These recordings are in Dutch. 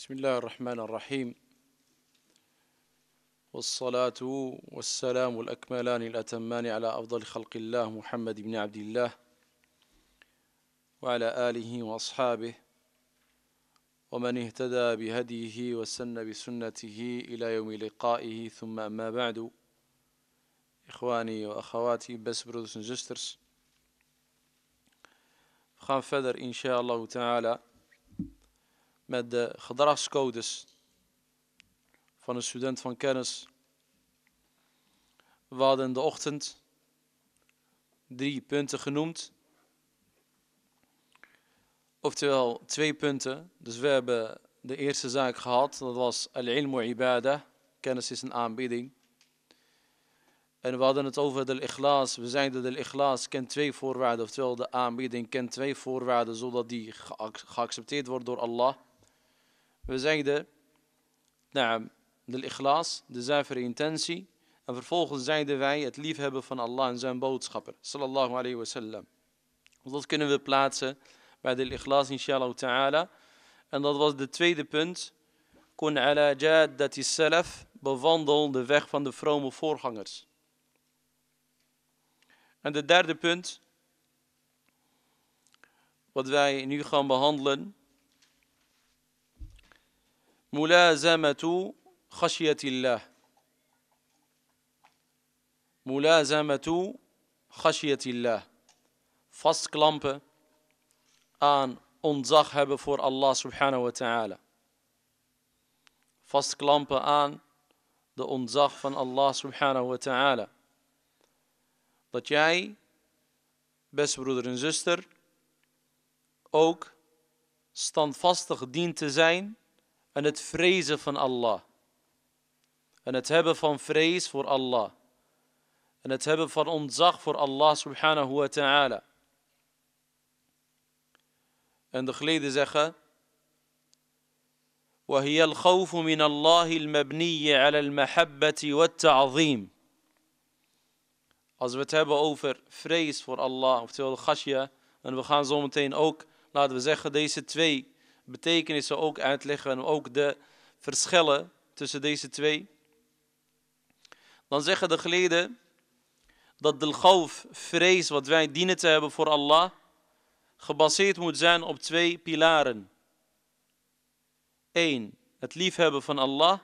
بسم الله الرحمن الرحيم والصلاة والسلام الأكملان الأتمان على أفضل خلق الله محمد بن عبد الله وعلى آله وأصحابه ومن اهتدى بهديه وسن بسنته إلى يوم لقائه ثم أما بعد إخواني وأخواتي بس برودس جسترس خان فدر إن شاء الله تعالى met de gedragscodes van een student van kennis. We hadden in de ochtend drie punten genoemd. Oftewel twee punten. Dus we hebben de eerste zaak gehad. Dat was al-ilmu ibadah. Kennis is een aanbidding. En we hadden het over de ikhlas. We zeiden de ikhlas kent twee voorwaarden. Oftewel de aanbidding kent twee voorwaarden. Zodat die geaccepteerd wordt door Allah. We zeiden naam, nou, de ikhlas, de zuivere intentie. En vervolgens zeiden wij het liefhebben van Allah en zijn boodschapper. Sallallahu alayhi wa sallam. Dat kunnen we plaatsen bij de ikhlas inshallah ta'ala. En dat was de tweede punt. Kun ala jaddati salaf. Bewandel de weg van de vrome voorgangers. En de derde punt. Wat wij nu gaan behandelen ملازمة خشية الله ملازمة خشية الله vastklampen aan ontzag hebben voor Allah subhanahu wa ta'ala. Vastklampen aan de ontzag van Allah subhanahu wa ta'ala. Dat jij, beste broeder en zuster, ook standvastig dient te zijn en het vrezen van Allah. En het hebben van vrees voor Allah. En het hebben van ontzag voor Allah subhanahu wa ta'ala. En de geleden zeggen. وهي الخوف من الله المبني على المحبة والتعظيم. Als we het hebben over vrees voor Allah, oftewel de en we gaan zo meteen ook, laten we zeggen, deze twee betekenissen ook uitleggen en ook de verschillen tussen deze twee, dan zeggen de geleden dat de geloof, vrees wat wij dienen te hebben voor Allah, gebaseerd moet zijn op twee pilaren. Eén, het liefhebben van Allah.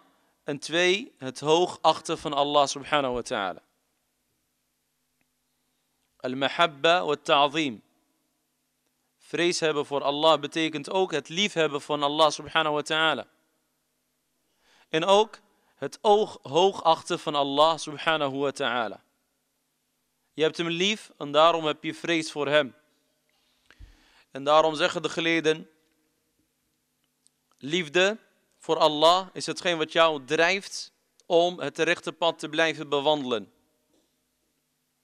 En twee, het hoogachten van Allah subhanahu wa ta'ala. Al-mahabba wa ta'zim. Vrees hebben voor Allah betekent ook het liefhebben van Allah subhanahu wa ta'ala. En ook het oog hoog achten van Allah subhanahu wa ta'ala. Je hebt hem lief en daarom heb je vrees voor hem. En daarom zeggen de geleden, liefde voor Allah is hetgeen wat jou drijft om het rechte pad te blijven bewandelen.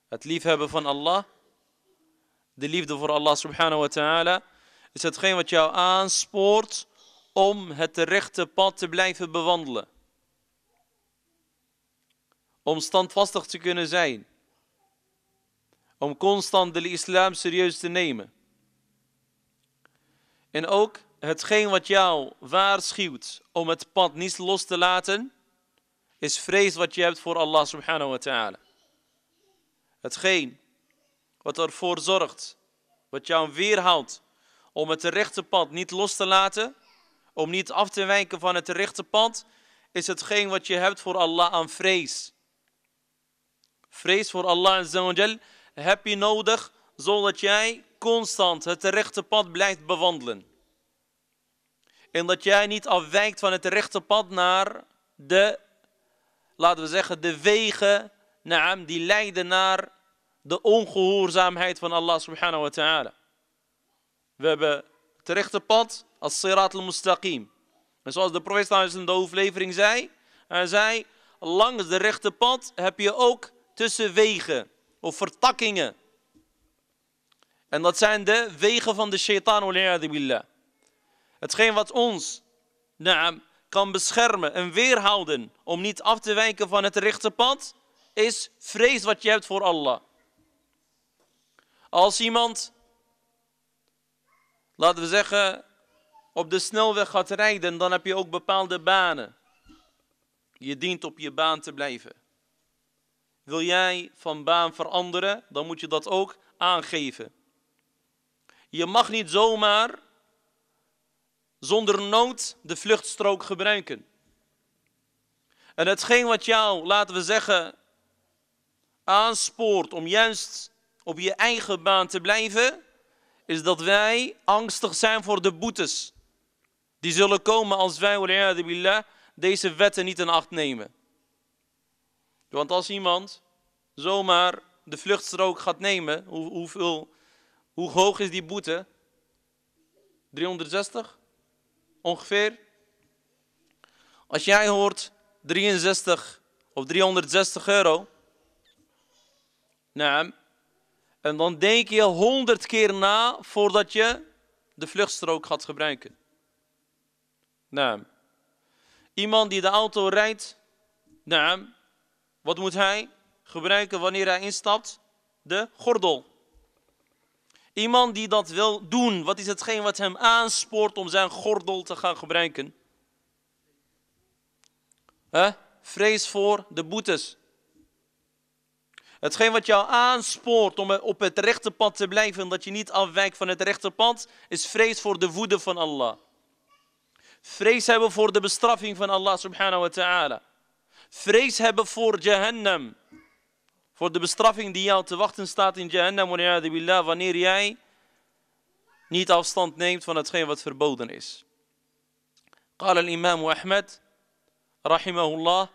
Het liefhebben van Allah de liefde voor Allah subhanahu wa ta'ala is hetgeen wat jou aanspoort om het rechte pad te blijven bewandelen. Om standvastig te kunnen zijn. Om constant de islam serieus te nemen. En ook hetgeen wat jou waarschuwt om het pad niet los te laten, is vrees wat je hebt voor Allah subhanahu wa ta'ala. Hetgeen wat ervoor zorgt, wat jou weerhoudt om het rechte pad niet los te laten, om niet af te wijken van het rechte pad, is hetgeen wat je hebt voor Allah aan vrees. Vrees voor Allah azawajal heb je nodig, zodat jij constant het rechte pad blijft bewandelen. En dat jij niet afwijkt van het rechte pad naar de, laten we zeggen, de wegen naam, die leiden naar de ongehoorzaamheid van Allah subhanahu wa ta'ala. We hebben het rechte pad als sirat al-mustaqim. En zoals de profeet in de overlevering zei, hij zei, langs de rechte pad heb je ook tussenwegen of vertakkingen. En dat zijn de wegen van de shaitan, billah. Hetgeen wat ons naam, kan beschermen en weerhouden om niet af te wijken van het rechte pad, is vrees wat je hebt voor Allah. Als iemand, laten we zeggen, op de snelweg gaat rijden, dan heb je ook bepaalde banen. Je dient op je baan te blijven. Wil jij van baan veranderen, dan moet je dat ook aangeven. Je mag niet zomaar zonder nood de vluchtstrook gebruiken. En hetgeen wat jou, laten we zeggen, aanspoort om juist op je eigen baan te blijven, is dat wij angstig zijn voor de boetes. Die zullen komen als wij, billah, deze wetten niet in acht nemen. Want als iemand zomaar de vluchtstrook gaat nemen, hoe, hoeveel, hoe hoog is die boete? 360 ongeveer. Als jij hoort 63 of 360 euro, nou, en dan denk je honderd keer na voordat je de vluchtstrook gaat gebruiken. Nou, iemand die de auto rijdt, wat moet hij gebruiken wanneer hij instapt? De gordel. Iemand die dat wil doen, wat is hetgeen wat hem aanspoort om zijn gordel te gaan gebruiken? Vrees voor de boetes. Hetgeen wat jou aanspoort om op het rechte pad te blijven, dat je niet afwijkt van het rechte pad, is vrees voor de woede van Allah. Vrees hebben voor de bestraffing van Allah subhanahu wa ta'ala. Vrees hebben voor Jahannam. Voor de bestraffing die jou te wachten staat in Jahannam, wanneer jij niet afstand neemt van hetgeen wat verboden is. قال Imam imam rahimahullah. rahimahullah,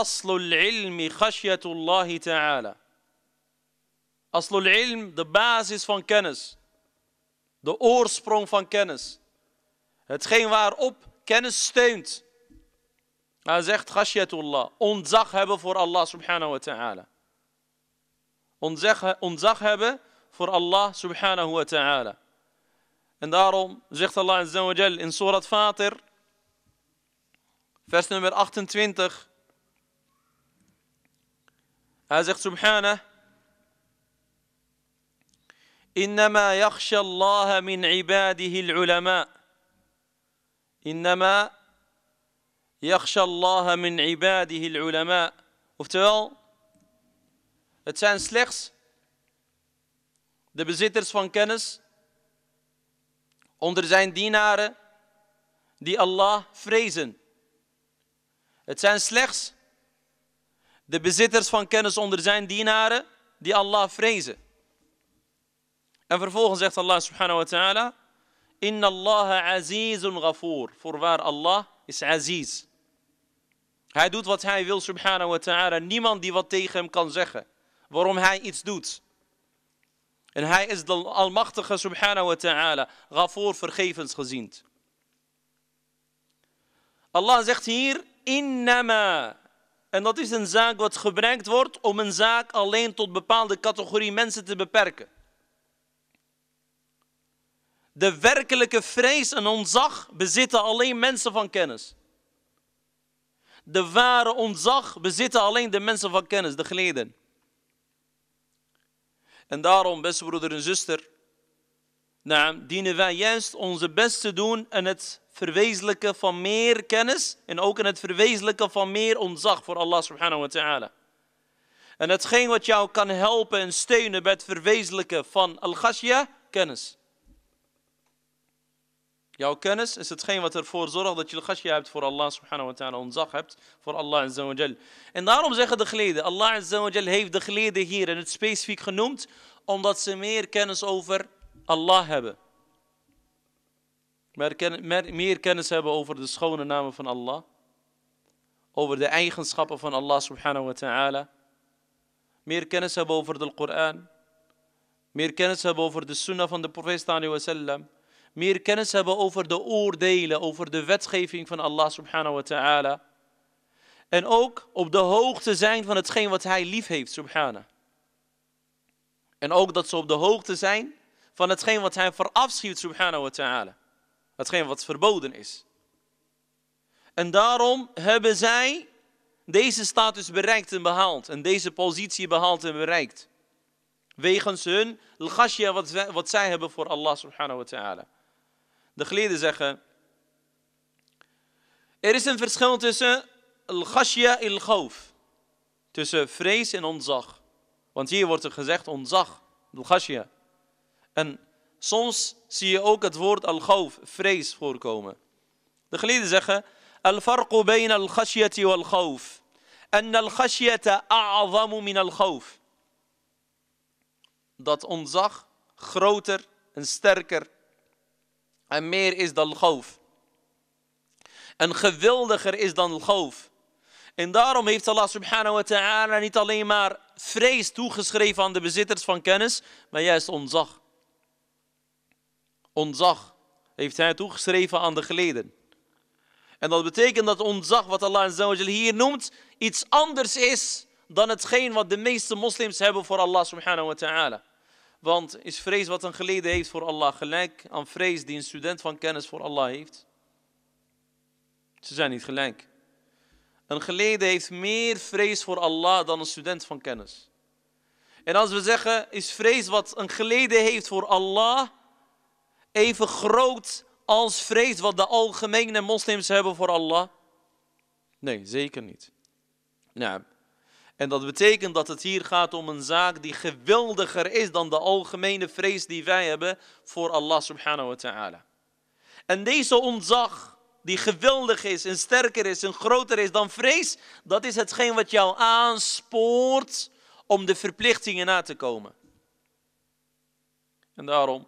Aslul ilmi khashyatullah ta'ala. Aslul ilm, de basis van kennis. De oorsprong van kennis. Hetgeen waarop kennis steunt. Hij zegt khashyatullah. Ontzag hebben voor Allah subhanahu wa ta'ala. Ontzag, ontzag hebben voor Allah subhanahu wa ta'ala. En daarom zegt Allah in Surat Fatir, vers nummer 28. أزق سبحانه إنما يخشى الله من عباده العلماء إنما يخشى الله من عباده العلماء Oftewel, het zijn slechts de bezitters van kennis onder zijn dienaren die Allah vrezen. Het zijn slechts de bezitters van kennis onder zijn dienaren die Allah vrezen. En vervolgens zegt Allah subhanahu wa ta'ala, Inna Allah azizun ghafoor. Voorwaar Allah is aziz. Hij doet wat hij wil subhanahu wa ta'ala. Niemand die wat tegen hem kan zeggen. Waarom hij iets doet. En hij is de Almachtige subhanahu wa ta'ala. Ghafoor vergevens geziend. Allah zegt hier, Innama en dat is een zaak wat gebruikt wordt om een zaak alleen tot bepaalde categorie mensen te beperken. De werkelijke vrees en ontzag bezitten alleen mensen van kennis. De ware ontzag bezitten alleen de mensen van kennis, de geleden. En daarom, beste broeder en zuster, nou, dienen wij juist onze best te doen en het verwezenlijken van meer kennis en ook in het verwezenlijken van meer ontzag voor Allah subhanahu wa ta'ala. En hetgeen wat jou kan helpen en steunen bij het verwezenlijken van al-ghashya, kennis. Jouw kennis is hetgeen wat ervoor zorgt dat je al-ghashya hebt voor Allah subhanahu wa ta'ala, ontzag hebt voor Allah azza wa En daarom zeggen de geleden, Allah azza wa heeft de geleden hier in het specifiek genoemd, omdat ze meer kennis over Allah hebben meer kennis hebben over de schone namen van Allah, over de eigenschappen van Allah subhanahu wa ta'ala, meer kennis hebben over de Koran, meer kennis hebben over de sunnah van de profeet sallallahu wa sallam, meer kennis hebben over de oordelen, over de wetgeving van Allah subhanahu wa ta'ala. En ook op de hoogte zijn van hetgeen wat hij lief heeft, subhana. En ook dat ze op de hoogte zijn van hetgeen wat hij verafschuwt, subhanahu wa ta'ala. Hetgeen wat verboden is. En daarom hebben zij deze status bereikt en behaald. En deze positie behaald en bereikt. Wegens hun lgashya wat, wat zij hebben voor Allah subhanahu wa ta'ala. De geleden zeggen. Er is een verschil tussen al en il Tussen vrees en ontzag. Want hier wordt er gezegd ontzag, al En En Soms zie je ook het woord al-khawf, vrees, voorkomen. De geleden zeggen, al-farqu bayn al-khashyati wal En al-khashyata a'zamu min al Dat ontzag groter en sterker en meer is dan al En geweldiger is dan al En daarom heeft Allah subhanahu wa ta'ala niet alleen maar vrees toegeschreven aan de bezitters van kennis, maar juist ontzag. Ontzag heeft hij toegeschreven aan de geleden. En dat betekent dat ontzag wat Allah hier noemt iets anders is dan hetgeen wat de meeste moslims hebben voor Allah subhanahu wa ta'ala. Want is vrees wat een geleden heeft voor Allah gelijk aan vrees die een student van kennis voor Allah heeft? Ze zijn niet gelijk. Een geleden heeft meer vrees voor Allah dan een student van kennis. En als we zeggen, is vrees wat een geleden heeft voor Allah, even groot als vrees wat de algemene moslims hebben voor Allah? Nee, zeker niet. Nou, en dat betekent dat het hier gaat om een zaak die geweldiger is dan de algemene vrees die wij hebben voor Allah subhanahu wa ta'ala. En deze ontzag, die geweldig is en sterker is en groter is dan vrees, dat is hetgeen wat jou aanspoort om de verplichtingen na te komen. En daarom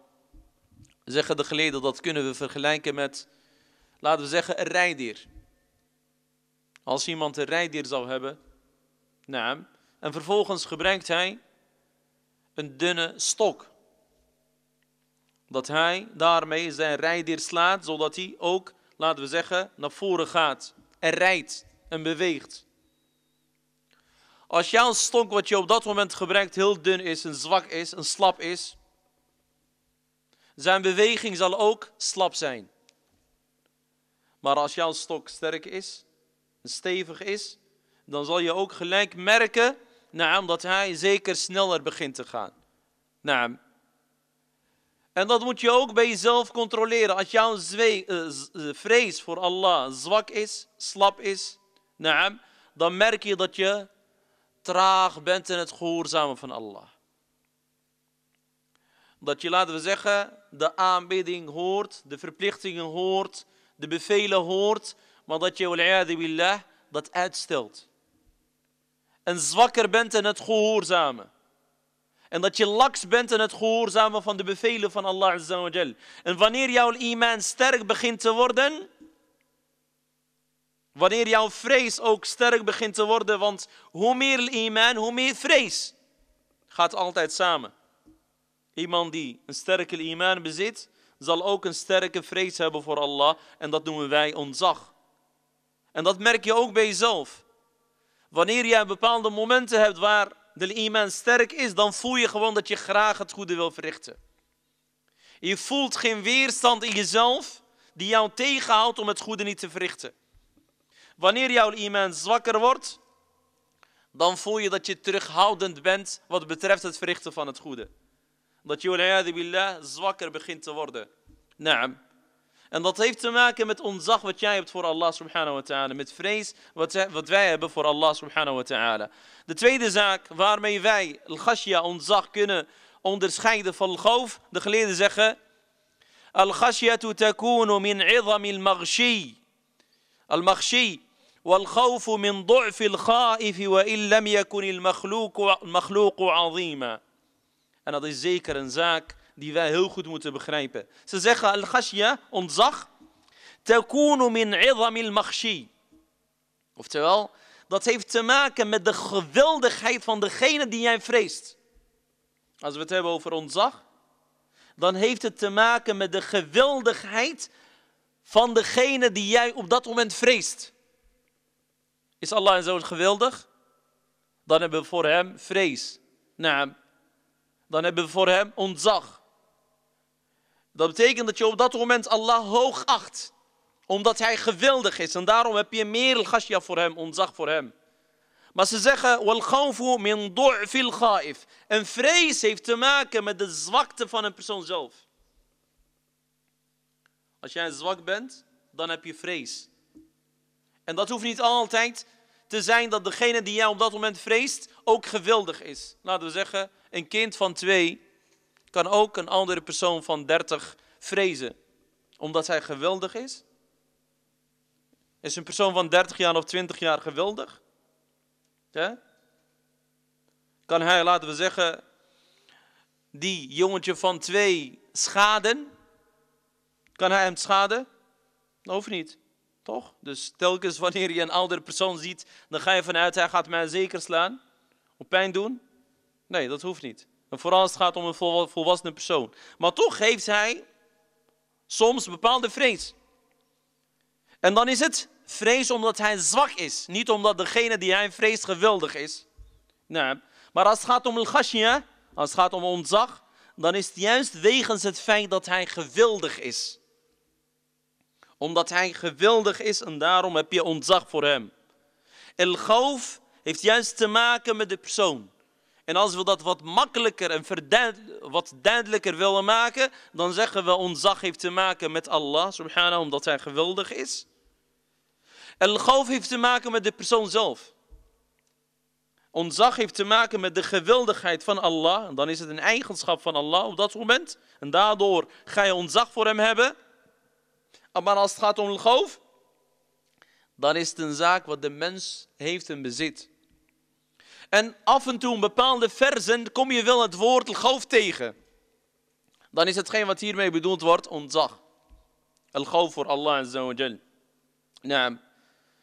Zeggen de geleden, dat kunnen we vergelijken met, laten we zeggen, een rijdier. Als iemand een rijdier zou hebben, nou, en vervolgens gebruikt hij een dunne stok. Dat hij daarmee zijn rijdier slaat, zodat hij ook, laten we zeggen, naar voren gaat. En rijdt en beweegt. Als jouw stok wat je op dat moment gebruikt heel dun is en zwak is en slap is, zijn beweging zal ook slap zijn. Maar als jouw stok sterk is stevig is, dan zal je ook gelijk merken naam, dat hij zeker sneller begint te gaan. Naam. En dat moet je ook bij jezelf controleren. Als jouw eh, eh, vrees voor Allah zwak is, slap is, naam, dan merk je dat je traag bent in het gehoorzamen van Allah. Dat je, laten we zeggen, de aanbidding hoort, de verplichtingen hoort, de bevelen hoort, maar dat je, billah, dat uitstelt. En zwakker bent in het gehoorzamen. En dat je laks bent in het gehoorzamen van de bevelen van Allah Azza wa Jal. En wanneer jouw iman sterk begint te worden, wanneer jouw vrees ook sterk begint te worden, want hoe meer iman, hoe meer vrees, gaat altijd samen. Iemand die een sterke iman bezit, zal ook een sterke vrees hebben voor Allah. En dat noemen wij ontzag. En dat merk je ook bij jezelf. Wanneer jij bepaalde momenten hebt waar de iman sterk is, dan voel je gewoon dat je graag het goede wil verrichten. Je voelt geen weerstand in jezelf die jou tegenhoudt om het goede niet te verrichten. Wanneer jouw iman zwakker wordt, dan voel je dat je terughoudend bent wat betreft het verrichten van het goede. Dat je, billah, zwakker begint te worden. Naam. En dat heeft te maken met ontzag wat jij hebt voor Allah subhanahu wa ta'ala. Met vrees wat, wij hebben voor Allah subhanahu wa ta'ala. De tweede zaak waarmee wij al-ghashya, ontzag, kunnen onderscheiden van al-goof. De geleerden zeggen... al tu takunu min idhami al-maghshi. Al-maghshi. you من ضعف الخائف وإن لم al المخلوق المخلوق 'azima. En dat is zeker een zaak die wij heel goed moeten begrijpen. Ze zeggen al-ghashya, ontzag, takunu min idhamil Oftewel, dat heeft te maken met de geweldigheid van degene die jij vreest. Als we het hebben over ontzag, dan heeft het te maken met de geweldigheid van degene die jij op dat moment vreest. Is Allah zo geweldig? Dan hebben we voor hem vrees. Nou, dan hebben we voor hem ontzag. Dat betekent dat je op dat moment Allah hoog acht. Omdat hij geweldig is. En daarom heb je meer al voor hem, ontzag voor hem. Maar ze zeggen, wal min khaif. En vrees heeft te maken met de zwakte van een persoon zelf. Als jij zwak bent, dan heb je vrees. En dat hoeft niet altijd te zijn dat degene die jij op dat moment vreest ook geweldig is. Laten we zeggen, een kind van twee kan ook een andere persoon van dertig vrezen, omdat hij geweldig is? Is een persoon van 30 jaar of 20 jaar geweldig? Ja? Kan hij, laten we zeggen, die jongetje van twee schaden? Kan hij hem schaden? Dat niet, toch? Dus telkens wanneer je een oudere persoon ziet, dan ga je vanuit hij gaat mij zeker slaan, of pijn doen. Nee, dat hoeft niet. En vooral als het gaat om een volwassen persoon. Maar toch heeft hij soms bepaalde vrees. En dan is het vrees omdat hij zwak is. Niet omdat degene die hij vreest geweldig is. Nee. Nou, maar als het gaat om al als het gaat om ontzag, dan is het juist wegens het feit dat hij geweldig is. Omdat hij geweldig is en daarom heb je ontzag voor hem. El-goof heeft juist te maken met de persoon. En als we dat wat makkelijker en wat duidelijker willen maken, dan zeggen we ontzag heeft te maken met Allah, subhanahu, omdat hij geweldig is. El geloof heeft te maken met de persoon zelf. Ontzag heeft te maken met de geweldigheid van Allah. En dan is het een eigenschap van Allah op dat moment. En daardoor ga je ontzag voor hem hebben. Maar als het gaat om geloof, dan is het een zaak wat de mens heeft en bezit. En af en toe in bepaalde versen kom je wel het woord al tegen. Dan is hetgeen wat hiermee bedoeld wordt ontzag. al voor Allah Azza wa Jal. Naam.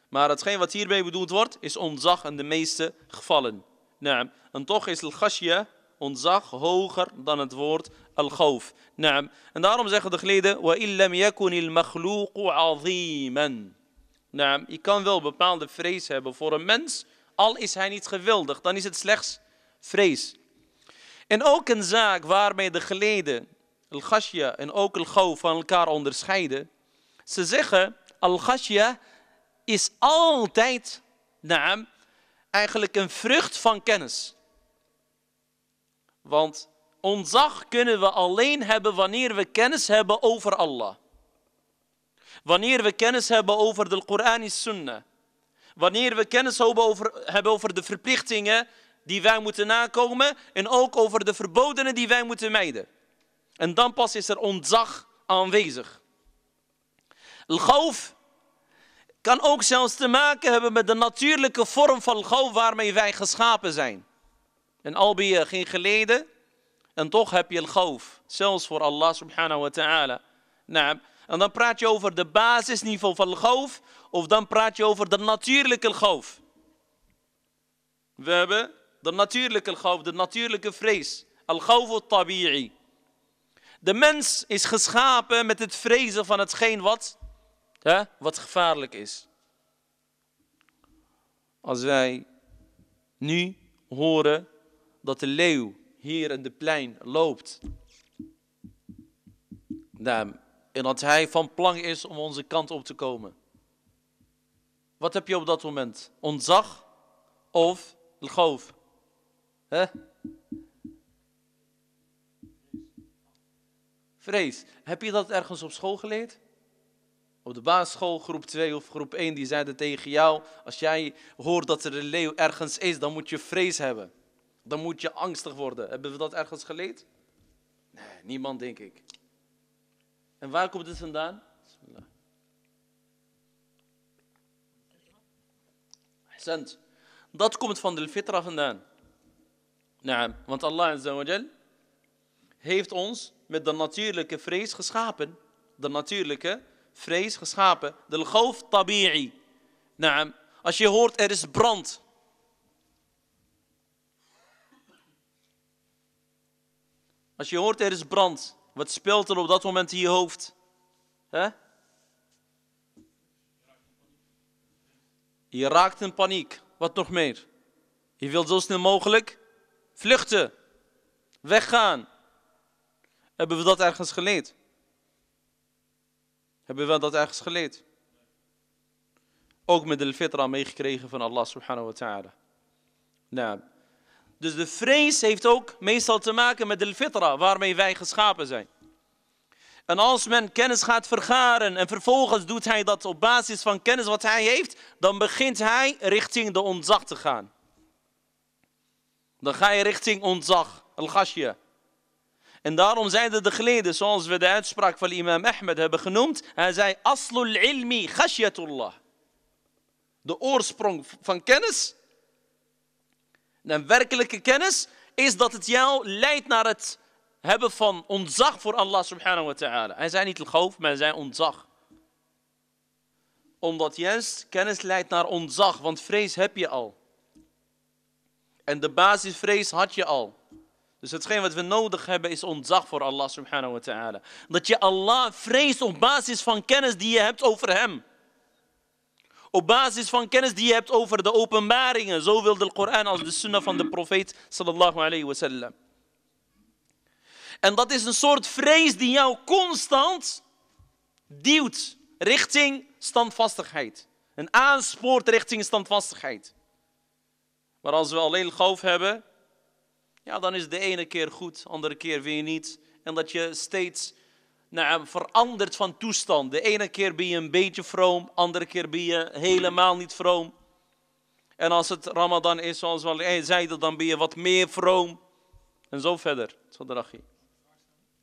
Maar hetgeen wat hiermee bedoeld wordt is ontzag in de meeste gevallen. Naam. En toch is al ontzag hoger dan het woord al Naam. En daarom zeggen de geleden: Wa illam il makhluqu aziman. Naam. Je kan wel bepaalde vrees hebben voor een mens al is hij niet gewildig, dan is het slechts vrees. En ook een zaak waarmee de geleden, al-Ghashya en ook al gauw van elkaar onderscheiden. Ze zeggen, al-Ghashya is altijd, naam, eigenlijk een vrucht van kennis. Want ontzag kunnen we alleen hebben wanneer we kennis hebben over Allah. Wanneer we kennis hebben over de Koran en Sunnah. Wanneer we kennis hebben over de verplichtingen die wij moeten nakomen en ook over de verbodenen die wij moeten mijden. En dan pas is er ontzag aanwezig. al kan ook zelfs te maken hebben met de natuurlijke vorm van Ghawf waarmee wij geschapen zijn. En al ben je geen geleden, en toch heb je al zelfs voor Allah subhanahu wa ta'ala. Nou, en dan praat je over de basisniveau van al of dan praat je over de natuurlijke geloof. We hebben de natuurlijke geloof, de natuurlijke vrees. Al-Ghawf al-Tabi'i. De mens is geschapen met het vrezen van hetgeen wat, hè, wat gevaarlijk is. Als wij nu horen dat de leeuw hier in de plein loopt. en dat hij van plan is om onze kant op te komen. Wat heb je op dat moment? Ontzag of geloof? Vrees. Heb je dat ergens op school geleerd? Op de basisschool, groep 2 of groep 1, die zeiden tegen jou: Als jij hoort dat er een leeuw ergens is, dan moet je vrees hebben. Dan moet je angstig worden. Hebben we dat ergens geleerd? Nee, niemand, denk ik. En waar komt dit vandaan? Dat komt van de fitra vandaan. Naam, want Allah azawajal heeft ons met de natuurlijke vrees geschapen. De natuurlijke vrees geschapen. De tabi'i. Naam, als je hoort er is brand. Als je hoort er is brand, wat speelt er op dat moment in je hoofd? Je raakt in paniek. Wat nog meer? Je wilt zo snel mogelijk vluchten. Weggaan. Hebben we dat ergens geleerd? Hebben we dat ergens geleerd? Ook met de fitra meegekregen van Allah subhanahu wa ta'ala. Nou, dus de vrees heeft ook meestal te maken met de fitra waarmee wij geschapen zijn. En als men kennis gaat vergaren en vervolgens doet hij dat op basis van kennis wat hij heeft, dan begint hij richting de ontzag te gaan. Dan ga je richting ontzag, al-ghashya. En daarom zeiden de geleden, zoals we de uitspraak van imam Ahmed hebben genoemd, hij zei, aslul ilmi khashyatullah. De oorsprong van kennis, en werkelijke kennis, is dat het jou leidt naar het hebben van ontzag voor Allah subhanahu wa ta'ala. Hij zei niet het maar hij ontzag. Omdat juist kennis leidt naar ontzag, want vrees heb je al. En de basisvrees had je al. Dus hetgeen wat we nodig hebben is ontzag voor Allah subhanahu wa ta'ala. Dat je Allah vreest op basis van kennis die je hebt over hem. Op basis van kennis die je hebt over de openbaringen. zowel de Koran als de sunnah van de profeet sallallahu alayhi wa sallam. En dat is een soort vrees die jou constant duwt richting standvastigheid. Een aanspoort richting standvastigheid. Maar als we alleen geloof hebben, ja, dan is de ene keer goed, andere keer weer niet. En dat je steeds nou, verandert van toestand. De ene keer ben je een beetje vroom, andere keer ben je helemaal niet vroom. En als het Ramadan is, zoals we al zeiden, dan ben je wat meer vroom. En zo verder. Sadrachie.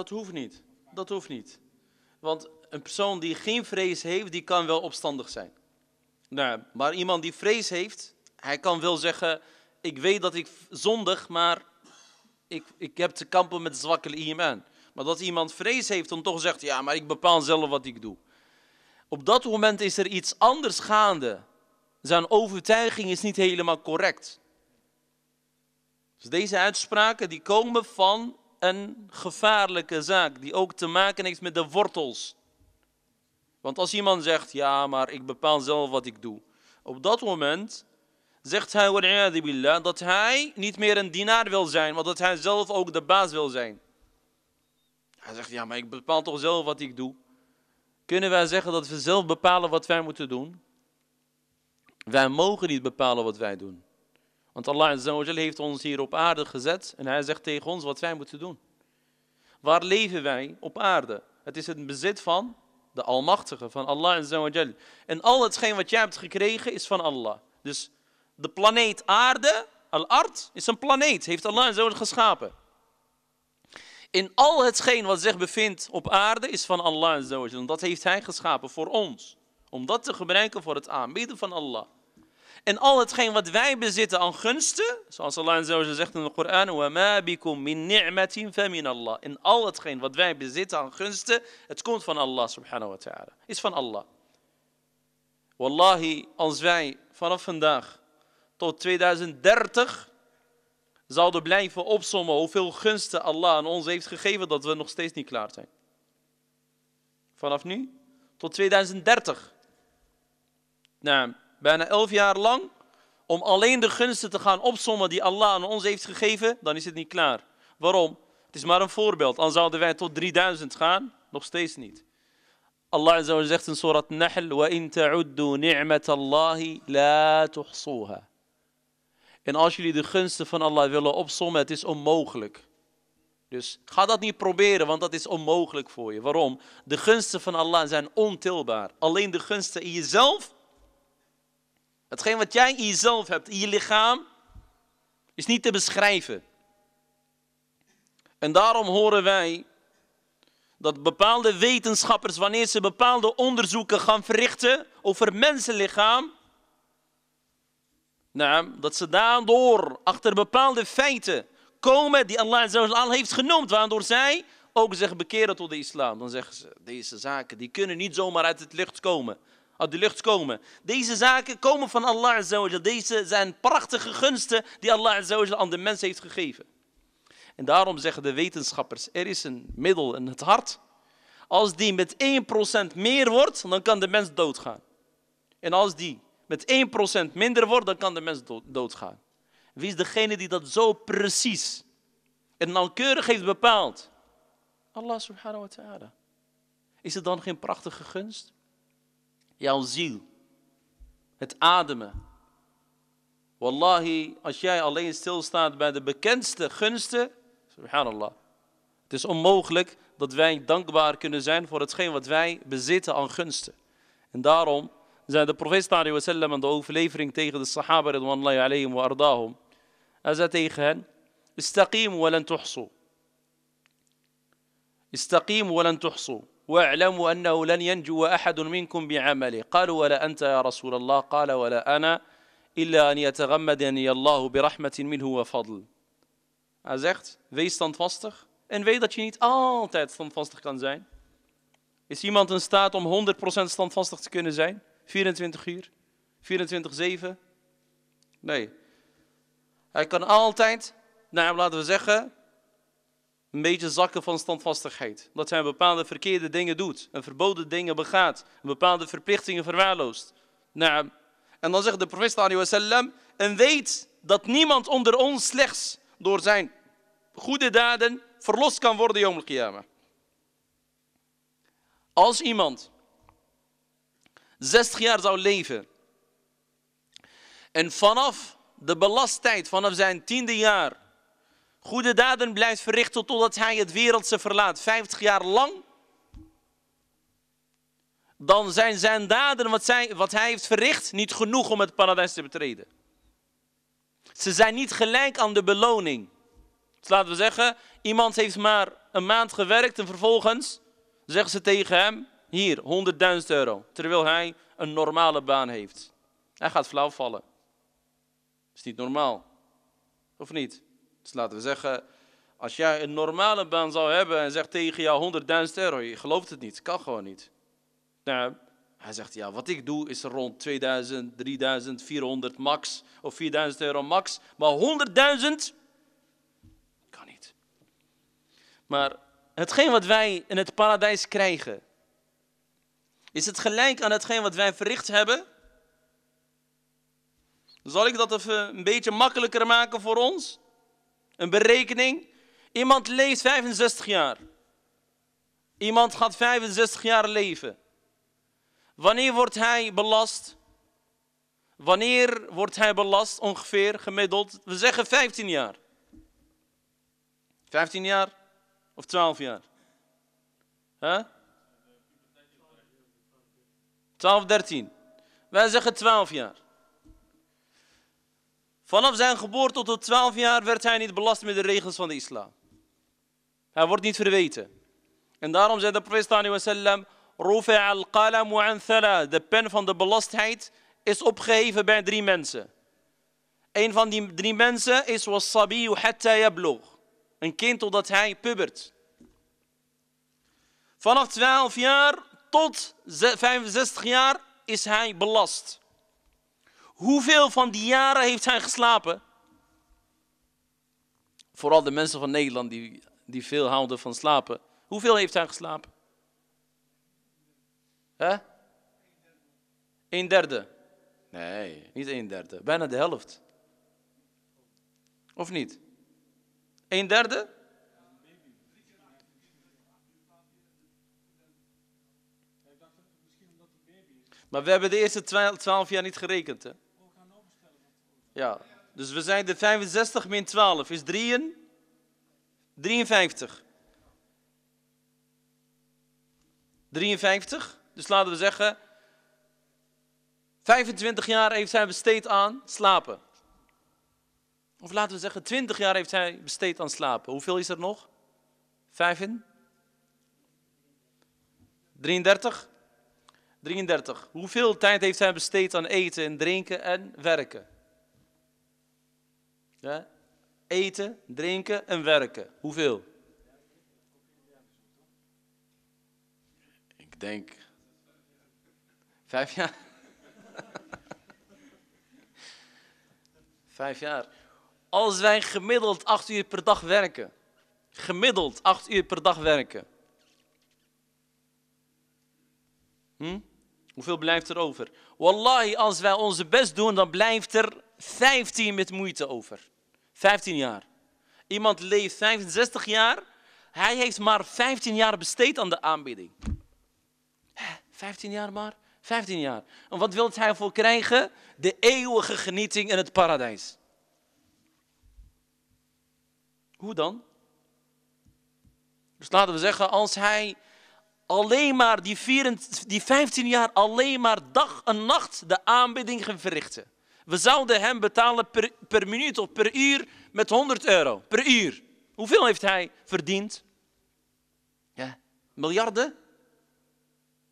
Dat hoeft niet. Dat hoeft niet. Want een persoon die geen vrees heeft, die kan wel opstandig zijn. Nou, maar iemand die vrees heeft, hij kan wel zeggen, ik weet dat ik zondig, maar ik, ik heb te kampen met zwakke iman. Maar dat iemand vrees heeft dan toch zegt, ja, maar ik bepaal zelf wat ik doe. Op dat moment is er iets anders gaande. Zijn overtuiging is niet helemaal correct. Dus deze uitspraken die komen van een gevaarlijke zaak die ook te maken heeft met de wortels. Want als iemand zegt, ja, maar ik bepaal zelf wat ik doe. Op dat moment zegt hij, billah, dat hij niet meer een dienaar wil zijn, maar dat hij zelf ook de baas wil zijn. Hij zegt, ja, maar ik bepaal toch zelf wat ik doe. Kunnen wij zeggen dat we zelf bepalen wat wij moeten doen? Wij mogen niet bepalen wat wij doen. Want Allah Azawajal heeft ons hier op aarde gezet en hij zegt tegen ons wat wij moeten doen. Waar leven wij op aarde? Het is het bezit van de Almachtige, van Allah Azawajal. En al hetgeen wat jij hebt gekregen is van Allah. Dus de planeet aarde, al Art, is een planeet, heeft Allah Azawajal geschapen. In al hetgeen wat zich bevindt op aarde is van Allah Azawajal. dat heeft hij geschapen voor ons. Om dat te gebruiken voor het aanbieden van Allah. En al hetgeen wat wij bezitten aan gunsten, zoals Allah zegt in de Koran, وَمَا بِكُم min نِعْمَةٍ فَمِنَ Allah. En al hetgeen wat wij bezitten aan gunsten, het komt van Allah subhanahu wa ta'ala. Is van Allah. Wallahi, als wij vanaf vandaag tot 2030 zouden blijven opsommen hoeveel gunsten Allah aan ons heeft gegeven, dat we nog steeds niet klaar zijn. Vanaf nu tot 2030. Nou, bijna elf jaar lang, om alleen de gunsten te gaan opzommen die Allah aan ons heeft gegeven, dan is het niet klaar. Waarom? Het is maar een voorbeeld. Dan zouden wij tot 3000 gaan, nog steeds niet. Allah zegt in Surat Nahl: la En als jullie de gunsten van Allah willen opsommen, het is onmogelijk. Dus ga dat niet proberen, want dat is onmogelijk voor je. Waarom? De gunsten van Allah zijn ontelbaar. Alleen de gunsten in jezelf Hetgeen wat jij in jezelf hebt, in je lichaam, is niet te beschrijven. En daarom horen wij dat bepaalde wetenschappers, wanneer ze bepaalde onderzoeken gaan verrichten over mensenlichaam, nou, dat ze daardoor achter bepaalde feiten komen die Allah al heeft genoemd, waardoor zij ook zich bekeren tot de islam. Dan zeggen ze, deze zaken die kunnen niet zomaar uit het licht komen uit de lucht komen. Deze zaken komen van Allah Azawajal. Deze zijn prachtige gunsten die Allah Azawajal aan de mens heeft gegeven. En daarom zeggen de wetenschappers, er is een middel in het hart. Als die met 1% meer wordt, dan kan de mens doodgaan. En als die met 1% minder wordt, dan kan de mens doodgaan. Wie is degene die dat zo precies en nauwkeurig heeft bepaald? Allah subhanahu wa ta'ala. Is het dan geen prachtige gunst? jouw ziel, het ademen. Wallahi, als jij alleen stilstaat bij de bekendste gunsten, subhanallah. Het is onmogelijk dat wij dankbaar kunnen zijn voor hetgeen wat wij bezitten aan gunsten. En daarom zei de profeet sallallahu aan de overlevering tegen de sahaba radwanullahi wa ardahum. Hij zei tegen hen, istaqim walan tuhsu. Istaqim walan tuhsu. واعلموا أنه لن ينجو أحد منكم بعمله قالوا ولا أنت يا رسول الله قال ولا أنا إلا أن يتغمدني الله منه وفضل Hij zegt, wees standvastig en weet dat je niet altijd standvastig kan zijn. Is iemand in staat om 100% standvastig te kunnen zijn? 24 uur? 24-7? Nee. Hij kan altijd, nou laten we zeggen, een beetje zakken van standvastigheid. dat hij bepaalde verkeerde dingen doet. En verboden dingen begaat. En bepaalde verplichtingen verwaarloost. Nou, en dan zegt de profeet sallallahu En weet dat niemand onder ons slechts door zijn goede daden verlost kan worden Yom Als iemand 60 jaar zou leven. En vanaf de belasttijd, vanaf zijn tiende jaar goede daden blijft verrichten totdat hij het wereldse verlaat, 50 jaar lang, dan zijn zijn daden, wat, wat hij heeft verricht, niet genoeg om het paradijs te betreden. Ze zijn niet gelijk aan de beloning. Dus laten we zeggen, iemand heeft maar een maand gewerkt en vervolgens zeggen ze tegen hem, hier, 100.000 euro, terwijl hij een normale baan heeft. Hij gaat flauw vallen. Is niet normaal. Of niet? Dus laten we zeggen, als jij een normale baan zou hebben en zegt tegen jou 100.000 euro, je gelooft het niet, kan gewoon niet. Nou, hij zegt, ja, wat ik doe is rond 2000, 3000, 400 max of 4000 euro max, maar 100.000 kan niet. Maar hetgeen wat wij in het paradijs krijgen, is het gelijk aan hetgeen wat wij verricht hebben? Zal ik dat even een beetje makkelijker maken voor ons? Een berekening. Iemand leeft 65 jaar. Iemand gaat 65 jaar leven. Wanneer wordt hij belast? Wanneer wordt hij belast ongeveer gemiddeld? We zeggen 15 jaar. 15 jaar of 12 jaar? 12, 13. Wij zeggen 12 jaar. Vanaf zijn geboorte tot de 12 jaar werd hij niet belast met de regels van de islam. Hij wordt niet verweten. En daarom zei de profeet sallam, al an De pen van de belastheid is opgeheven bij drie mensen. Een van die drie mensen is Sabi hatta yablugh. Een kind totdat hij pubert. Vanaf 12 jaar tot 65 jaar is hij belast. Hoeveel van die jaren heeft hij geslapen? Vooral de mensen van Nederland die, die veel houden van slapen. Hoeveel heeft hij geslapen? Hè? Een derde. Nee, niet een derde. Bijna de helft. Of niet? Een derde? Maar we hebben de eerste twaalf jaar niet gerekend, hè? Ja, dus we zijn de 65 min 12 is 53. 53, dus laten we zeggen 25 jaar heeft zij besteed aan slapen. Of laten we zeggen 20 jaar heeft hij besteed aan slapen. Hoeveel is er nog? in? 33? 33. Hoeveel tijd heeft zij besteed aan eten en drinken en werken? Eten, drinken en werken. Hoeveel? Ik denk vijf jaar. vijf jaar. Als wij gemiddeld acht uur per dag werken, gemiddeld acht uur per dag werken, hm? hoeveel blijft er over? Wallahi, als wij onze best doen, dan blijft er 15 met moeite over. 15 jaar. Iemand leeft 65 jaar. Hij heeft maar 15 jaar besteed aan de aanbidding. 15 jaar maar? 15 jaar. En wat wil hij voor krijgen? De eeuwige genieting in het paradijs. Hoe dan? Dus laten we zeggen, als hij alleen maar die, die 15 jaar alleen maar dag en nacht de aanbidding ging verrichten. We zouden hem betalen per, minuut of per uur met 100 euro. Per uur. Hoeveel heeft hij verdiend? Ja, miljarden?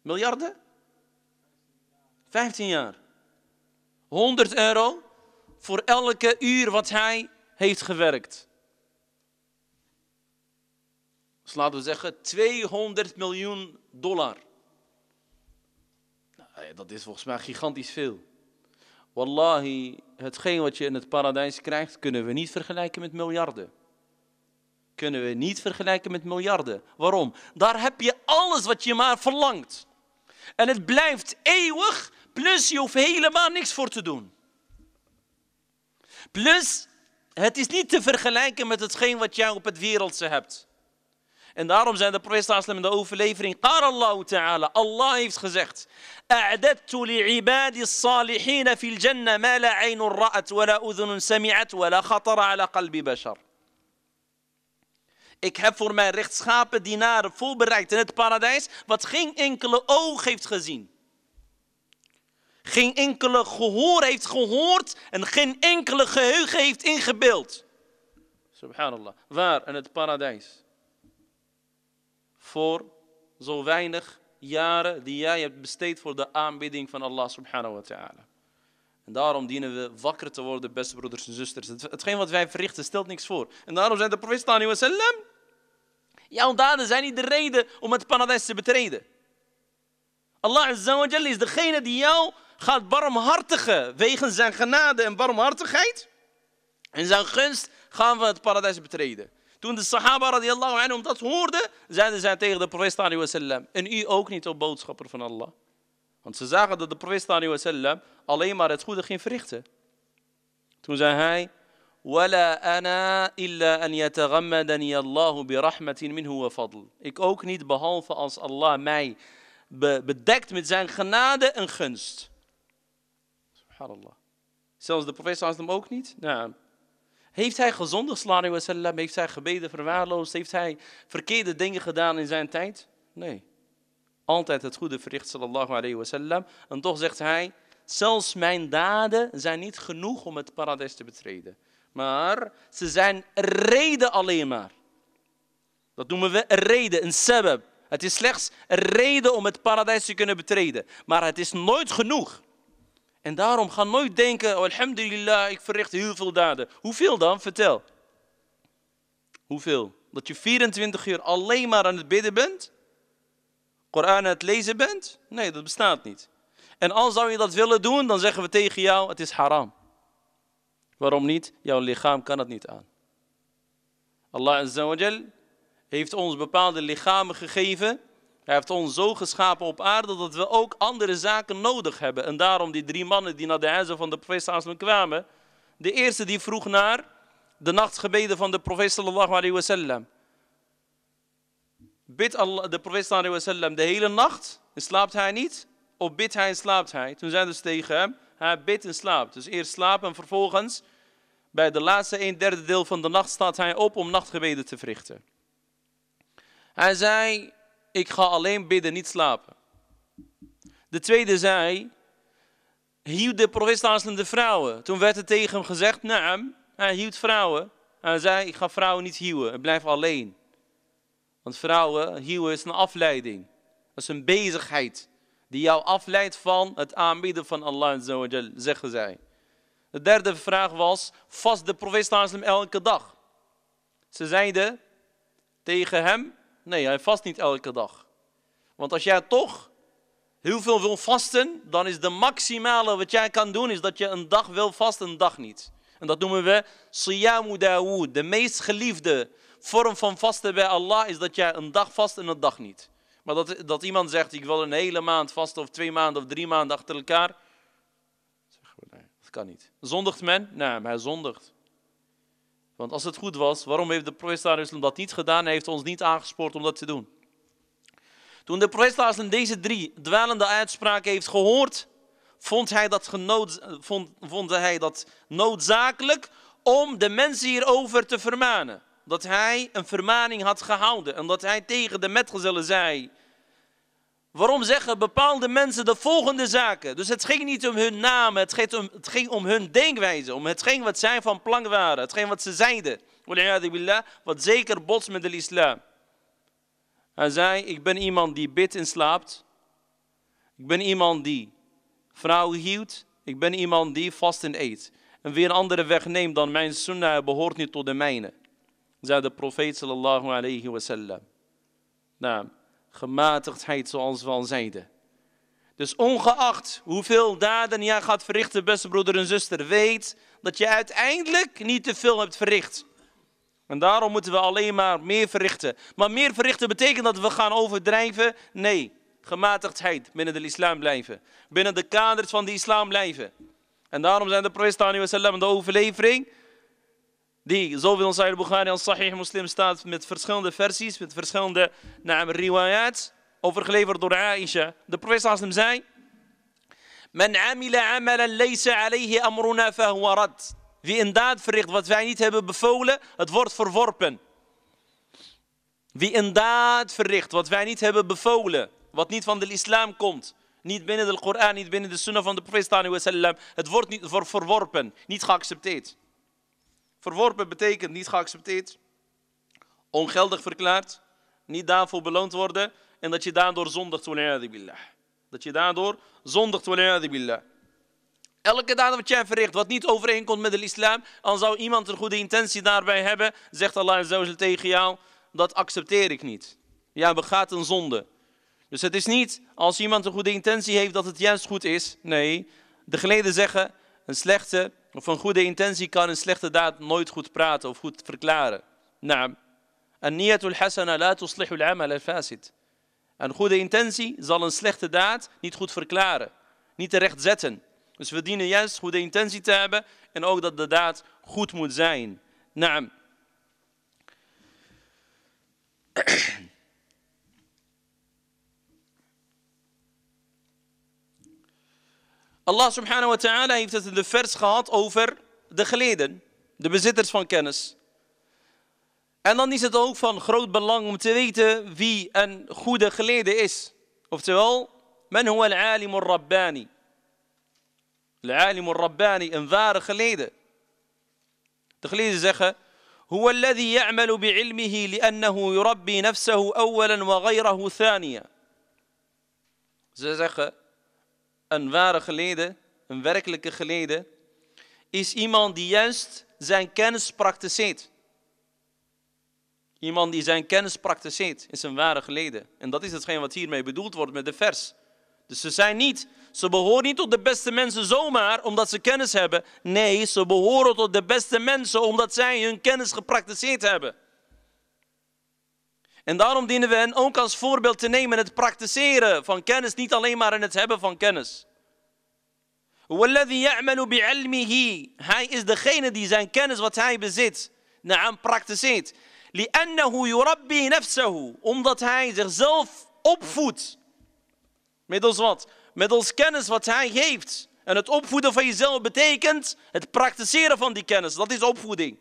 Miljarden? 15 jaar. 100 euro voor elke uur wat hij heeft gewerkt. Dus laten we zeggen 200 miljoen dollar. Nou, dat is volgens mij gigantisch veel. Wallahi, hetgeen wat je in het paradijs krijgt, kunnen we niet vergelijken met miljarden. Kunnen we niet vergelijken met miljarden. Waarom? Daar heb je alles wat je maar verlangt. En het blijft eeuwig, plus je hoeft helemaal niks voor te doen. Plus, het is niet te vergelijken met hetgeen wat jij op het wereldse hebt. En daarom zijn de profeet in de overlevering, Qar Allah ta'ala, Allah heeft gezegd, li'ibadi salihin fil jannah ma la ra'at, wa la sami'at, wa la khatara ala qalbi bashar. Ik heb voor mijn rechtschapen dienaren voorbereid in het paradijs wat geen enkele oog heeft gezien. Geen enkele gehoor heeft gehoord en geen enkele geheugen heeft ingebeeld. Subhanallah. Waar in het paradijs? voor zo weinig jaren die jij hebt besteed voor de aanbidding van Allah subhanahu wa ta'ala. En daarom dienen we wakker te worden, beste broeders en zusters. Hetgeen wat wij verrichten stelt niks voor. En daarom zijn de profeet sallallahu wasallam. Jouw daden zijn niet de reden om het paradijs te betreden. Allah is degene die jou gaat barmhartigen wegens zijn genade en barmhartigheid. En zijn gunst gaan we het paradijs betreden. Toen de Sahaba radiallahu anhum dat hoorden, zeiden zij tegen de profeet sallallahu sallam, en u ook niet, o boodschapper van Allah. Want ze zagen dat de profeet sallallahu sallam alleen maar het goede ging verrichten. Toen zei hij, "Wala ana illa an إلا Allahu bi rahmatin minhu wa fadl". Ik ook niet behalve als Allah mij bedekt met zijn genade en gunst. Subhanallah. Zelfs de profeet sallallahu ook niet? Nou, heeft hij gezondigd, sallallahu wasallam? Heeft hij gebeden verwaarloosd? Heeft hij verkeerde dingen gedaan in zijn tijd? Nee. Altijd het goede verricht, sallallahu alayhi wasallam. En toch zegt hij, zelfs mijn daden zijn niet genoeg om het paradijs te betreden. Maar ze zijn reden alleen maar. Dat noemen we reden, een sebab. Het is slechts reden om het paradijs te kunnen betreden. Maar het is nooit genoeg. En daarom ga nooit denken, oh, alhamdulillah, ik verricht heel veel daden. Hoeveel dan? Vertel. Hoeveel? Dat je 24 uur alleen maar aan het bidden bent? Koran aan het lezen bent? Nee, dat bestaat niet. En als zou je dat willen doen, dan zeggen we tegen jou, het is haram. Waarom niet? Jouw lichaam kan het niet aan. Allah Azza heeft ons bepaalde lichamen gegeven hij heeft ons zo geschapen op aarde dat we ook andere zaken nodig hebben. En daarom die drie mannen die naar de huizen van de profeet kwamen. De eerste die vroeg naar de nachtgebeden van de profeet sallallahu alayhi wasallam. Bid Allah, de profeet sallallahu Alaihi wasallam de hele nacht en slaapt hij niet? Of bidt hij en slaapt hij? Toen zeiden ze tegen hem, hij bidt en slaapt. Dus eerst slapen en vervolgens bij de laatste een derde deel van de nacht staat hij op om nachtgebeden te verrichten. Hij zei, ik ga alleen bidden, niet slapen. De tweede zei, hield de profeet de vrouwen. Toen werd er tegen hem gezegd, naam, hij hield vrouwen. Hij zei, ik ga vrouwen niet hieuwen, ik blijf alleen. Want vrouwen, hieuwen is een afleiding. Dat is een bezigheid die jou afleidt van het aanbieden van Allah, zeggen zij. De derde vraag was, vast de profeet elke dag? Ze zeiden tegen hem, Nee, hij vast niet elke dag. Want als jij toch heel veel wil vasten, dan is de maximale wat jij kan doen, is dat je een dag wil vasten, een dag niet. En dat noemen we Siyamu Dawood. De meest geliefde vorm van vasten bij Allah is dat jij een dag vast en een dag niet. Maar dat, dat iemand zegt, ik wil een hele maand vasten of twee maanden of drie maanden achter elkaar. Dat kan niet. Zondigt men? Nee, hij zondigt. Want als het goed was, waarom heeft de profeet dat niet gedaan? Hij heeft ons niet aangespoord om dat te doen. Toen de profeet deze drie dwalende uitspraken heeft gehoord, vond hij dat, genood, vond, vond hij dat noodzakelijk om de mensen hierover te vermanen. Dat hij een vermaning had gehouden en dat hij tegen de metgezellen zei Waarom zeggen bepaalde mensen de volgende zaken? Dus het ging niet om hun namen, het ging om, het ging om hun denkwijze, om hetgeen wat zij van plan waren, hetgeen wat ze zeiden. Billah, wat zeker bots met de islam. Hij zei, ik ben iemand die bidt en slaapt. Ik ben iemand die vrouwen hield. Ik ben iemand die vast en eet. En wie een andere weg neemt dan mijn sunnah behoort niet tot de mijne. Zei de profeet sallallahu alayhi wasallam. Naam. Nou, gematigdheid, zoals we al zeiden. Dus ongeacht hoeveel daden jij gaat verrichten, beste broeder en zuster, weet dat je uiteindelijk niet te veel hebt verricht. En daarom moeten we alleen maar meer verrichten. Maar meer verrichten betekent dat we gaan overdrijven? Nee, gematigdheid binnen de islam blijven. Binnen de kaders van de islam blijven. En daarom zijn de profeet de overlevering die, zoveel in Sahih Bukhari als Sahih Muslim staat met verschillende versies, met verschillende naam, riwayat, overgeleverd door Aisha. De profeet zei, Men amila amalan laysa alayhi amruna Wie inderdaad verricht wat wij niet hebben bevolen, het wordt verworpen. Wie inderdaad verricht wat wij niet hebben bevolen, wat niet van de islam komt, niet binnen de Koran, niet binnen de sunnah van de profeet, het wordt niet verworpen, niet geaccepteerd. Verworpen betekent niet geaccepteerd, ongeldig verklaard, niet daarvoor beloond worden en dat je daardoor zondigt. Dat je daardoor zondigt. Elke daad wat jij verricht, wat niet overeenkomt met de islam, al zou iemand een goede intentie daarbij hebben, zegt Allah tegen jou, dat accepteer ik niet. Ja, begaat een zonde. Dus het is niet als iemand een goede intentie heeft dat het juist goed is. Nee, de geleden zeggen, een slechte of een goede intentie kan een slechte daad nooit goed praten of goed verklaren. Naam. En niyatul hasana la tuslihul amal al-fasid. Een goede intentie zal een slechte daad niet goed verklaren, niet terecht zetten. Dus we dienen juist goede intentie te hebben en ook dat de daad goed moet zijn. Naam. Allah subhanahu wa ta'ala heeft het in de vers gehad over de geleden, de bezitters van kennis. En dan is het ook van groot belang om te weten wie een goede geleden is. Oftewel, men huwa al-alim al-rabbani. Al-alim al-rabbani, een ware geleden. De geleden zeggen, huwa alladhi ya'malu bi'ilmihi li'annahu yurabbi Ze zeggen, een ware geleden, een werkelijke geleden, is iemand die juist zijn kennis praktiseert. Iemand die zijn kennis praktiseert, is een ware geleden. En dat is hetgeen wat hiermee bedoeld wordt met de vers. Dus ze zijn niet, ze behoren niet tot de beste mensen zomaar omdat ze kennis hebben. Nee, ze behoren tot de beste mensen omdat zij hun kennis gepraktiseerd hebben. En daarom dienen we hen ook als voorbeeld te nemen in het praktiseren van kennis, niet alleen maar in het hebben van kennis. Hij is degene die zijn kennis wat hij bezit, naam praktiseert. Omdat hij zichzelf opvoedt. Middels wat? Middels kennis wat hij heeft. En het opvoeden van jezelf betekent het praktiseren van die kennis. Dat is opvoeding.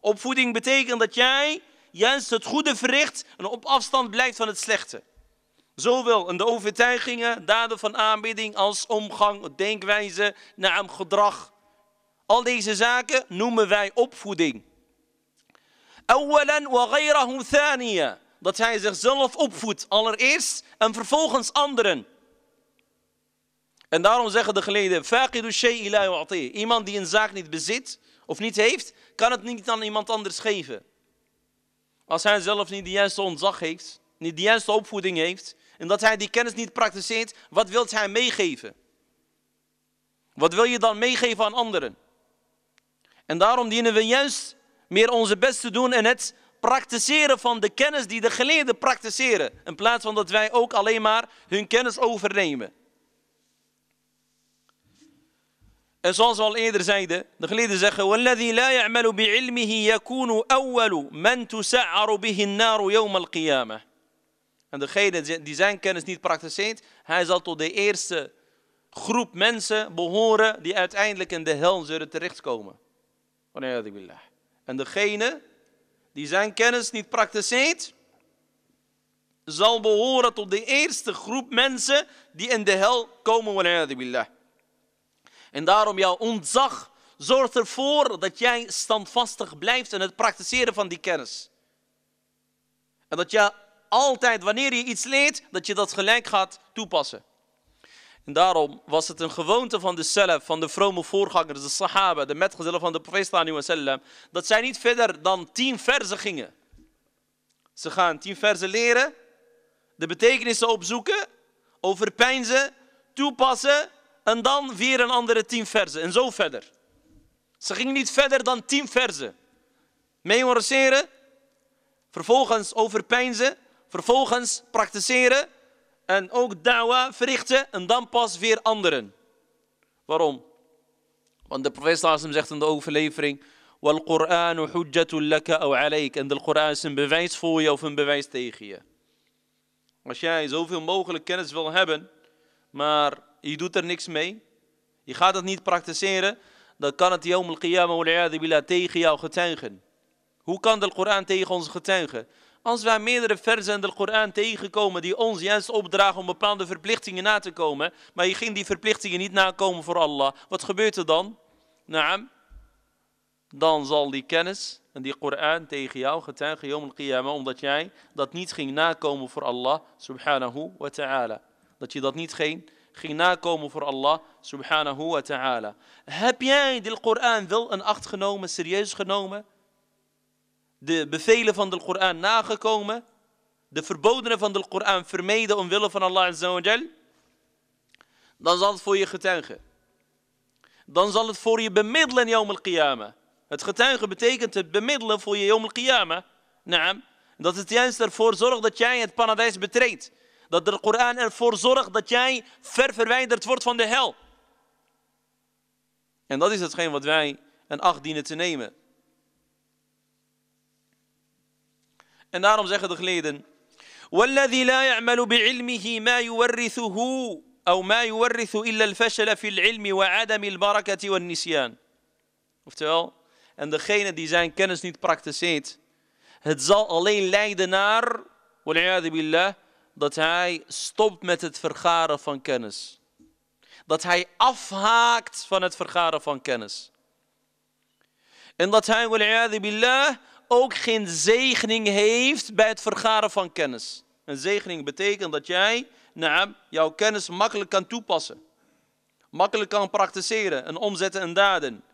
Opvoeding betekent dat jij juist het goede verricht en op afstand blijft van het slechte. Zowel in de overtuigingen, daden van aanbidding als omgang, denkwijze, naam, gedrag. Al deze zaken noemen wij opvoeding. Dat hij zichzelf opvoedt, allereerst en vervolgens anderen. En daarom zeggen de geleden, Iemand die een zaak niet bezit of niet heeft, kan het niet aan iemand anders geven. Als hij zelf niet de juiste ontzag heeft, niet de juiste opvoeding heeft, en dat hij die kennis niet praktiseert, wat wilt hij meegeven? Wat wil je dan meegeven aan anderen? En daarom dienen we juist meer onze best te doen en het praktiseren van de kennis die de geleerden praktiseren. In plaats van dat wij ook alleen maar hun kennis overnemen. En zoals we al eerder zeiden, de geleden zeggen: En degene die zijn kennis niet praktiseert, hij zal tot de eerste groep mensen behoren die uiteindelijk in de hel zullen terechtkomen. En degene die zijn kennis niet praktiseert, zal behoren tot de eerste groep mensen die in de hel komen. de billah. En daarom jouw ontzag zorgt ervoor dat jij standvastig blijft in het praktiseren van die kennis. En dat je altijd, wanneer je iets leert, dat je dat gelijk gaat toepassen. En daarom was het een gewoonte van de Salaf, van de vrome voorgangers, de Sahaba, de metgezellen van de Profeet, dat zij niet verder dan tien verzen gingen. Ze gaan tien verzen leren, de betekenissen opzoeken, overpeinzen, toepassen en dan weer een andere tien verzen en zo verder. Ze ging niet verder dan tien verzen. Memoriseren, vervolgens overpeinzen, vervolgens praktiseren en ook dawa verrichten en dan pas weer anderen. Waarom? Want de profeet Sallallahu zegt in de overlevering: Wal Qur'anu hujjatul laka aw En de Koran is een bewijs voor je of een bewijs tegen je. Als jij zoveel mogelijk kennis wil hebben, maar je doet er niks mee, je gaat het niet praktiseren, dan kan het Yawm al-Qiyamah billah tegen jou getuigen. Hoe kan de Koran tegen ons getuigen? Als wij meerdere versen in de Koran tegenkomen die ons juist opdragen om bepaalde verplichtingen na te komen, maar je ging die verplichtingen niet nakomen voor Allah, wat gebeurt er dan? Naam, dan zal die kennis en die Koran tegen jou getuigen, Yom al-Qiyamah, omdat jij dat niet ging nakomen voor Allah, subhanahu wa ta'ala. Dat je dat niet ging ging nakomen voor Allah subhanahu wa ta'ala. Heb jij de Koran wel in acht genomen, serieus genomen? De bevelen van de Koran nagekomen? De verbodenen van de Koran vermeden omwille van Allah azawajal? Dan zal het voor je getuigen. Dan zal het voor je bemiddelen in al-Qiyamah. Het getuigen betekent het bemiddelen voor je al-Qiyamah. Naam. Dat het juist ervoor zorgt dat jij het paradijs betreedt dat de Koran ervoor zorgt dat jij ver verwijderd wordt van de hel. En dat is hetgeen wat wij in acht dienen te nemen. En daarom zeggen de geleden: والذي لا يعمل بعلمه ما يورثه Oftewel, en degene die zijn kennis niet praktiseert, het zal alleen leiden naar, billah, dat hij stopt met het vergaren van kennis. Dat hij afhaakt van het vergaren van kennis. En dat hij, billah, ook geen zegening heeft bij het vergaren van kennis. Een zegening betekent dat jij naam, jouw kennis makkelijk kan toepassen. Makkelijk kan praktiseren en omzetten in daden.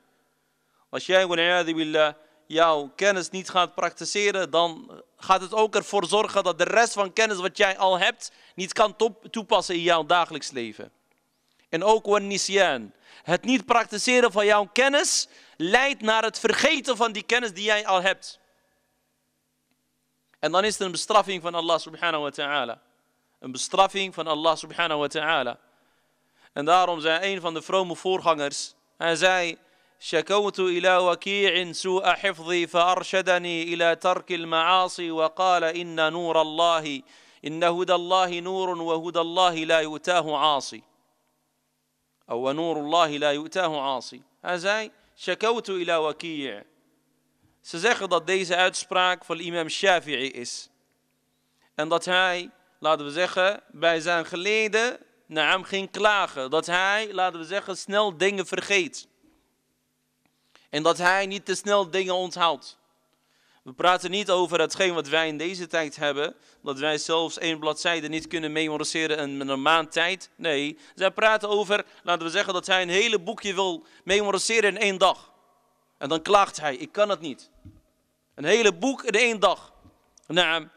Als jij, billah, jouw kennis niet gaat praktiseren, dan gaat het ook ervoor zorgen dat de rest van kennis wat jij al hebt, niet kan toepassen in jouw dagelijks leven. En ook wannisyan. Het niet praktiseren van jouw kennis leidt naar het vergeten van die kennis die jij al hebt. En dan is het een bestraffing van Allah subhanahu wa ta'ala. Een bestraffing van Allah subhanahu wa ta'ala. En daarom zei een van de vrome voorgangers, hij zei, شكوت إلى وكيع سوء حفظي فأرشدني إلى ترك المعاصي وقال إن نور الله إن هدى الله نور وهدى الله لا يؤتاه عاصي أو نور الله لا يؤتاه عاصي هذا شكوت shakautu وكيع Ze zeggen dat deze uitspraak van imam Shafi'i is. En dat hij, laten we zeggen, bij zijn geleden naar hem ging klagen. Dat hij, laten we zeggen, snel dingen vergeet. En dat Hij niet te snel dingen onthoudt. We praten niet over hetgeen wat wij in deze tijd hebben, dat wij zelfs één bladzijde niet kunnen memoriseren in een maand tijd. Nee, zij praten over, laten we zeggen, dat hij een hele boekje wil memoriseren in één dag. En dan klaagt hij, ik kan het niet. Een hele boek in één dag. Nou,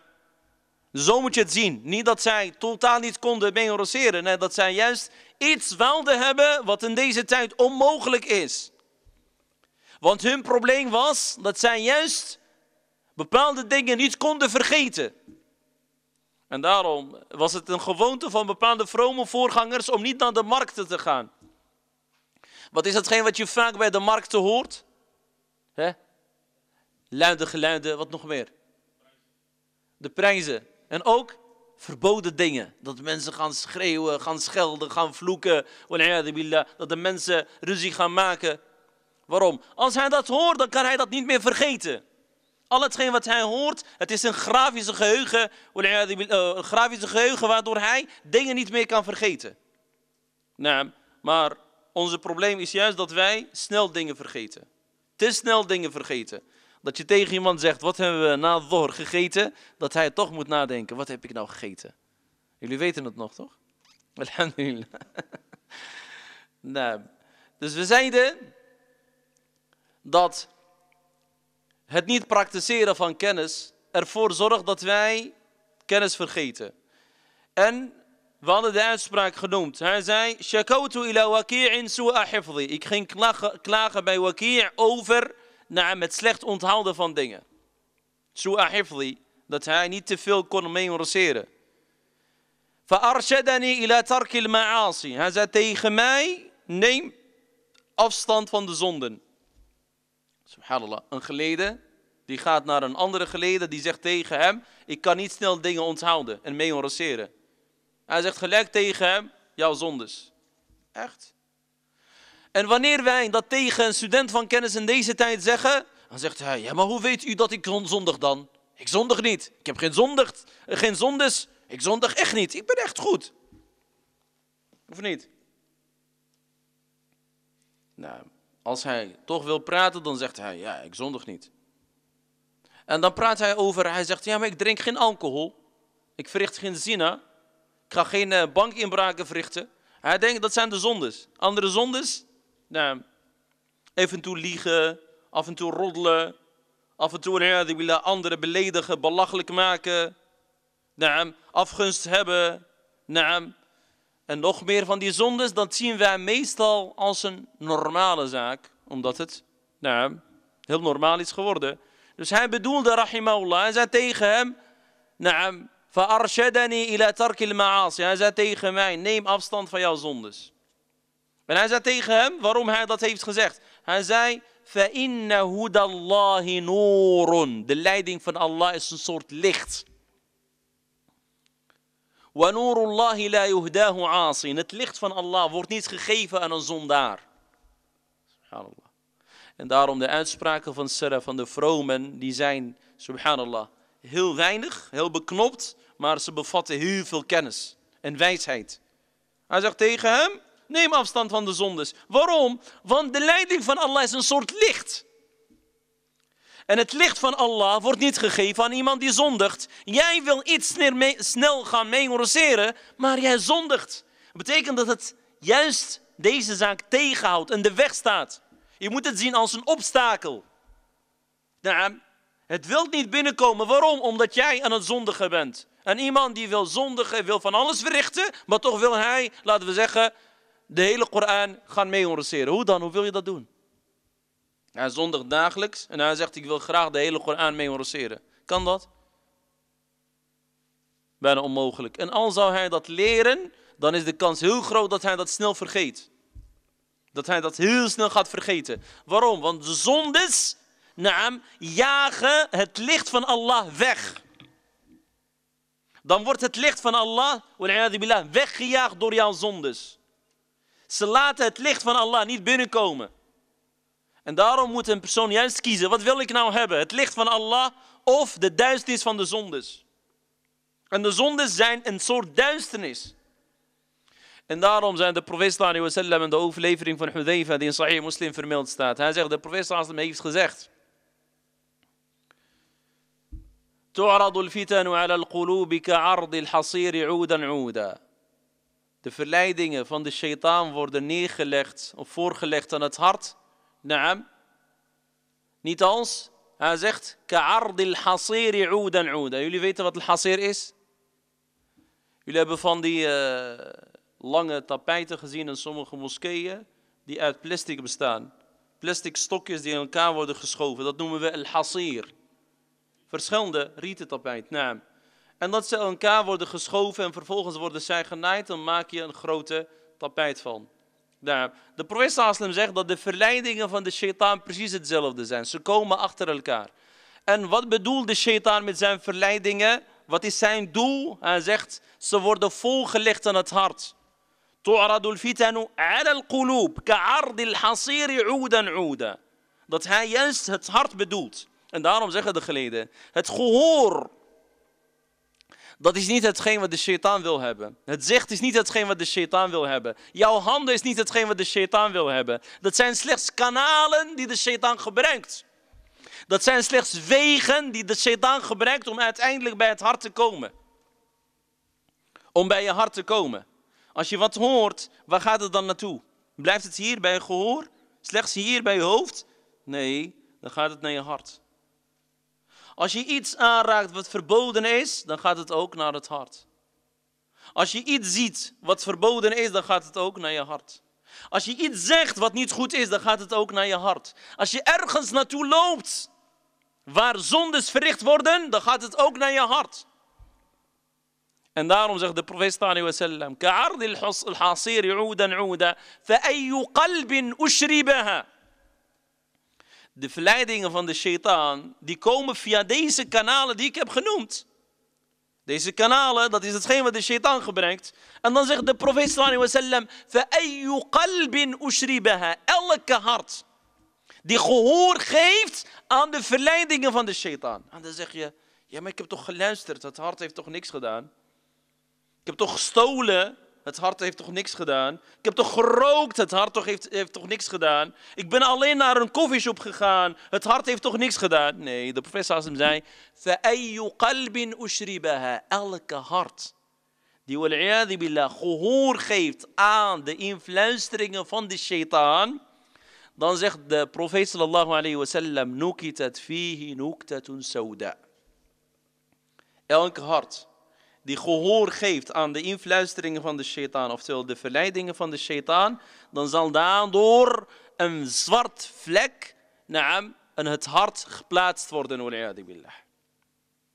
zo moet je het zien. Niet dat zij totaal niet konden memoriseren, nee, dat zij juist iets wilden hebben wat in deze tijd onmogelijk is. Want hun probleem was dat zij juist bepaalde dingen niet konden vergeten. En daarom was het een gewoonte van bepaalde vrome voorgangers om niet naar de markten te gaan. Wat is datgene wat je vaak bij de markten hoort? He? Luide geluiden, wat nog meer? De prijzen. En ook verboden dingen. Dat mensen gaan schreeuwen, gaan schelden, gaan vloeken. Dat de mensen ruzie gaan maken. Waarom? Als hij dat hoort, dan kan hij dat niet meer vergeten. Al hetgeen wat hij hoort, het is een grafische geheugen, eh, een grafische geheugen waardoor hij dingen niet meer kan vergeten. Nou, maar onze probleem is juist dat wij snel dingen vergeten. Te snel dingen vergeten. Dat je tegen iemand zegt, wat hebben we na door gegeten? Dat hij toch moet nadenken, wat heb ik nou gegeten? Jullie weten het nog, toch? Alhamdulillah. Nou, dus we zeiden dat het niet praktiseren van kennis ervoor zorgt dat wij kennis vergeten. En we hadden de uitspraak genoemd. Hij zei: ila Ik ging klagen, bij Wakir over naar nou, het slecht onthouden van dingen. Su'a hifdi. Dat hij niet te veel kon memoriseren. Fa'arshadani ila tarkil ma'asi. Hij zei tegen mij: Neem afstand van de zonden. Subhanallah. Een geleden die gaat naar een andere geleden. die zegt tegen hem: Ik kan niet snel dingen onthouden en memoreren. Hij zegt gelijk tegen hem: Jouw zondes. Echt? En wanneer wij dat tegen een student van kennis in deze tijd zeggen, dan zegt hij: Ja, maar hoe weet u dat ik zondig dan? Ik zondig niet. Ik heb geen, zondigd, geen zondes. Ik zondig echt niet. Ik ben echt goed. Of niet? Nou. Als hij toch wil praten, dan zegt hij, ja, ik zondig niet. En dan praat hij over, hij zegt, ja, maar ik drink geen alcohol. Ik verricht geen zina. Ik ga geen eh, bankinbraken verrichten. Hij denkt, dat zijn de zondes. Andere zondes? Nou, even toe liegen, af en toe roddelen, af en toe nou die willen anderen beledigen, belachelijk maken, naam, nou, afgunst hebben, Nou, en nog meer van die zondes, dan zien wij meestal als een normale zaak, omdat het nou, heel normaal is geworden. Dus hij bedoelde, rahimahullah, hij zei tegen hem, naam, فأرشدني ila tarkil maas. Hij zei tegen mij, neem afstand van jouw zondes. En hij zei tegen hem, waarom hij dat heeft gezegd. Hij zei, فَإِنَّ اللَّهِ De leiding van Allah is een soort licht. Het licht van Allah wordt niet gegeven aan een zondaar. Subhanallah. En daarom de uitspraken van Sarah van de vromen, die zijn, subhanallah, heel weinig, heel beknopt, maar ze bevatten heel veel kennis en wijsheid. Hij zegt tegen hem, neem afstand van de zondes. Waarom? Want de leiding van Allah is een soort licht. En het licht van Allah wordt niet gegeven aan iemand die zondigt. Jij wil iets snel gaan memoriseren, maar jij zondigt. Dat betekent dat het juist deze zaak tegenhoudt en de weg staat. Je moet het zien als een obstakel. Nou, het wilt niet binnenkomen. Waarom? Omdat jij aan het zondigen bent. En iemand die wil zondigen, wil van alles verrichten, maar toch wil hij, laten we zeggen, de hele Koran gaan memoriseren. Hoe dan? Hoe wil je dat doen? Hij zondigt dagelijks en hij zegt ik wil graag de hele Koran memoriseren. Kan dat? Bijna onmogelijk. En al zou hij dat leren, dan is de kans heel groot dat hij dat snel vergeet. Dat hij dat heel snel gaat vergeten. Waarom? Want de zondes, naam, jagen het licht van Allah weg. Dan wordt het licht van Allah, billah, weggejaagd door jouw zondes. Ze laten het licht van Allah niet binnenkomen. En daarom moet een persoon juist kiezen, wat wil ik nou hebben? Het licht van Allah of de duisternis van de zondes? En de zonden zijn een soort duisternis. En daarom zijn de profeet sallallahu en de overlevering van Hudayfa die in Sahih Muslim vermeld staat. Hij zegt, de profeet sallallahu heeft gezegd. De verleidingen van de shaitaan worden neergelegd of voorgelegd aan het hart Naam. Niet als, hij zegt, ka'ardil hasiri oudan oudan. Jullie weten wat het hasir is? Jullie hebben van die eh, lange tapijten gezien in sommige moskeeën die uit plastic bestaan. Plastic stokjes die in elkaar worden geschoven, dat noemen we el hasir Verschillende rieten tapijt, naam. En dat ze in elkaar worden geschoven en vervolgens worden zij genaaid, dan maak je een grote tapijt van. De professor Aslam zegt dat de verleidingen van de shaitaan precies hetzelfde zijn. Ze komen achter elkaar. En wat bedoelt de shaitaan met zijn verleidingen? Wat is zijn doel? Hij zegt, ze worden volgelegd aan het hart. Tu'radul fitanu ala al-qulub Dat hij juist het hart bedoelt. En daarom zeggen de geleden, het gehoor dat is niet hetgeen wat de shaitaan wil hebben. Het zicht is niet hetgeen wat de shaitaan wil hebben. Jouw handen is niet hetgeen wat de shaitaan wil hebben. Dat zijn slechts kanalen die de shaitaan gebruikt. Dat zijn slechts wegen die de shaitaan gebruikt om uiteindelijk bij het hart te komen. Om bij je hart te komen. Als je wat hoort, waar gaat het dan naartoe? Blijft het hier bij je gehoor? Slechts hier bij je hoofd? Nee, dan gaat het naar je hart. Als je iets aanraakt wat verboden is, dan gaat het ook naar het hart. Als je iets ziet wat verboden is, dan gaat het ook naar je hart. Als je iets zegt wat niet goed is, dan gaat het ook naar je hart. Als je ergens naartoe loopt waar zondes verricht worden, dan gaat het ook naar je hart. En daarom zegt de profeet sallallahu wasallam: "Ka'ardil hasir 'uda, fa qalbin de verleidingen van de shaitaan, die komen via deze kanalen die ik heb genoemd. Deze kanalen, dat is hetgeen wat de shaitaan gebruikt. En dan zegt de profeet sallallahu alayhi wasallam, Elke hart die gehoor geeft aan de verleidingen van de shaitaan. En dan zeg je, ja maar ik heb toch geluisterd, dat hart heeft toch niks gedaan. Ik heb toch gestolen, het hart heeft toch niks gedaan? Ik heb toch gerookt? Het hart toch heeft, heeft toch niks gedaan? Ik ben alleen naar een koffieshop gegaan. Het hart heeft toch niks gedaan? Nee, de professor hem zei... Elke hart die gehoor geeft aan de influisteringen van de shaitaan... Dan zegt de profeet sallallahu alayhi wa sallam... fihi Elke hart die gehoor geeft aan de influisteringen van de shaitaan, oftewel de verleidingen van de shaitaan, dan zal daardoor een zwart vlek naam, in het hart geplaatst worden. Billah.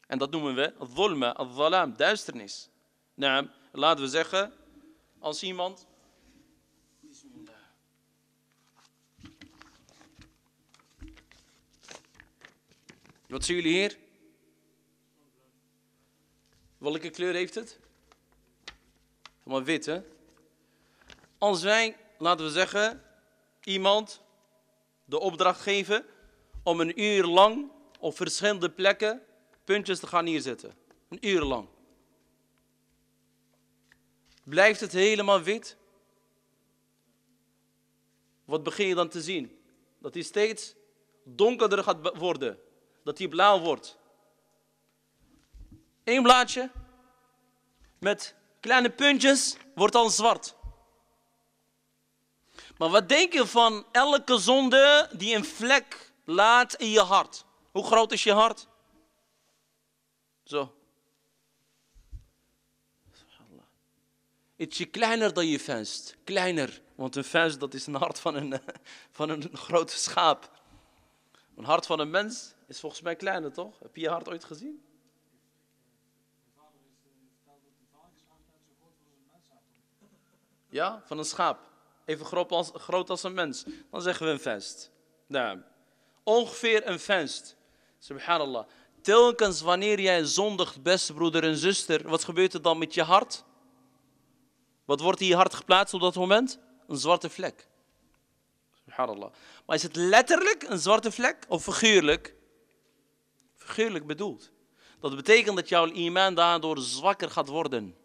En dat noemen we dhulma, dhalam, duisternis. Naam, laten we zeggen, als iemand... Wat zien jullie hier? Welke kleur heeft het? Maar wit, hè? Als wij, laten we zeggen, iemand de opdracht geven om een uur lang op verschillende plekken puntjes te gaan neerzetten. Een uur lang. Blijft het helemaal wit? Wat begin je dan te zien? Dat hij steeds donkerder gaat worden. Dat hij blauw wordt. Een blaadje met kleine puntjes wordt al zwart. Maar wat denk je van elke zonde die een vlek laat in je hart? Hoe groot is je hart? Zo. je kleiner dan je venst? Kleiner, want een venst dat is een hart van een, van een grote schaap. Een hart van een mens is volgens mij kleiner, toch? Heb je je hart ooit gezien? ja, van een schaap. Even groot als, groot als een mens. Dan zeggen we een vest. Nou, ongeveer een vest. Subhanallah. Telkens wanneer jij zondigt, beste broeder en zuster, wat gebeurt er dan met je hart? Wat wordt in je hart geplaatst op dat moment? Een zwarte vlek. Subhanallah. Maar is het letterlijk een zwarte vlek of figuurlijk? Figuurlijk bedoeld. Dat betekent dat jouw iman daardoor zwakker gaat worden.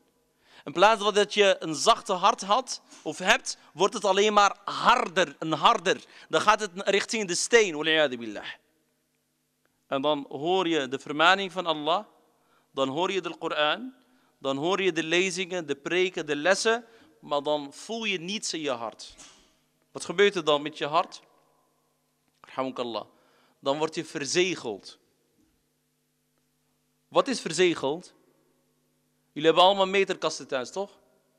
In plaats van dat je een zachte hart had of hebt, wordt het alleen maar harder en harder. Dan gaat het richting de steen. billah. En dan hoor je de vermaning van Allah, dan hoor je de Koran, dan hoor je de lezingen, de preken, de lessen, maar dan voel je niets in je hart. Wat gebeurt er dan met je hart? Allah. Dan word je verzegeld. Wat is verzegeld? Jullie hebben allemaal meterkasten thuis, toch?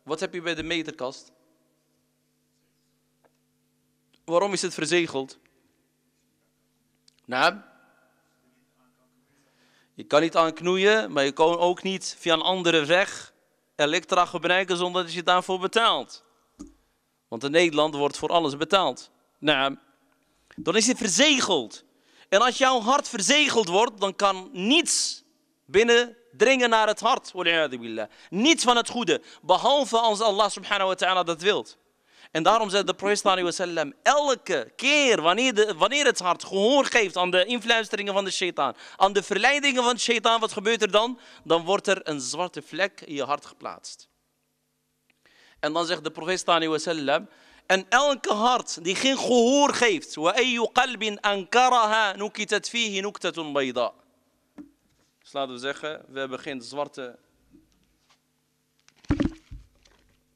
Wat heb je bij de meterkast? Waarom is het verzegeld? Nou, je kan niet aanknoeien, maar je kan ook niet via een andere weg elektra gebruiken zonder dat je daarvoor betaalt. Want in Nederland wordt voor alles betaald. Nou, dan is het verzegeld. En als jouw hart verzegeld wordt, dan kan niets binnen dringen naar het hart. Niets van het goede, behalve als Allah subhanahu wa ta'ala dat wilt. En daarom zegt de profeet elke keer wanneer, de, wanneer het hart gehoor geeft aan de influisteringen van de shaitaan, aan de verleidingen van de shaitaan, wat gebeurt er dan? Dan wordt er een zwarte vlek in je hart geplaatst. En dan zegt de profeet sallam, en elke hart die geen gehoor geeft, nukta tun bayda'. Dus laten we zeggen, we hebben geen zwarte...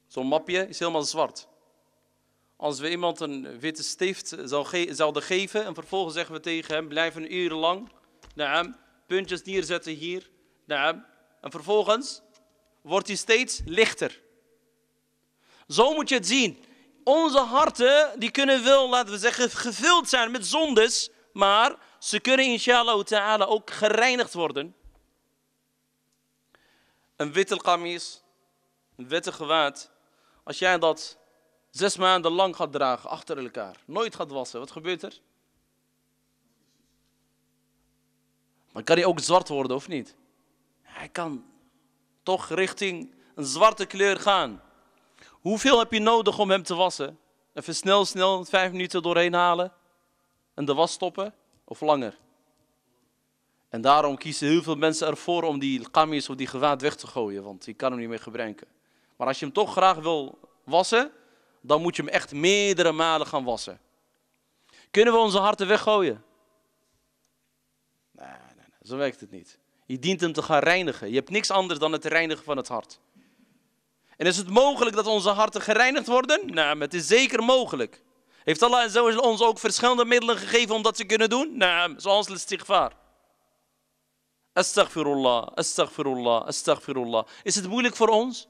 Zo'n mapje is helemaal zwart. Als we iemand een witte stift zouden geven en vervolgens zeggen we tegen hem, blijf een uur lang, naam, puntjes neerzetten hier, naam. En vervolgens wordt hij steeds lichter. Zo moet je het zien. Onze harten, die kunnen wel, laten we zeggen, gevuld zijn met zondes, maar ze kunnen inshallah ta'ala ook gereinigd worden een witte kamis, een witte gewaad, als jij dat zes maanden lang gaat dragen achter elkaar, nooit gaat wassen, wat gebeurt er? Maar kan hij ook zwart worden of niet? Hij kan toch richting een zwarte kleur gaan. Hoeveel heb je nodig om hem te wassen? Even snel, snel, vijf minuten doorheen halen en de was stoppen of langer? En daarom kiezen heel veel mensen ervoor om die kamis of die gewaad weg te gooien, want die kan hem niet meer gebruiken. Maar als je hem toch graag wil wassen, dan moet je hem echt meerdere malen gaan wassen. Kunnen we onze harten weggooien? Nee, nee, zo werkt het niet. Je dient hem te gaan reinigen. Je hebt niks anders dan het reinigen van het hart. En is het mogelijk dat onze harten gereinigd worden? Nou, het is zeker mogelijk. Heeft Allah ons ook verschillende middelen gegeven om dat te kunnen doen? Nou, zoals het istighfar. Astaghfirullah, astaghfirullah, astaghfirullah. Is het moeilijk voor ons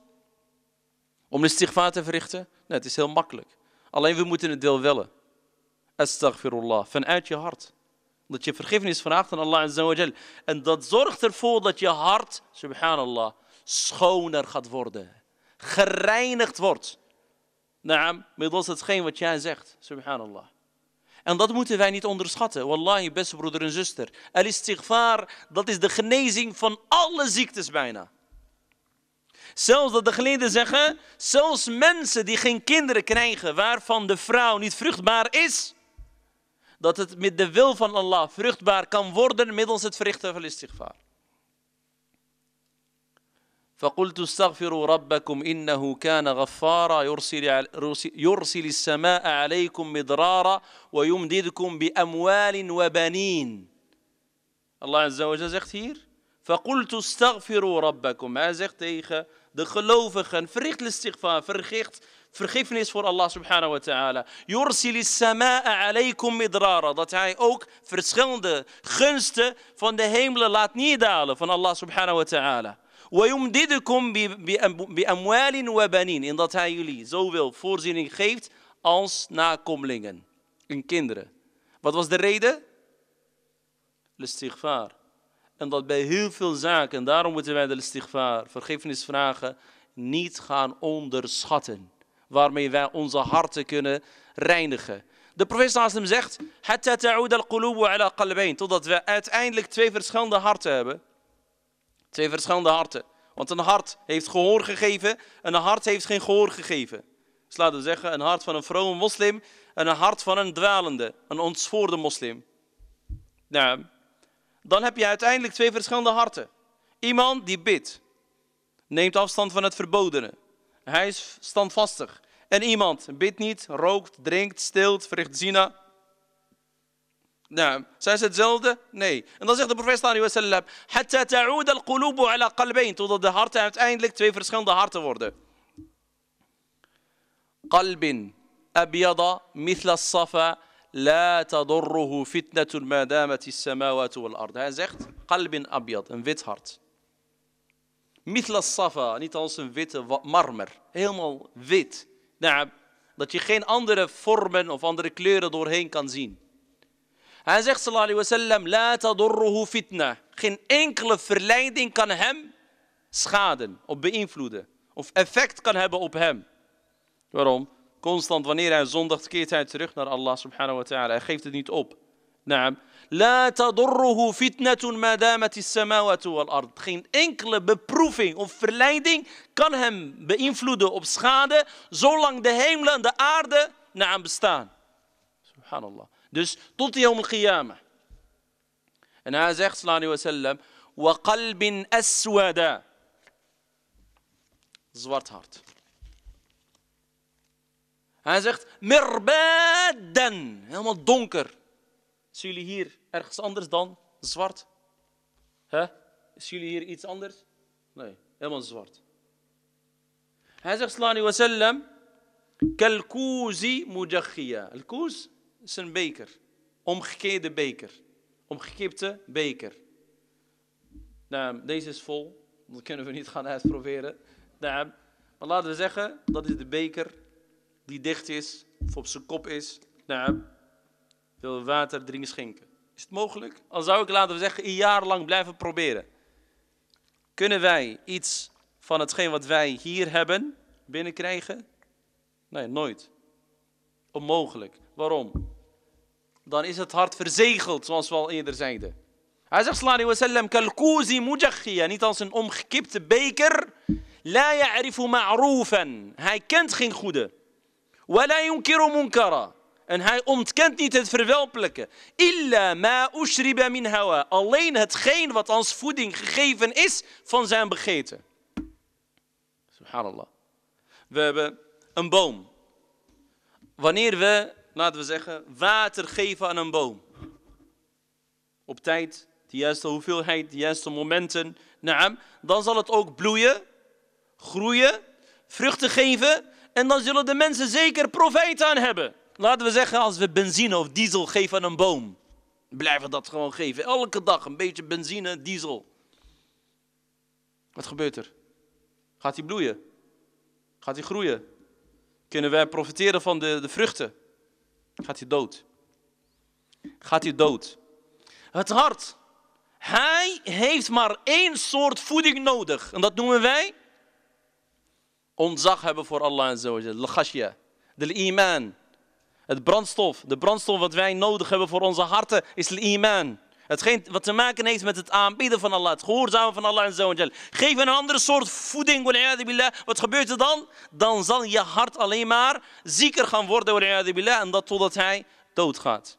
om de istighfar te verrichten? Nee, het is heel makkelijk. Alleen we moeten het deel willen. Astaghfirullah, vanuit je hart. Dat je vergiffenis vraagt aan Allah Azza En dat zorgt ervoor dat je hart, subhanallah, schoner gaat worden. Gereinigd wordt. Naam, middels hetgeen wat jij zegt, subhanallah. En dat moeten wij niet onderschatten. Wallahi, beste broeder en zuster. Al-istighfar, dat is de genezing van alle ziektes bijna. Zelfs dat de geleden zeggen, zelfs mensen die geen kinderen krijgen, waarvan de vrouw niet vruchtbaar is, dat het met de wil van Allah vruchtbaar kan worden middels het verrichten van istighfar. فقلت استغفروا ربكم انه كان غفارا يرسل يرسل السماء عليكم مدرارا ويمددكم باموال وبنين. الله عز وجل زغتير فقلت استغفروا ربكم ما عزختيخ دخلوا فخن فرخت الاستغفار فرخت فرخيفنيس فور الله سبحانه وتعالى يرسل السماء عليكم مدرارا ذات هاي اوك فرسخند خنست فون ده هيمل لات نيدالة الله سبحانه وتعالى وَيُمْدِدْكُمْ بِأَمْوَالٍ وَبَنِينَ. En dat hij jullie zowel voorziening geeft als nakomelingen en kinderen. Wat was de reden? Listighfar. En dat bij heel veel zaken, daarom moeten wij de listighfar, vergiffenis vragen, niet gaan onderschatten. Waarmee wij onze harten kunnen reinigen. De profeet Hassan zegt, Totdat we uiteindelijk twee verschillende harten hebben. Twee verschillende harten. Want een hart heeft gehoor gegeven en een hart heeft geen gehoor gegeven. Dus laten we zeggen, een hart van een vrome moslim en een hart van een dwalende, een ontspoorde moslim. Nou, dan heb je uiteindelijk twee verschillende harten. Iemand die bidt, neemt afstand van het verbodene. Hij is standvastig. En iemand bidt niet, rookt, drinkt, stilt, verricht zina. نعم zijn ze Nee. En dan zegt de profeet sallallahu alayhi wa sallam, totdat de harten uiteindelijk twee verschillende harten worden. قلب أبيض مثل الصفا لا تضره فتنة ما دامت السماوات والأرض. Hij zegt, قلب أبيض, een wit hart. مثل الصفا, niet als een witte marmer, helemaal wit. Dat je geen andere vormen of andere kleuren doorheen kan zien. Hij zegt sallallahu alayhi wasallam, la tadurruhu fitna. Geen enkele verleiding kan hem schaden of beïnvloeden. Of effect kan hebben op hem. Waarom? Constant wanneer hij zondigt keert hij terug naar Allah subhanahu wa ta'ala. Hij geeft het niet op. Naam. La tadurruhu fitnatun madamat samawati wal ard. Geen enkele beproeving of verleiding kan hem beïnvloeden op schade zolang de hemel en de aarde naam bestaan. Subhanallah. Dus tot Yom al-Qiyamah. En hij zegt, sallallahu wasallam, wa qalbin aswada. Zwart hart. Hij zegt, mirbadan. Helemaal donker. Zien jullie hier ergens anders dan zwart? Hè? Is jullie hier iets anders? Nee, helemaal zwart. Hij zegt, sallallahu wasallam, kalkuzi mujakhia. Al-koez zijn beker. Omgekeerde beker. Omgekipte beker. Nou, deze is vol. Dat kunnen we niet gaan uitproberen. Nou, maar laten we zeggen, dat is de beker die dicht is of op zijn kop is. Nou, wil we water drinken schenken. Is het mogelijk? Al zou ik, laten we zeggen, een jaar lang blijven proberen. Kunnen wij iets van hetgeen wat wij hier hebben binnenkrijgen? Nee, nooit. Onmogelijk. Waarom? dan is het hart verzegeld, zoals we al eerder zeiden. Hij zegt, sallallahu sallam, kalkuzi niet als een omgekipte beker. La ya'rifu Hij kent geen goede. Wa la yunkiru munkara. En hij ontkent niet het verwelpelijke. Illa ma ushriba min hawa. Alleen hetgeen wat als voeding gegeven is van zijn begeten. Subhanallah. We hebben een boom. Wanneer we laten we zeggen, water geven aan een boom. Op tijd, de juiste hoeveelheid, de juiste momenten. Naam, dan zal het ook bloeien, groeien, vruchten geven. En dan zullen de mensen zeker profijt aan hebben. Laten we zeggen, als we benzine of diesel geven aan een boom. Blijven dat gewoon geven. Elke dag een beetje benzine, diesel. Wat gebeurt er? Gaat hij bloeien? Gaat hij groeien? Kunnen wij profiteren van de, de vruchten? gaat hij dood. Gaat hij dood. Het hart. Hij heeft maar één soort voeding nodig. En dat noemen wij ontzag hebben voor Allah en zo. Lachashia, de iman. Het brandstof, de brandstof wat wij nodig hebben voor onze harten is de iman. Hetgeen wat te maken heeft met het aanbieden van Allah, het gehoorzamen van Allah en zo. Geef een andere soort voeding, wat gebeurt er dan? Dan zal je hart alleen maar zieker gaan worden, en dat totdat hij doodgaat.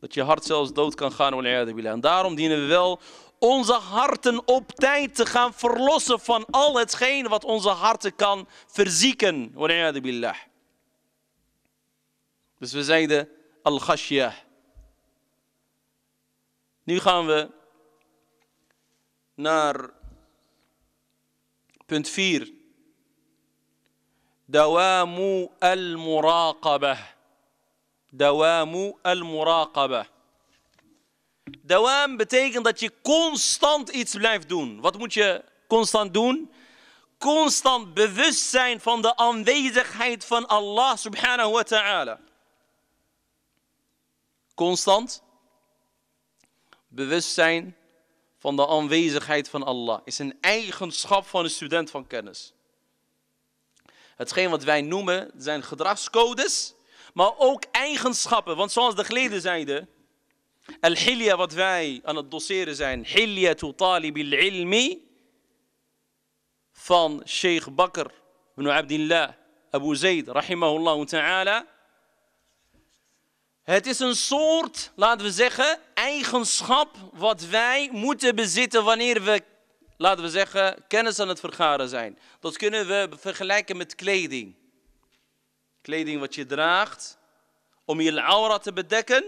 Dat je hart zelfs dood kan gaan, En daarom dienen we wel onze harten op tijd te gaan verlossen van al hetgeen wat onze harten kan verzieken, billah. Dus we zeiden, al-ghashiyah. Nu gaan we naar punt 4. Dawamu al-muraqabah. Dawamu al-muraqabah. Dawam betekent dat je constant iets blijft doen. Wat moet je constant doen? Constant bewust zijn van de aanwezigheid van Allah subhanahu wa ta'ala. Constant bewustzijn van de aanwezigheid van Allah is een eigenschap van een student van kennis. Hetgeen wat wij noemen zijn gedragscodes, maar ook eigenschappen. Want zoals de geleden zeiden, al-hilya wat wij aan het doseren zijn, hilya tu talib ilmi van Sheikh Bakr ibn Abdillah Abu Zaid rahimahullah ta'ala, het is een soort, laten we zeggen, eigenschap wat wij moeten bezitten wanneer we, laten we zeggen, kennis aan het vergaren zijn. Dat kunnen we vergelijken met kleding. Kleding wat je draagt om je aura te bedekken.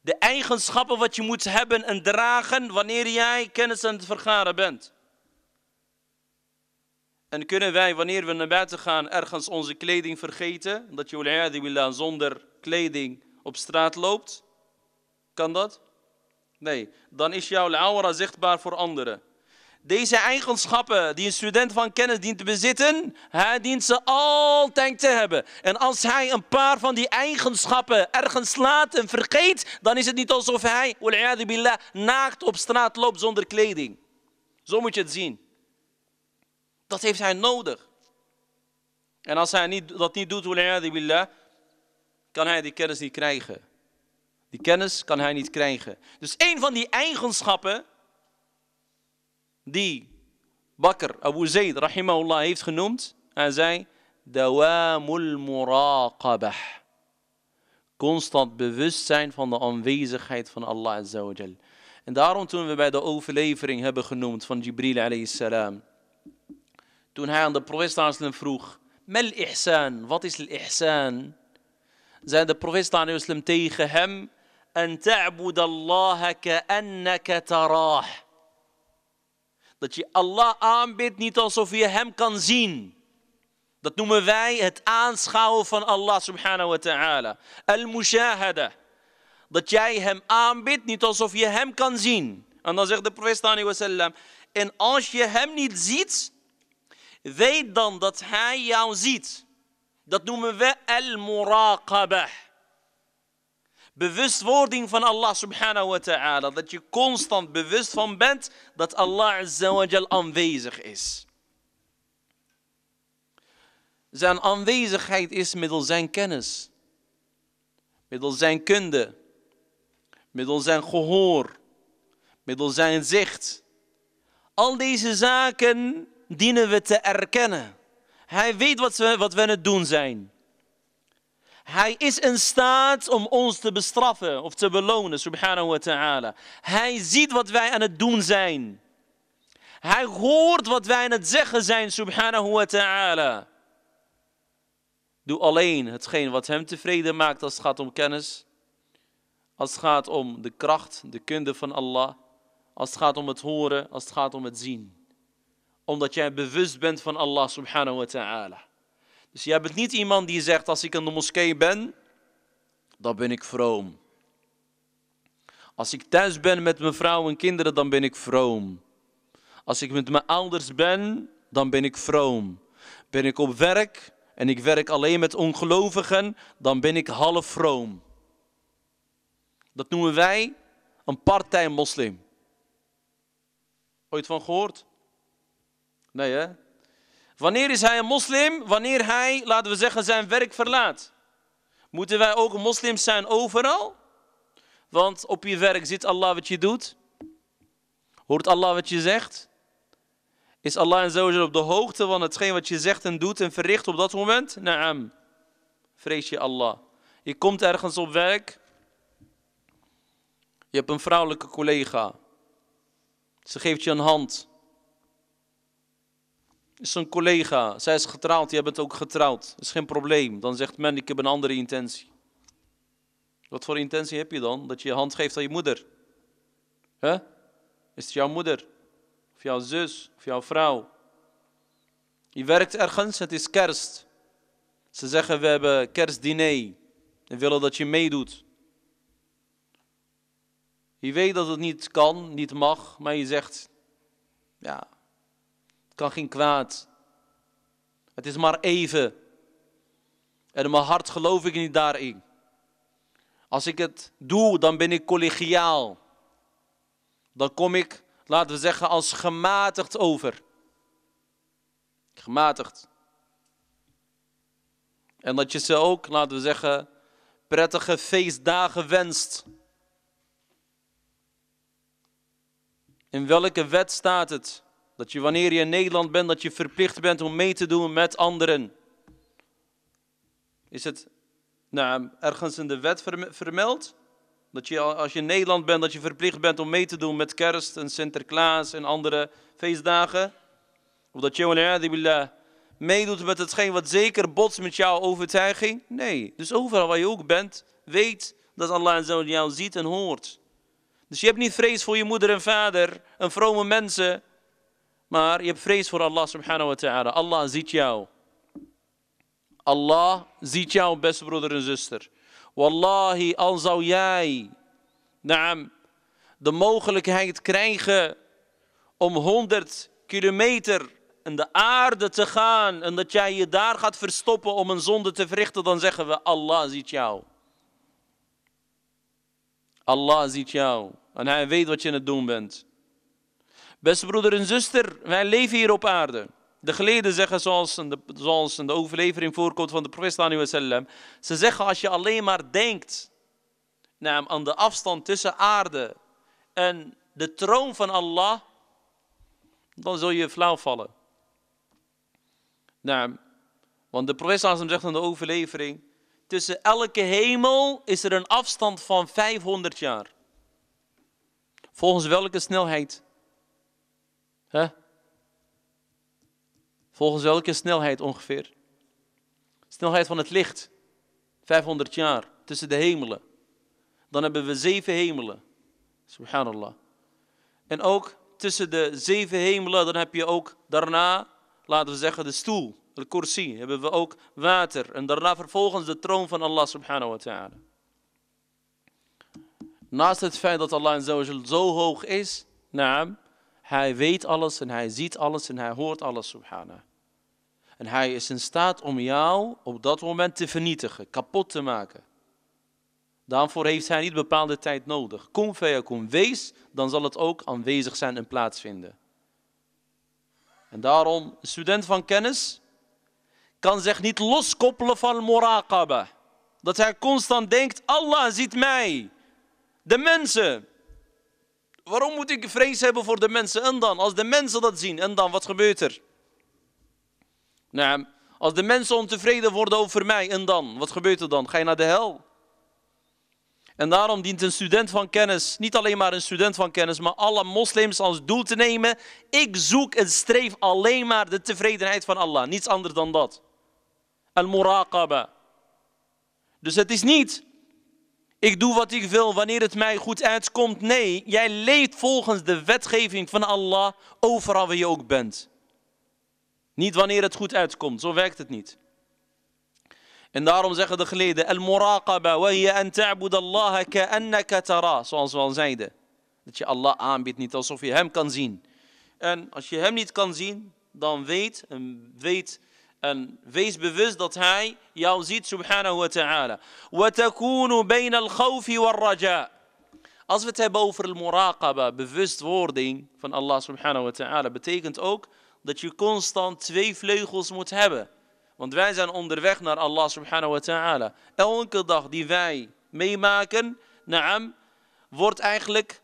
De eigenschappen wat je moet hebben en dragen wanneer jij kennis aan het vergaren bent. En kunnen wij, wanneer we naar buiten gaan, ergens onze kleding vergeten? Dat je, billah, zonder kleding op straat loopt? Kan dat? Nee, dan is jouw aura zichtbaar voor anderen. Deze eigenschappen die een student van kennis dient te bezitten, hij dient ze altijd te hebben. En als hij een paar van die eigenschappen ergens laat en vergeet, dan is het niet alsof hij, billah, naakt op straat loopt zonder kleding. Zo moet je het zien. Dat heeft hij nodig. En als hij niet, dat niet doet, billah, kan hij die kennis niet krijgen. Die kennis kan hij niet krijgen. Dus een van die eigenschappen die Bakr Abu Zayd rahimahullah heeft genoemd, hij zei, dawamul muraqabah. Constant bewustzijn van de aanwezigheid van Allah azawajal. En daarom toen we bij de overlevering hebben genoemd van Jibril alayhi salam, toen hij aan de profeet vroeg, mel ihsan, wat is al ihsan? zei de profeet tegen hem, en ta'bud Allah ka'annaka tarah. Dat je Allah aanbidt niet alsof je hem kan zien. Dat noemen wij het aanschouwen van Allah subhanahu wa ta'ala. Al-mushahada. Dat jij hem aanbidt niet alsof je hem kan zien. En dan zegt de profeet sallallahu wasallam. En als je hem niet ziet, weet dan dat hij jou ziet. Dat noemen we al-muraqabah. Bewustwording van Allah subhanahu wa ta'ala. Dat je constant bewust van bent dat Allah azawajal aanwezig is. Zijn aanwezigheid is middel zijn kennis. middel zijn kunde. middel zijn gehoor. middel zijn zicht. Al deze zaken dienen we te erkennen. Hij weet wat we, wat we aan het doen zijn. Hij is in staat om ons te bestraffen of te belonen, subhanahu wa ta'ala. Hij ziet wat wij aan het doen zijn. Hij hoort wat wij aan het zeggen zijn, subhanahu wa ta'ala. Doe alleen hetgeen wat hem tevreden maakt als het gaat om kennis. Als het gaat om de kracht, de kunde van Allah. Als het gaat om het horen, als het gaat om het zien omdat jij bewust bent van Allah subhanahu wa ta'ala. Dus jij bent niet iemand die zegt, als ik in de moskee ben, dan ben ik vroom. Als ik thuis ben met mijn vrouw en kinderen, dan ben ik vroom. Als ik met mijn ouders ben, dan ben ik vroom. Ben ik op werk en ik werk alleen met ongelovigen, dan ben ik half vroom. Dat noemen wij een partij moslim. Ooit van gehoord? Nee hè? Wanneer is hij een moslim? Wanneer hij, laten we zeggen, zijn werk verlaat. Moeten wij ook moslims zijn overal? Want op je werk ziet Allah wat je doet. Hoort Allah wat je zegt? Is Allah en zo op de hoogte van hetgeen wat je zegt en doet en verricht op dat moment? Naam. Vrees je Allah. Je komt ergens op werk. Je hebt een vrouwelijke collega. Ze geeft je een hand is een collega, zij is getrouwd, jij bent ook getrouwd. Dat is geen probleem. Dan zegt men, ik heb een andere intentie. Wat voor intentie heb je dan? Dat je je hand geeft aan je moeder. hè? Huh? Is het jouw moeder? Of jouw zus? Of jouw vrouw? Je werkt ergens, het is kerst. Ze zeggen, we hebben kerstdiner. En willen dat je meedoet. Je weet dat het niet kan, niet mag, maar je zegt, ja, kan geen kwaad. Het is maar even. En in mijn hart geloof ik niet daarin. Als ik het doe, dan ben ik collegiaal. Dan kom ik, laten we zeggen, als gematigd over. Gematigd. En dat je ze ook, laten we zeggen, prettige feestdagen wenst. In welke wet staat het? Dat je wanneer je in Nederland bent, dat je verplicht bent om mee te doen met anderen. Is het nou, ergens in de wet vermeld? Dat je als je in Nederland bent, dat je verplicht bent om mee te doen met kerst en Sinterklaas en andere feestdagen? Of dat je meedoet met hetgeen wat zeker botst met jouw overtuiging? Nee. Dus overal waar je ook bent, weet dat Allah jou ziet en hoort. Dus je hebt niet vrees voor je moeder en vader en vrome mensen. Maar je hebt vrees voor Allah subhanahu wa ta'ala. Allah ziet jou. Allah ziet jou, beste broeder en zuster. Wallahi, al zou jij naam, de mogelijkheid krijgen om 100 kilometer in de aarde te gaan en dat jij je daar gaat verstoppen om een zonde te verrichten, dan zeggen we Allah ziet jou. Allah ziet jou en hij weet wat je aan het doen bent. Beste broeder en zuster, wij leven hier op aarde. De geleden zeggen, zoals in de, zoals in de overlevering voorkomt van de profeet, ze zeggen als je alleen maar denkt nou, aan de afstand tussen aarde en de troon van Allah, dan zul je flauw vallen. Nou, want de profeet zegt in de overlevering, tussen elke hemel is er een afstand van 500 jaar. Volgens welke snelheid? Volgens welke snelheid ongeveer? Snelheid van het licht. 500 jaar tussen de hemelen. Dan hebben we zeven hemelen. Subhanallah. En ook tussen de zeven hemelen, dan heb je ook daarna, laten we zeggen, de stoel, de kursi, hebben we ook water. En daarna vervolgens de troon van Allah subhanahu wa ta'ala. Naast het feit dat Allah zo hoog is, naam, hij weet alles en hij ziet alles en hij hoort alles, En hij is in staat om jou op dat moment te vernietigen, kapot te maken. Daarvoor heeft hij niet bepaalde tijd nodig. Kom kom wees, dan zal het ook aanwezig zijn en plaatsvinden. En daarom, een student van kennis kan zich niet loskoppelen van muraqaba. Dat hij constant denkt, Allah ziet mij, de mensen, Waarom moet ik vrees hebben voor de mensen? En dan, als de mensen dat zien, en dan, wat gebeurt er? Nou, als de mensen ontevreden worden over mij, en dan, wat gebeurt er dan? Ga je naar de hel? En daarom dient een student van kennis, niet alleen maar een student van kennis, maar alle moslims als doel te nemen. Ik zoek en streef alleen maar de tevredenheid van Allah, niets anders dan dat. Al-muraqaba. Dus het is niet ik doe wat ik wil wanneer het mij goed uitkomt. Nee, jij leeft volgens de wetgeving van Allah overal waar je ook bent. Niet wanneer het goed uitkomt, zo werkt het niet. En daarom zeggen de geleden, al-muraqaba wa hiya an ta'bud zoals we al zeiden. Dat je Allah aanbiedt niet alsof je hem kan zien. En als je hem niet kan zien, dan weet, weet en wees bewust dat hij jou ziet, subhanahu wa ta'ala. al Als we het hebben over al muraqaba, bewustwording van Allah subhanahu wa ta'ala, betekent ook dat je constant twee vleugels moet hebben. Want wij zijn onderweg naar Allah subhanahu wa ta'ala. Elke dag die wij meemaken, naam, wordt eigenlijk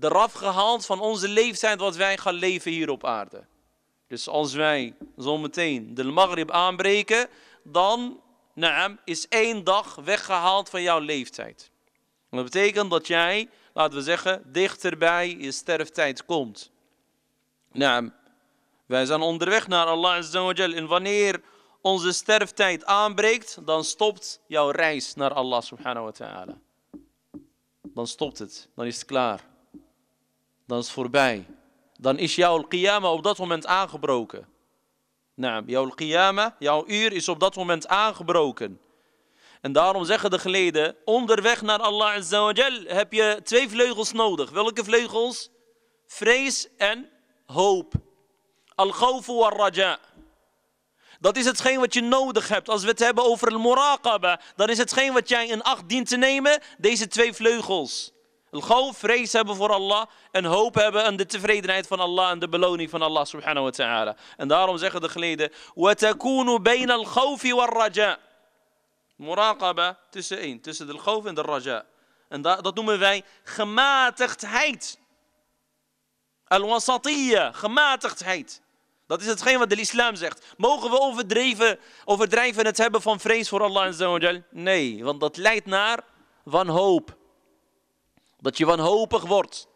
eraf gehaald van onze leeftijd wat wij gaan leven hier op aarde. Dus als wij zometeen de Maghrib aanbreken, dan naam, is één dag weggehaald van jouw leeftijd. Dat betekent dat jij, laten we zeggen, dichterbij je sterftijd komt. Naam. Wij zijn onderweg naar Allah Azzawajal. En wanneer onze sterftijd aanbreekt, dan stopt jouw reis naar Allah subhanahu wa ta'ala. Dan stopt het. Dan is het klaar. Dan is het voorbij dan is jouw qiyama op dat moment aangebroken. Naam, jouw qiyama, jouw uur is op dat moment aangebroken. En daarom zeggen de geleden, onderweg naar Allah azawajal heb je twee vleugels nodig. Welke vleugels? Vrees en hoop. Al-Ghawfu wa raja Dat is hetgeen wat je nodig hebt. Als we het hebben over al-Muraqaba, dan is hetgeen wat jij in acht dient te nemen, deze twee vleugels. Al vrees hebben voor Allah en hoop hebben en de tevredenheid van Allah en de beloning van Allah subhanahu wa ta'ala. En daarom zeggen de geleden, وَتَكُونُ بَيْنَ الْخَوْفِ وَالرَّجَاءِ Muraqaba, tussen één, tussen de geloof en de raja. En dat, dat noemen wij gematigdheid. Al-wasatiyya, gematigdheid. Dat is hetgeen wat de islam zegt. Mogen we overdreven, overdrijven het hebben van vrees voor Allah en Nee, want dat leidt naar wanhoop. Dat je wanhopig wordt.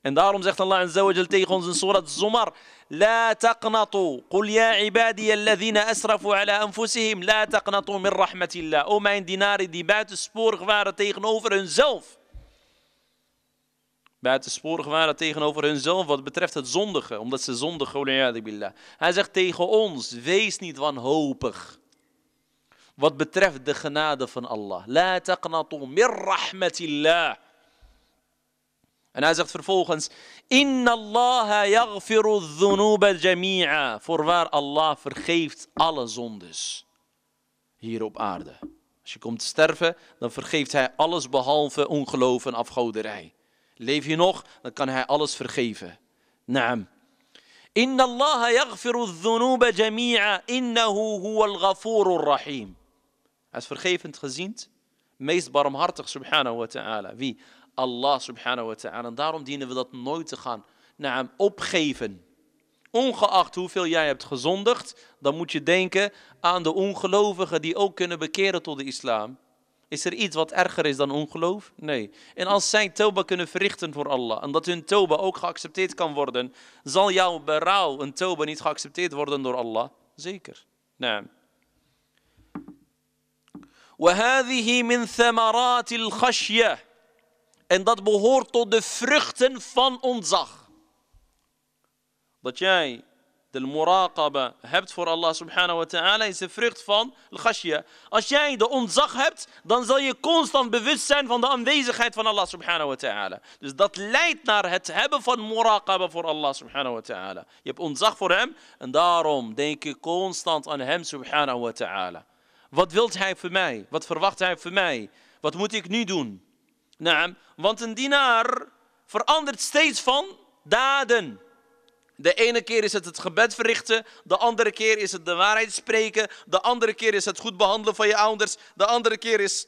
En daarom zegt Allah in tegen ons in Surat Zumar: La taqnatu, qul ya ibadi alladhina asrafu ala anfusihim, la taqnatu min rahmatillah. O mijn dienaren die buitensporig waren tegenover hunzelf. Buitensporig waren tegenover hunzelf wat betreft het zondigen, omdat ze zondigen, billah. Hij zegt tegen ons: wees niet wanhopig. Wat betreft de genade van Allah. La taqnatu min rahmatillah. En hij zegt vervolgens, Inna Allah yaghfiru dhunuba jami'a. Voorwaar Allah vergeeft alle zondes hier op aarde. Als je komt sterven, dan vergeeft hij alles behalve ongeloof en afgoderij. Leef je nog, dan kan hij alles vergeven. Naam. Inna Allah yaghfiru dhunuba jami'a. Innahu huwal ghafurur rahim. Hij is vergevend gezien, meest barmhartig subhanahu wa ta'ala. Wie? Allah subhanahu wa ta'ala. En daarom dienen we dat nooit te gaan naar opgeven. Ongeacht hoeveel jij hebt gezondigd, dan moet je denken aan de ongelovigen die ook kunnen bekeren tot de islam. Is er iets wat erger is dan ongeloof? Nee. En als zij toba kunnen verrichten voor Allah en dat hun toba ook geaccepteerd kan worden, zal jouw berouw een toba niet geaccepteerd worden door Allah? Zeker. Wa وهذه من ثمرات الخشيه en dat behoort tot de vruchten van ontzag. Dat jij de muraqaba hebt voor Allah subhanahu wa ta'ala is de vrucht van al Als jij de ontzag hebt, dan zal je constant bewust zijn van de aanwezigheid van Allah subhanahu wa ta'ala. Dus dat leidt naar het hebben van muraqaba voor Allah subhanahu wa ta'ala. Je hebt ontzag voor hem en daarom denk je constant aan hem subhanahu wa ta'ala. Wat wilt hij voor mij? Wat verwacht hij voor mij? Wat moet ik nu doen? Naam, want een dienaar verandert steeds van daden. De ene keer is het het gebed verrichten, de andere keer is het de waarheid spreken, de andere keer is het goed behandelen van je ouders, de andere keer is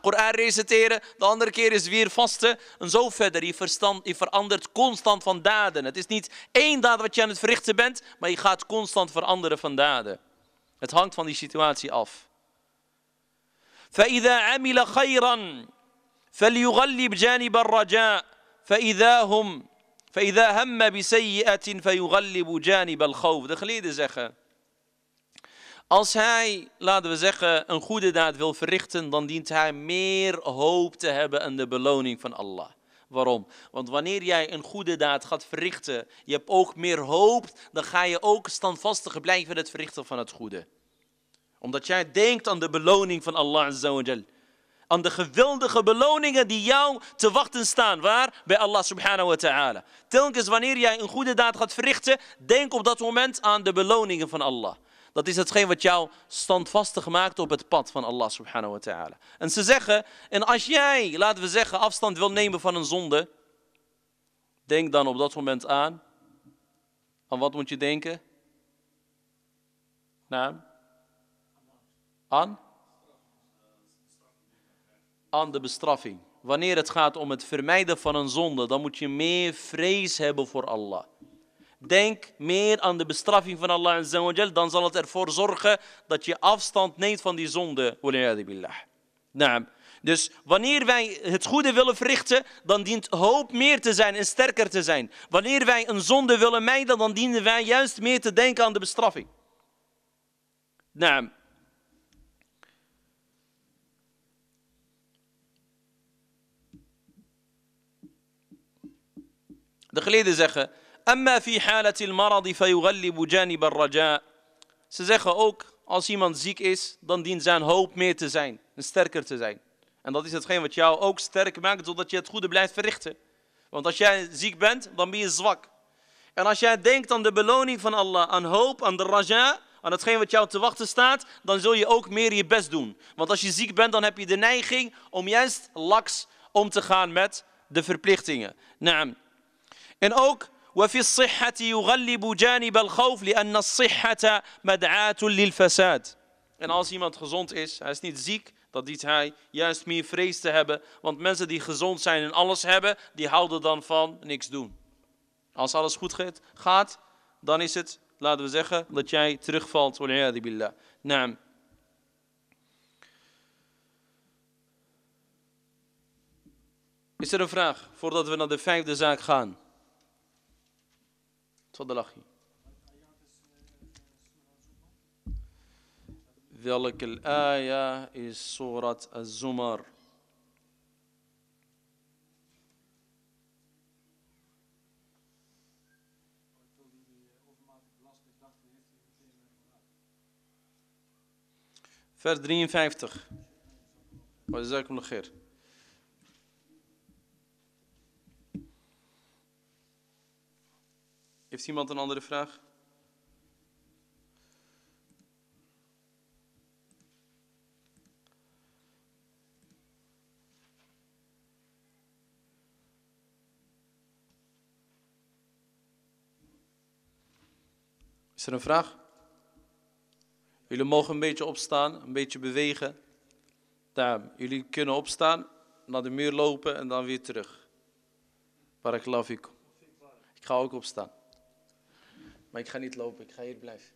Koran eh, reciteren, de andere keer is weer vasten en zo verder. Je, verstand, verandert constant van daden. Het is niet één daad wat je aan het verrichten bent, maar je gaat constant veranderen van daden. Het hangt van die situatie af. فَإِذَا Amila خَيْرًا فليغلب جانب الرجاء فإذا هم فإذا هم بسيئة فيغلب جانب De geleden zeggen, als hij, laten we zeggen, een goede daad wil verrichten, dan dient hij meer hoop te hebben aan de beloning van Allah. Waarom? Want wanneer jij een goede daad gaat verrichten, je hebt ook meer hoop, dan ga je ook standvastig blijven in het verrichten van het goede. Omdat jij denkt aan de beloning van Allah Azza wa aan de geweldige beloningen die jou te wachten staan. Waar? Bij Allah subhanahu wa ta'ala. Telkens wanneer jij een goede daad gaat verrichten, denk op dat moment aan de beloningen van Allah. Dat is hetgeen wat jou standvastig maakt op het pad van Allah subhanahu wa ta'ala. En ze zeggen, en als jij, laten we zeggen, afstand wil nemen van een zonde, denk dan op dat moment aan, aan wat moet je denken? Naam? Aan? aan de bestraffing. Wanneer het gaat om het vermijden van een zonde, dan moet je meer vrees hebben voor Allah. Denk meer aan de bestraffing van Allah dan zal het ervoor zorgen dat je afstand neemt van die zonde. billah. Dus wanneer wij het goede willen verrichten, dan dient hoop meer te zijn en sterker te zijn. Wanneer wij een zonde willen mijden, dan dienen wij juist meer te denken aan de bestraffing. Naam. De geleden zeggen, Amma fi halati al-maradi fayughallibu janib al-raja. Ze zeggen ook, als iemand ziek is, dan dient zijn hoop meer te zijn en sterker te zijn. En dat is hetgeen wat jou ook sterk maakt, zodat je het goede blijft verrichten. Want als jij ziek bent, dan ben je zwak. En als jij denkt aan de beloning van Allah, aan hoop, aan de raja, aan hetgeen wat jou te wachten staat, dan zul je ook meer je best doen. Want als je ziek bent, dan heb je de neiging om juist laks om te gaan met de verplichtingen. Naam. En ook وفي الصحة يغلب جانب الخوف لأن الصحة مدعاة للفساد. En als iemand gezond is, hij is niet ziek, dat dient hij juist meer vrees te hebben. Want mensen die gezond zijn en alles hebben, die houden dan van niks doen. Als alles goed gaat, dan is het, laten we zeggen, dat jij terugvalt. billah. Naam. Is er een vraag voordat we naar de vijfde zaak gaan? تفضل أخي ذلك الآية is سورة الزمر فرد 53 وجزاكم الله خير Heeft iemand een andere vraag? Is er een vraag? Jullie mogen een beetje opstaan, een beetje bewegen. Daar, jullie kunnen opstaan, naar de muur lopen en dan weer terug. ik. Ik ga ook opstaan. Maar ik ga niet lopen, ik ga hier blijven.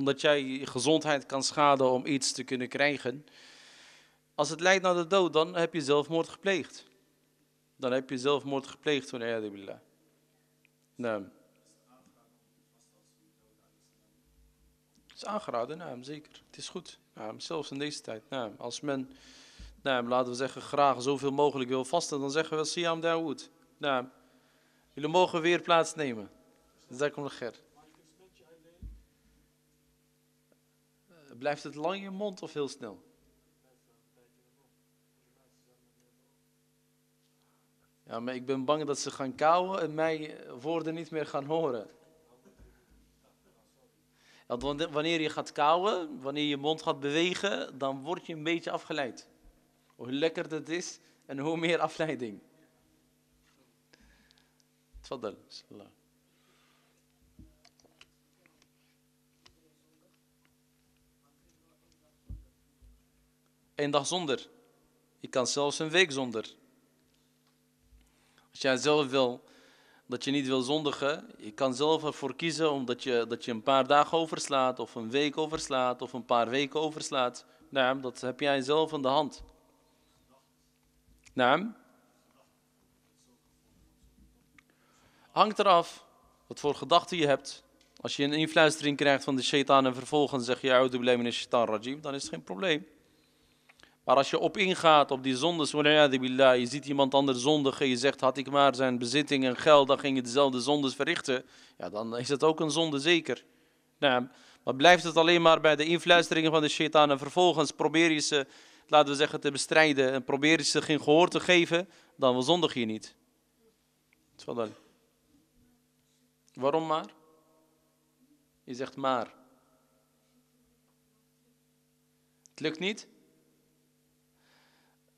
omdat jij je gezondheid kan schaden om iets te kunnen krijgen. Als het leidt naar de dood, dan heb je zelfmoord gepleegd. Dan heb je zelfmoord gepleegd, van billah. Nou. Het is aangeraden, naam, zeker. Het is goed. zelfs in deze tijd. Nou, als men, nou, laten we zeggen, graag zoveel mogelijk wil vasten, dan zeggen we Siam Dawood. Nou, Jullie mogen weer plaatsnemen. de Ger. Blijft het lang in je mond of heel snel? Ja, maar ik ben bang dat ze gaan kauwen en mijn woorden niet meer gaan horen. Want wanneer je gaat kauwen, wanneer je mond gaat bewegen, dan word je een beetje afgeleid. Hoe lekker dat is en hoe meer afleiding. Tfaddal, salam. Een dag zonder. Je kan zelfs een week zonder. Als jij zelf wil dat je niet wil zondigen, je kan zelf ervoor kiezen omdat je, dat je een paar dagen overslaat, of een week overslaat, of een paar weken overslaat. Nou, dat heb jij zelf in de hand. Nou, hangt eraf wat voor gedachten je hebt. Als je een influistering krijgt van de shaitan en vervolgens zeg je, oude blijven is shaitan Rajiv, dan is het geen probleem. Maar als je op ingaat op die zondes, billah, je ziet iemand anders zondigen, je zegt had ik maar zijn bezitting en geld, dan ging je dezelfde zondes verrichten. Ja, dan is dat ook een zonde zeker. Nou, maar blijft het alleen maar bij de influisteringen van de shaitan en vervolgens probeer je ze, laten we zeggen, te bestrijden en probeer je ze geen gehoor te geven, dan zondig je niet. Waarom maar? Je zegt maar. Het lukt niet?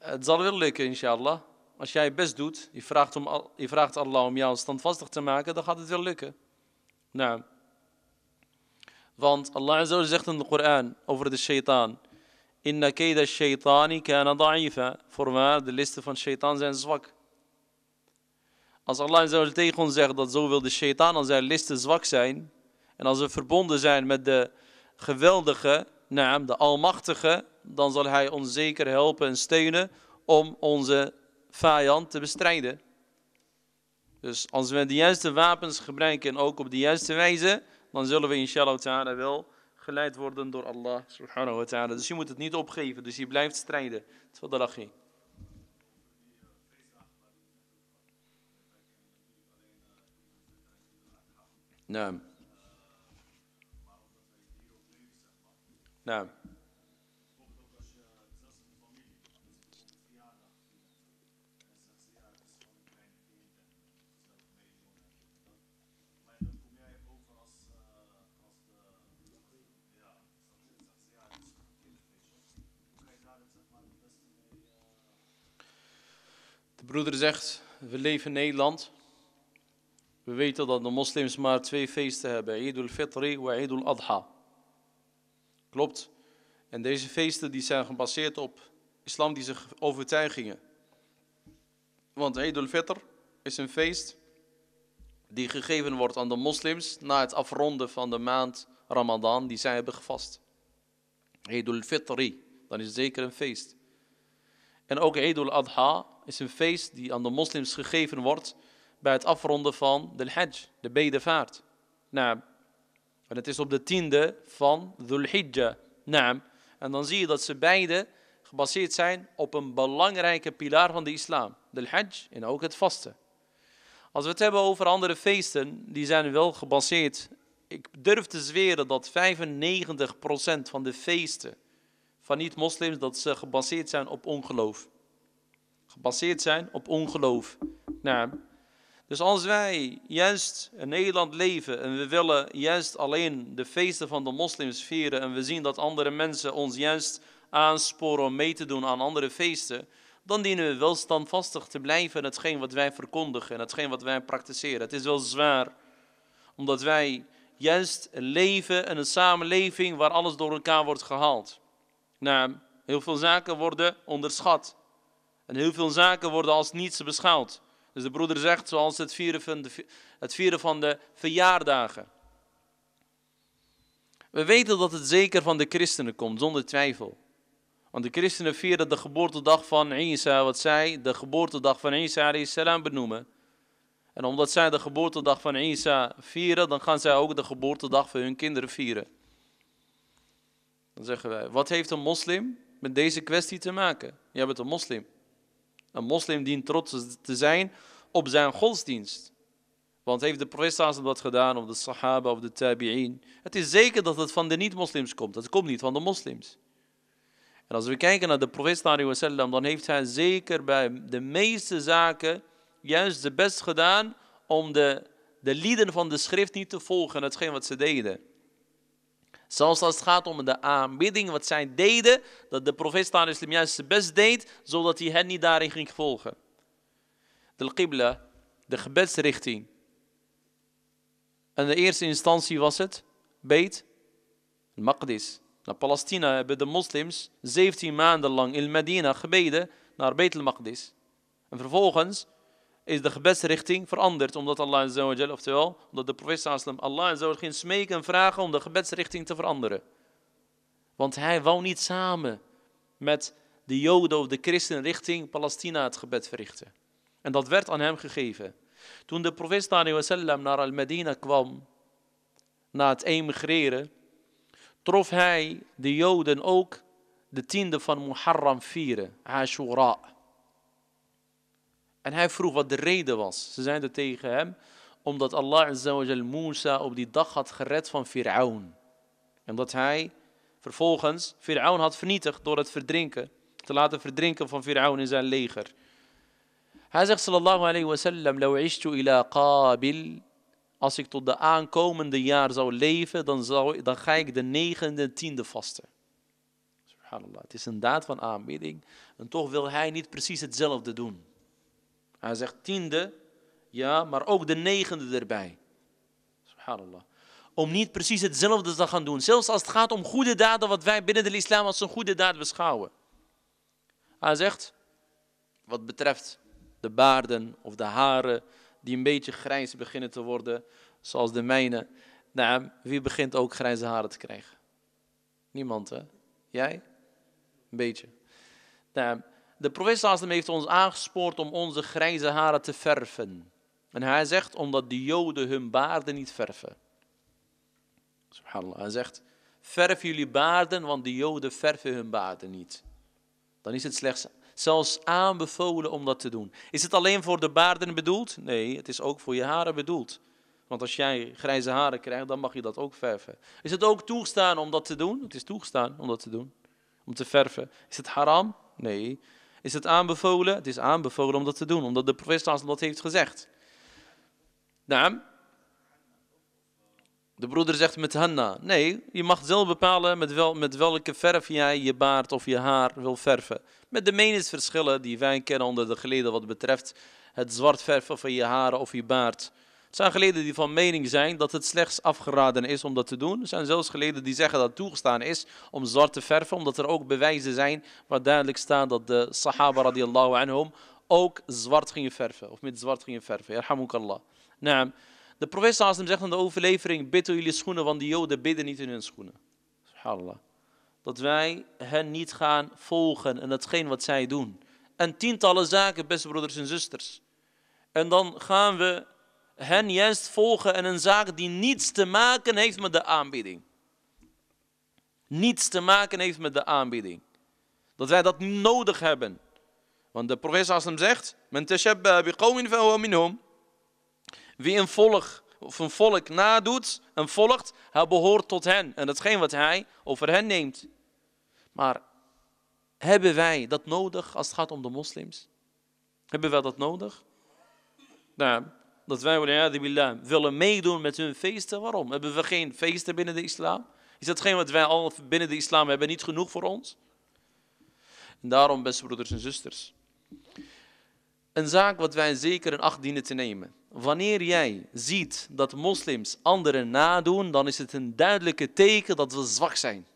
Eh, het zal wel lukken, inshallah. Als jij je best doet, je vraagt, om, je vraagt Allah om jou standvastig te maken, dan gaat het wel lukken. Nou. Want Allah zegt in de Koran over de shaitaan. Inna keda shaitani kana da'ifa. Voorwaar, de listen van shaitaan zijn zwak. Als Allah tegen ons zegt dat zo wil de shaitaan als zijn listen zwak zijn. En als ze verbonden zijn met de geweldige, naam, de almachtige, dan zal hij ons zeker helpen en steunen om onze vijand te bestrijden. Dus als we de juiste wapens gebruiken en ook op de juiste wijze, dan zullen we inshallah ta'ala wel geleid worden door Allah subhanahu wa ta'ala. Dus je moet het niet opgeven, dus je blijft strijden. Tfaddal akhi. Naam. Naam. broeder zegt, we leven in Nederland. We weten dat de moslims maar twee feesten hebben. Eid al-Fitri en Eid adha Klopt. En deze feesten die zijn gebaseerd op islamische overtuigingen. Want Eid al-Fitr is een feest die gegeven wordt aan de moslims na het afronden van de maand Ramadan die zij hebben gevast. Eid al-Fitri, dan is het zeker een feest. En ook Eid adha is een feest die aan de moslims gegeven wordt bij het afronden van de Hajj, de bedevaart. Naam. En het is op de tiende van Dhul Hijjah. Naam. En dan zie je dat ze beide gebaseerd zijn op een belangrijke pilaar van de islam. De Hajj en ook het vasten. Als we het hebben over andere feesten, die zijn wel gebaseerd. Ik durf te zweren dat 95% van de feesten van niet-moslims dat ze gebaseerd zijn op ongeloof gebaseerd zijn op ongeloof. Nou, dus als wij juist in Nederland leven en we willen juist alleen de feesten van de moslims vieren en we zien dat andere mensen ons juist aansporen om mee te doen aan andere feesten, dan dienen we wel standvastig te blijven in hetgeen wat wij verkondigen en hetgeen wat wij praktiseren. Het is wel zwaar, omdat wij juist leven in een samenleving waar alles door elkaar wordt gehaald. Nou, heel veel zaken worden onderschat. En heel veel zaken worden als niets beschouwd. Dus de broeder zegt, zoals het vieren van de, het vieren van de verjaardagen. We weten dat het zeker van de christenen komt, zonder twijfel. Want de christenen vieren de geboortedag van Isa, wat zij de geboortedag van Isa salam benoemen. En omdat zij de geboortedag van Isa vieren, dan gaan zij ook de geboortedag van hun kinderen vieren. Dan zeggen wij, wat heeft een moslim met deze kwestie te maken? Jij bent een moslim. Een moslim dient trots te zijn op zijn godsdienst. Want heeft de profeet dat gedaan, of de sahaba, of de tabi'in? Het is zeker dat het van de niet-moslims komt. Het komt niet van de moslims. En als we kijken naar de profeet dan heeft hij zeker bij de meeste zaken juist zijn best gedaan om de, de lieden van de schrift niet te volgen, hetgeen wat ze deden. Zelfs als het gaat om de aanbidding, wat zij deden, dat de profeet Stalin juist zijn best deed, zodat hij hen niet daarin ging volgen. De qibla, de gebedsrichting. En de eerste instantie was het beet, Maqdis. Naar Palestina hebben de moslims 17 maanden lang in Medina gebeden naar Beit al-Maqdis. En vervolgens is de gebedsrichting veranderd. Omdat Allah oftewel, omdat de profeet Sallam Allah ging smeken en vragen om de gebedsrichting te veranderen. Want hij wou niet samen met de Joden of de Christen richting Palestina het gebed verrichten. En dat werd aan hem gegeven. Toen de profeet Wasallam naar Al-Medina kwam, na het emigreren, trof hij de Joden ook de tiende van Muharram vieren, Ashura. En hij vroeg wat de reden was. Ze zeiden tegen hem, omdat Allah azawajal Musa op die dag had gered van Fir'aun. En dat hij vervolgens Fir'aun had vernietigd door het verdrinken, te laten verdrinken van Fir'aun in zijn leger. Hij zegt sallallahu alayhi wa sallam, لو عشت إلى قابل als ik tot de aankomende jaar zou leven, dan, zou, dan ga ik de negende en tiende vasten. Subhanallah. Het is een daad van aanbidding. En toch wil hij niet precies hetzelfde doen. Hij zegt tiende, ja, maar ook de negende erbij. Subhanallah. Om niet precies hetzelfde te gaan doen. Zelfs als het gaat om goede daden, wat wij binnen de islam als een goede daad beschouwen. Hij zegt, wat betreft de baarden of de haren die een beetje grijs beginnen te worden, zoals de mijne. Nou, wie begint ook grijze haren te krijgen? Niemand, hè? Jij? Een beetje. Nou, de profeet heeft ons aangespoord om onze grijze haren te verven. En hij zegt, omdat de joden hun baarden niet verven. Subhanallah, hij zegt, verf jullie baarden, want de joden verven hun baarden niet. Dan is het slechts zelfs aanbevolen om dat te doen. Is het alleen voor de baarden bedoeld? Nee, het is ook voor je haren bedoeld. Want als jij grijze haren krijgt, dan mag je dat ook verven. Is het ook toegestaan om dat te doen? Het is toegestaan om dat te doen. Om te verven. Is het haram? Nee. Is het aanbevolen? Het is aanbevolen om dat te doen, omdat de profeet dat heeft gezegd. Naam. de broeder zegt met Hanna: Nee, je mag zelf bepalen met, wel, met welke verf jij je baard of je haar wil verven. Met de meningsverschillen die wij kennen onder de geleden wat betreft het zwart verven van je haren of je baard. Er zijn geleden die van mening zijn dat het slechts afgeraden is om dat te doen. Er zijn zelfs geleden die zeggen dat het toegestaan is om zwart te verven, omdat er ook bewijzen zijn waar duidelijk staat dat de Sahaba radiallahu anhum ook zwart gingen verven. Of met zwart gingen verven. Yarhamukallah. Naam. de profeet Sallallahu zegt in de overlevering, bid jullie schoenen, want de joden bidden niet in hun schoenen. Subhanallah. Dat wij hen niet gaan volgen en hetgeen wat zij doen. En tientallen zaken, beste broeders en zusters. En dan gaan we hen juist volgen en een zaak die niets te maken heeft met de aanbieding. Niets te maken heeft met de aanbieding. Dat wij dat nodig hebben. Want de Profeet als hem zegt, men Wie een volk, of een volk nadoet en volgt, hij behoort tot hen. En datgene wat hij over hen neemt. Maar hebben wij dat nodig als het gaat om de moslims? Hebben wij dat nodig? Nou, dat wij willen meedoen met hun feesten. Waarom? Hebben we geen feesten binnen de islam? Is datgene wat wij al binnen de islam hebben niet genoeg voor ons? En daarom, beste broeders en zusters, een zaak wat wij zeker in acht dienen te nemen. Wanneer jij ziet dat moslims anderen nadoen, dan is het een duidelijke teken dat we zwak zijn.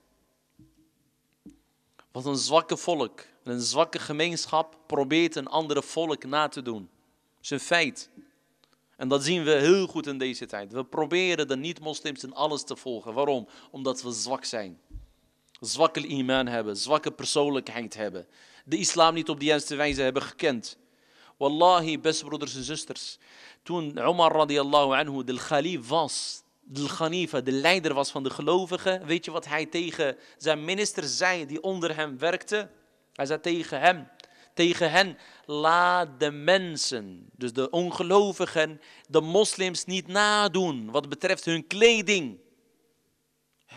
want een zwakke volk, een zwakke gemeenschap probeert een andere volk na te doen. Dat is een feit. En dat zien we heel goed in deze tijd. We proberen de niet-moslims in alles te volgen. Waarom? Omdat we zwak zijn. Zwakke iman hebben, zwakke persoonlijkheid hebben. De islam niet op de juiste wijze hebben gekend. Wallahi, beste broeders en zusters. Toen Omar radiallahu anhu de khalif was, de Khalifa, de leider was van de gelovigen, weet je wat hij tegen zijn minister zei die onder hem werkte? Hij zei tegen hem, tegen hen, laat de mensen, dus de ongelovigen, de moslims niet nadoen wat betreft hun kleding. Hè?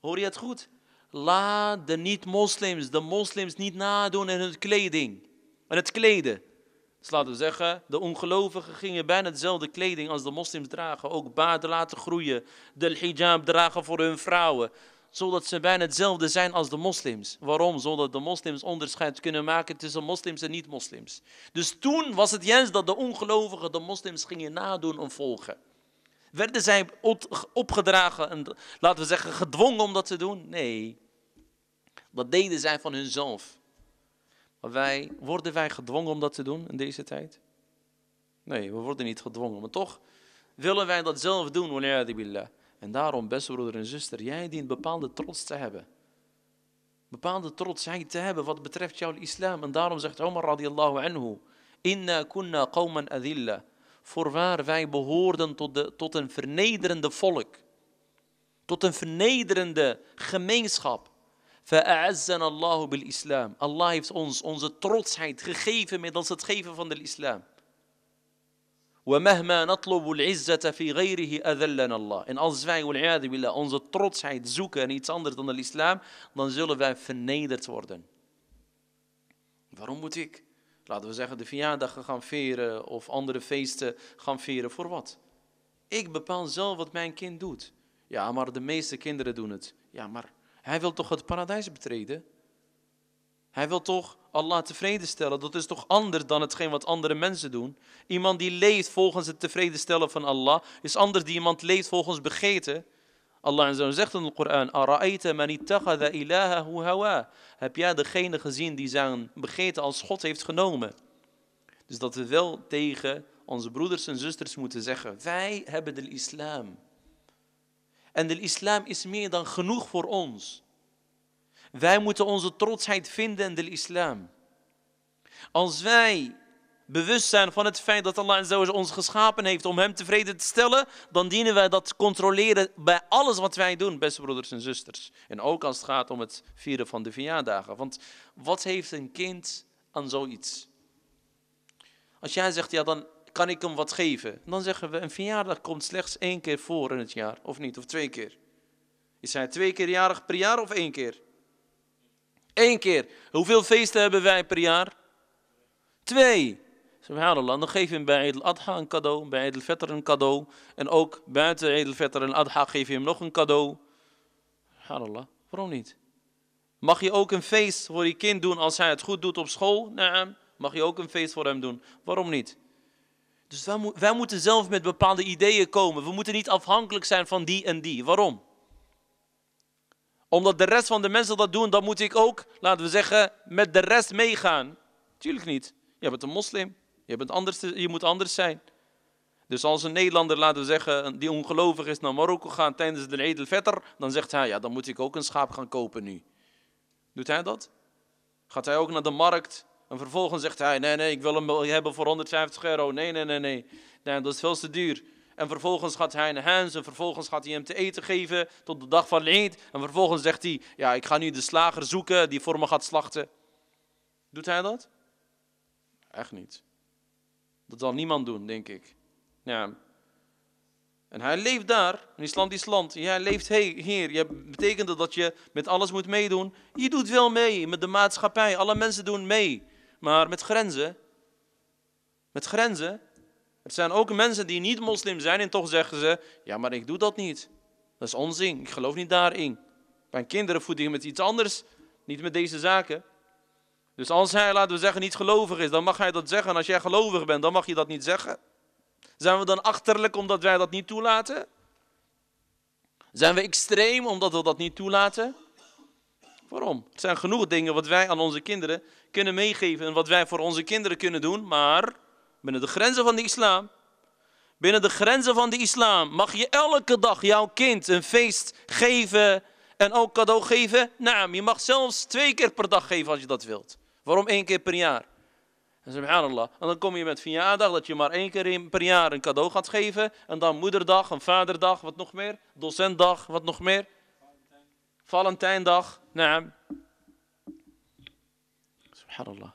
Hoor je het goed? Laat de niet-moslims, de moslims niet nadoen in hun kleding, en het kleden. Dus laten we zeggen, de ongelovigen gingen bijna dezelfde kleding als de moslims dragen. Ook baarden laten groeien, de hijab dragen voor hun vrouwen zodat ze bijna hetzelfde zijn als de moslims. Waarom? Zodat de moslims onderscheid kunnen maken tussen moslims en niet-moslims. Dus toen was het juist dat de ongelovigen de moslims gingen nadoen en volgen. Werden zij opgedragen en, laten we zeggen, gedwongen om dat te doen? Nee. Dat deden zij van hunzelf. Maar wij, worden wij gedwongen om dat te doen in deze tijd? Nee, we worden niet gedwongen. Maar toch willen wij dat zelf doen, billah. En daarom, beste broeder en zuster, jij dient bepaalde trots te hebben. Bepaalde trotsheid te hebben wat betreft jouw islam. En daarom zegt Omar radiallahu anhu, Inna kunna qawman adilla. Voorwaar, wij behoorden tot, de, tot een vernederende volk. Tot een vernederende gemeenschap. Fa'azzana Allahu bil islam. Allah heeft ons onze trotsheid gegeven middels het geven van de islam. ومهما نطلب العزة في غيره أذلنا Allah. En als wij, والعياذ onze trotsheid zoeken en iets anders dan de islam, dan zullen wij vernederd worden. Waarom moet ik? Laten we zeggen, de verjaardag gaan vieren of andere feesten gaan vieren. Voor wat? Ik bepaal zelf wat mijn kind doet. Ja, maar de meeste kinderen doen het. Ja, maar hij wil toch het paradijs betreden? Hij wil toch Allah tevreden stellen. Dat is toch anders dan hetgeen wat andere mensen doen. Iemand die leeft volgens het tevreden stellen van Allah, is anders die iemand leeft volgens begeten. Allah en zegt in de Koran: Ara'aita man ittakhadha Heb jij degene gezien die zijn begeten als God heeft genomen? Dus dat we wel tegen onze broeders en zusters moeten zeggen: Wij hebben de islam. En de islam is meer dan genoeg voor ons. Wij moeten onze trotsheid vinden in de islam. Als wij bewust zijn van het feit dat Allah ons geschapen heeft om hem tevreden te stellen, dan dienen wij dat te controleren bij alles wat wij doen, beste broeders en zusters. En ook als het gaat om het vieren van de verjaardagen. Want wat heeft een kind aan zoiets? Als jij zegt, ja dan kan ik hem wat geven. Dan zeggen we, een verjaardag komt slechts één keer voor in het jaar, of niet, of twee keer. Is hij twee keer jarig per jaar of één keer? Eén keer. Hoeveel feesten hebben wij per jaar? Twee. Subhanallah, dan geef je hem bij Edel adha een cadeau, bij Eid al een cadeau. En ook buiten Eid al-Fitr en Adha geef je hem nog een cadeau. Allah? waarom niet? Mag je ook een feest voor je kind doen als hij het goed doet op school? Naam. Mag je ook een feest voor hem doen? Waarom niet? Dus wij moeten zelf met bepaalde ideeën komen. We moeten niet afhankelijk zijn van die en die. Waarom? Omdat de rest van de mensen dat doen, dan moet ik ook, laten we zeggen, met de rest meegaan. Tuurlijk niet. Je bent een moslim. Je, bent anders, je moet anders zijn. Dus als een Nederlander, laten we zeggen, die ongelovig is naar Marokko gaat tijdens de Eid dan zegt hij, ja, dan moet ik ook een schaap gaan kopen nu. Doet hij dat? Gaat hij ook naar de markt en vervolgens zegt hij, nee, nee, ik wil hem hebben voor 150 euro. Nee, nee, nee, nee. nee dat is veel te duur. En vervolgens gaat hij naar hands, En vervolgens gaat hij hem te eten geven. Tot de dag van leed. En vervolgens zegt hij: Ja, ik ga nu de slager zoeken die voor me gaat slachten. Doet hij dat? Echt niet. Dat zal niemand doen, denk ik. Ja. En hij leeft daar, in Islandisch land. Jij leeft hier. Je betekent dat je met alles moet meedoen. Je doet wel mee met de maatschappij. Alle mensen doen mee. Maar met grenzen. Met grenzen er zijn ook mensen die niet moslim zijn en toch zeggen ze: Ja, maar ik doe dat niet. Dat is onzin. Ik geloof niet daarin. Mijn kinderen voed ik met iets anders, niet met deze zaken. Dus als hij, laten we zeggen, niet gelovig is, dan mag hij dat zeggen. En als jij gelovig bent, dan mag je dat niet zeggen. Zijn we dan achterlijk omdat wij dat niet toelaten? Zijn we extreem omdat we dat niet toelaten? Waarom? Er zijn genoeg dingen wat wij aan onze kinderen kunnen meegeven en wat wij voor onze kinderen kunnen doen, maar binnen de grenzen van de islam, binnen de grenzen van de islam mag je elke dag jouw kind een feest geven en ook cadeau geven. Naam, je mag zelfs twee keer per dag geven als je dat wilt. Waarom één keer per jaar? En subhanallah. En dan kom je met verjaardag dat je maar één keer per jaar een cadeau gaat geven. En dan moederdag een vaderdag, wat nog meer? Docentdag, wat nog meer? Valentijndag. Naam. Subhanallah.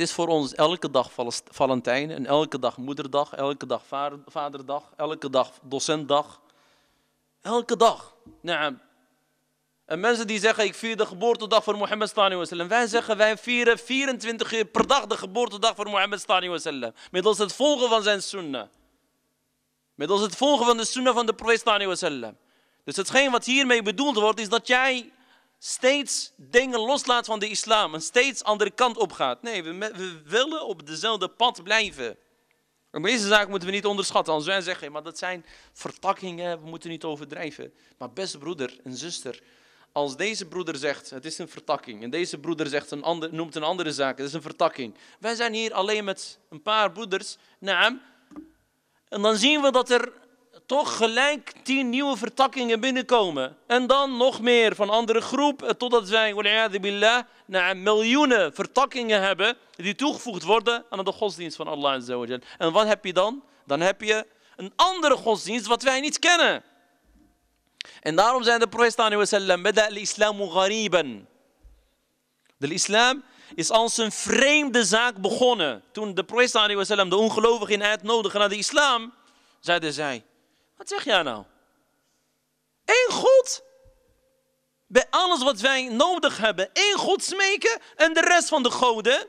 Het is voor ons elke dag Valentijn en elke dag Moederdag, elke dag Vaderdag, elke dag Docentdag. Elke dag. Naam. En mensen die zeggen, ik vier de geboortedag van Mohammed sallallahu Wij zeggen, wij vieren 24 uur per dag de geboortedag van Mohammed sallallahu Middels het volgen van zijn sunnah. Middels het volgen van de sunnah van de profeet sallallahu Dus hetgeen wat hiermee bedoeld wordt, is dat jij steeds dingen loslaat van de islam en steeds andere kant op gaat. Nee, we, we willen op dezelfde pad blijven. Maar deze zaak moeten we niet onderschatten. Als wij zeggen, maar dat zijn vertakkingen, we moeten niet overdrijven. Maar beste broeder en zuster, als deze broeder zegt, het is een vertakking. En deze broeder zegt een ander, noemt een andere zaak, het is een vertakking. Wij zijn hier alleen met een paar broeders, naam. En dan zien we dat er toch gelijk tien nieuwe vertakkingen binnenkomen. En dan nog meer van andere groep, eh, totdat wij, billah, naar miljoenen vertakkingen hebben die toegevoegd worden aan de godsdienst van Allah Azawajal. En wat heb je dan? Dan heb je een andere godsdienst wat wij niet kennen. En daarom zijn de profeet wasallam, de islam islamu De islam is als een vreemde zaak begonnen. Toen de profeet wasallam de ongelovigen uitnodigde naar de islam, zeiden zij, wat zeg jij nou? Eén God. Bij alles wat wij nodig hebben, één God smeken en de rest van de goden.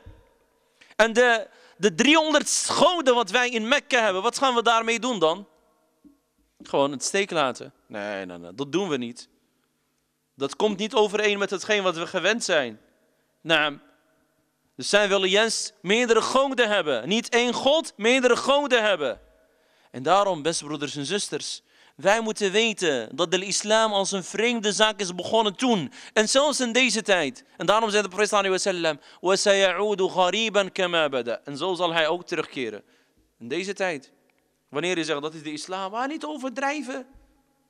En de, de 300 goden wat wij in Mekka hebben, wat gaan we daarmee doen dan? Gewoon het steek laten. Nee, nee, dat doen we niet. Dat komt niet overeen met hetgeen wat we gewend zijn. Nou, dus zij willen juist meerdere goden hebben. Niet één God, meerdere goden hebben. En daarom, beste broeders en zusters, wij moeten weten dat de islam als een vreemde zaak is begonnen toen. En zelfs in deze tijd. En daarom zei de profeet sallam, En zo zal hij ook terugkeren. In deze tijd. Wanneer je zegt dat is de islam, Waar niet overdrijven.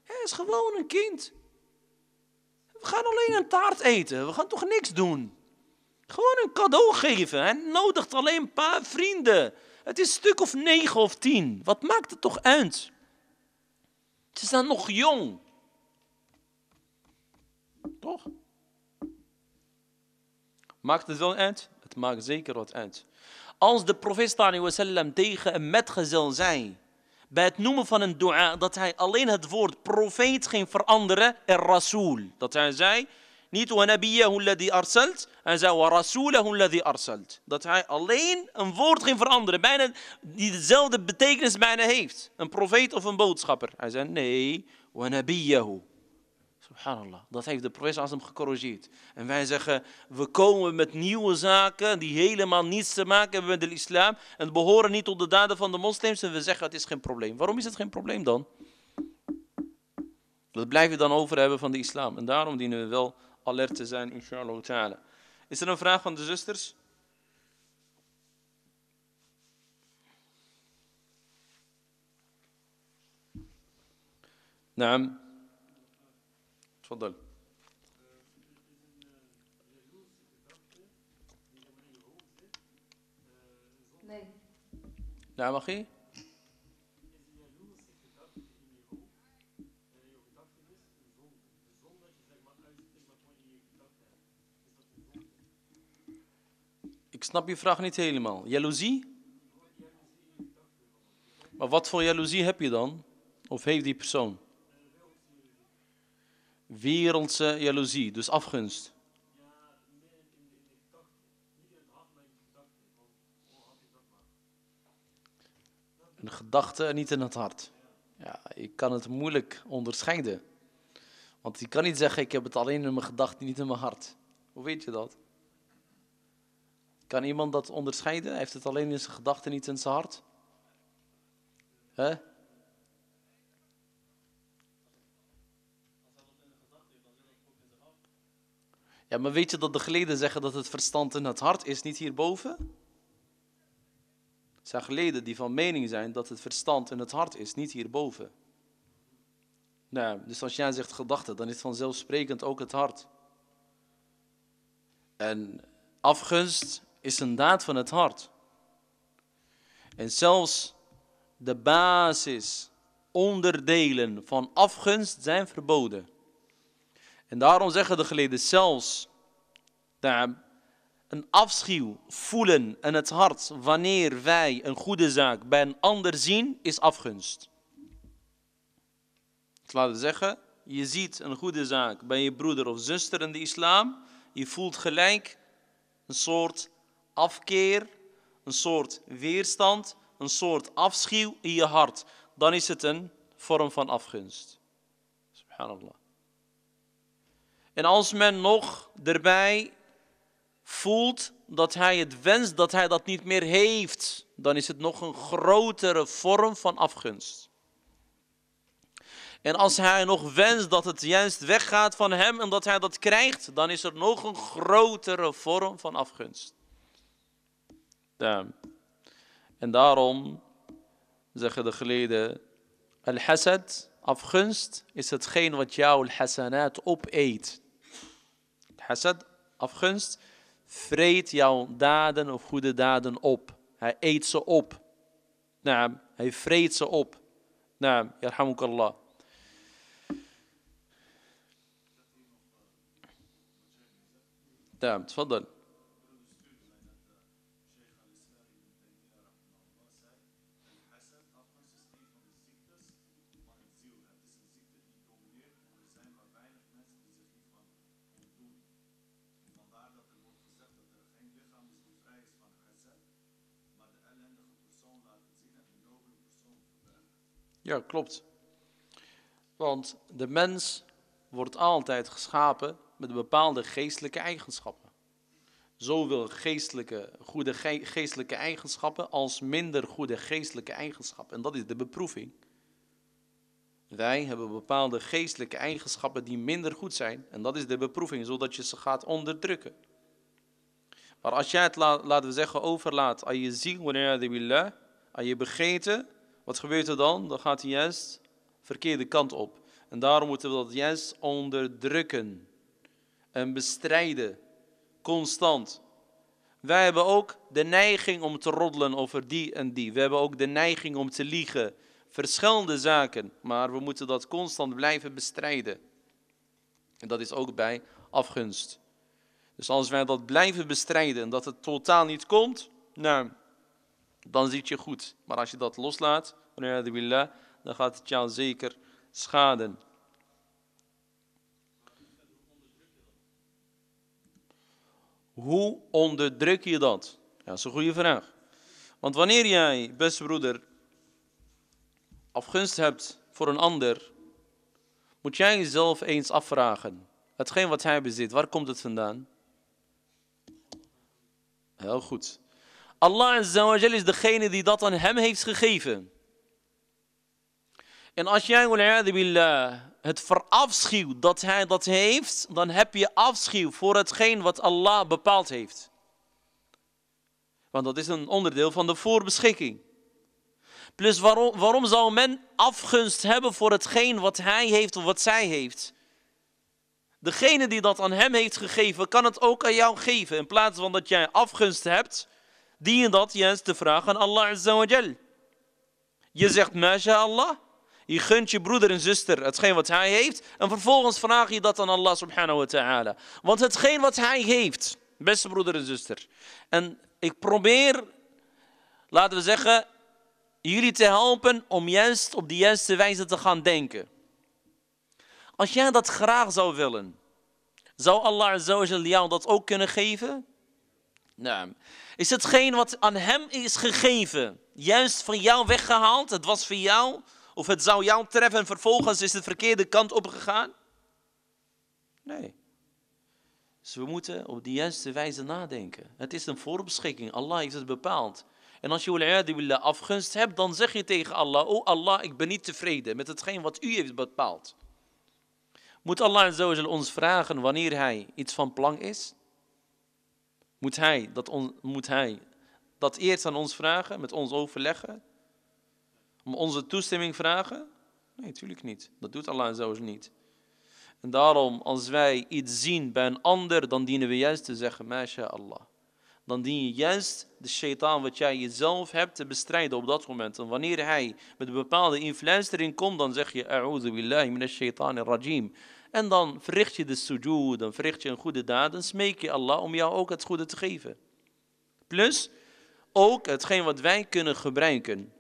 Hij is gewoon een kind. We gaan alleen een taart eten. We gaan toch niks doen. Gewoon een cadeau geven. Hij nodigt alleen een paar vrienden. Het is een stuk of negen of tien. Wat maakt het toch uit? Ze zijn nog jong. Toch? Maakt het wel uit? Het maakt zeker wat uit. Als de profeet sallam tegen een metgezel zei, bij het noemen van een dua, dat hij alleen het woord profeet ging veranderen en rasool. Dat hij zei, niet wa nabiyyahu alladhi arsalt. Hij zei wa rasulahu alladhi arsalt. Dat hij alleen een woord ging veranderen. Bijna, die dezelfde betekenis bijna heeft. Een profeet of een boodschapper. Hij zei nee, wa Subhanallah. Dat heeft de profeet als hem gecorrigeerd. En wij zeggen, we komen met nieuwe zaken die helemaal niets te maken hebben met de islam. En behoren niet tot de daden van de moslims. En we zeggen, het is geen probleem. Waarom is het geen probleem dan? Dat blijven we dan over hebben van de islam. En daarom dienen we wel alert te zijn, inshallah ta'ala. Is er een vraag van de zusters? Nee. Nee. نعم أخي Ik snap je vraag niet helemaal. Jaloezie? Maar wat voor jaloezie heb je dan? Of heeft die persoon? Wereldse jaloezie, dus afgunst. Een gedachte en niet in het hart. Ja, ik kan het moeilijk onderscheiden. Want ik kan niet zeggen, ik heb het alleen in mijn gedachten, niet in mijn hart. Hoe weet je dat? Kan iemand dat onderscheiden? Hij heeft het alleen in zijn gedachten, niet in zijn hart? Hè? Huh? Ja, maar weet je dat de geleden zeggen dat het verstand in het hart is, niet hierboven? Het zijn geleden die van mening zijn dat het verstand in het hart is, niet hierboven. Nou, dus als jij zegt gedachten, dan is vanzelfsprekend ook het hart. En afgunst is een daad van het hart. En zelfs de basis, onderdelen van afgunst zijn verboden. En daarom zeggen de geleden zelfs een afschuw voelen in het hart wanneer wij een goede zaak bij een ander zien, is afgunst. Ik laat het zeggen, je ziet een goede zaak bij je broeder of zuster in de islam, je voelt gelijk een soort afkeer, een soort weerstand, een soort afschuw in je hart, dan is het een vorm van afgunst. Subhanallah. En als men nog erbij voelt dat hij het wenst, dat hij dat niet meer heeft, dan is het nog een grotere vorm van afgunst. En als hij nog wenst dat het juist weggaat van hem en dat hij dat krijgt, dan is er nog een grotere vorm van afgunst. En daarom zeggen de geleden, al-hasad, afgunst, is hetgeen wat jouw hasanat opeet. Hasad, afgunst, vreet jouw daden of goede daden op. Hij eet ze op. Naam. Hij vreet ze op. Naam. Yarhamukallah. Naam. Tfaddel. Ja, klopt. Want de mens wordt altijd geschapen met bepaalde geestelijke eigenschappen. Zowel geestelijke, goede geestelijke eigenschappen als minder goede geestelijke eigenschappen. En dat is de beproeving. Wij hebben bepaalde geestelijke eigenschappen die minder goed zijn. En dat is de beproeving, zodat je ze gaat onderdrukken. Maar als jij het, laten we zeggen, overlaat aan je ziel, wanneer je aan je begeten, wat gebeurt er dan? Dan gaat hij juist verkeerde kant op. En daarom moeten we dat juist onderdrukken en bestrijden, constant. Wij hebben ook de neiging om te roddelen over die en die. We hebben ook de neiging om te liegen. Verschillende zaken, maar we moeten dat constant blijven bestrijden. En dat is ook bij afgunst. Dus als wij dat blijven bestrijden en dat het totaal niet komt, nou, dan zit je goed. Maar als je dat loslaat, dan gaat het jou zeker schaden. Hoe onderdruk je dat? Ja, dat is een goede vraag. Want wanneer jij, beste broeder, afgunst hebt voor een ander, moet jij jezelf eens afvragen. Hetgeen wat hij bezit, waar komt het vandaan? Heel goed. Allah is degene die dat aan hem heeft gegeven. En als jij billah, het verafschuwt dat hij dat heeft, dan heb je afschuw voor hetgeen wat Allah bepaald heeft. Want dat is een onderdeel van de voorbeschikking. Plus waarom, waarom zou men afgunst hebben voor hetgeen wat hij heeft of wat zij heeft? Degene die dat aan hem heeft gegeven, kan het ook aan jou geven. In plaats van dat jij afgunst hebt, dien je dat juist te vragen aan Allah Azza Je zegt, Allah. Je gunt je broeder en zuster hetgeen wat hij heeft. En vervolgens vraag je dat aan Allah subhanahu wa ta'ala. Want hetgeen wat hij heeft, beste broeder en zuster. En ik probeer, laten we zeggen, jullie te helpen om juist op de juiste wijze te gaan denken. Als jij dat graag zou willen, zou Allah jou dat ook kunnen geven? Nee, nou, is hetgeen wat aan hem is gegeven, juist van jou weggehaald? Het was van jou, of het zou jou treffen en vervolgens is het verkeerde kant opgegaan? Nee. Dus we moeten op de juiste wijze nadenken. Het is een voorbeschikking. Allah heeft het bepaald. En als je billah afgunst hebt, dan zeg je tegen Allah: Oh Allah, ik ben niet tevreden met hetgeen wat u heeft bepaald. Moet Allah ons vragen wanneer hij iets van plan is? Moet hij, dat moet hij dat eerst aan ons vragen, met ons overleggen? Om onze toestemming vragen? Nee, natuurlijk niet. Dat doet Allah zelfs niet. En daarom, als wij iets zien bij een ander, dan dienen we juist te zeggen, Masha Allah. Dan dien je juist de shaitaan wat jij jezelf hebt te bestrijden op dat moment. En wanneer hij met een bepaalde influistering komt, dan zeg je, A'udhu billahi minash shaitan rajim. En dan verricht je de sujud, dan verricht je een goede daad, dan smeek je Allah om jou ook het goede te geven. Plus, ook hetgeen wat wij kunnen gebruiken.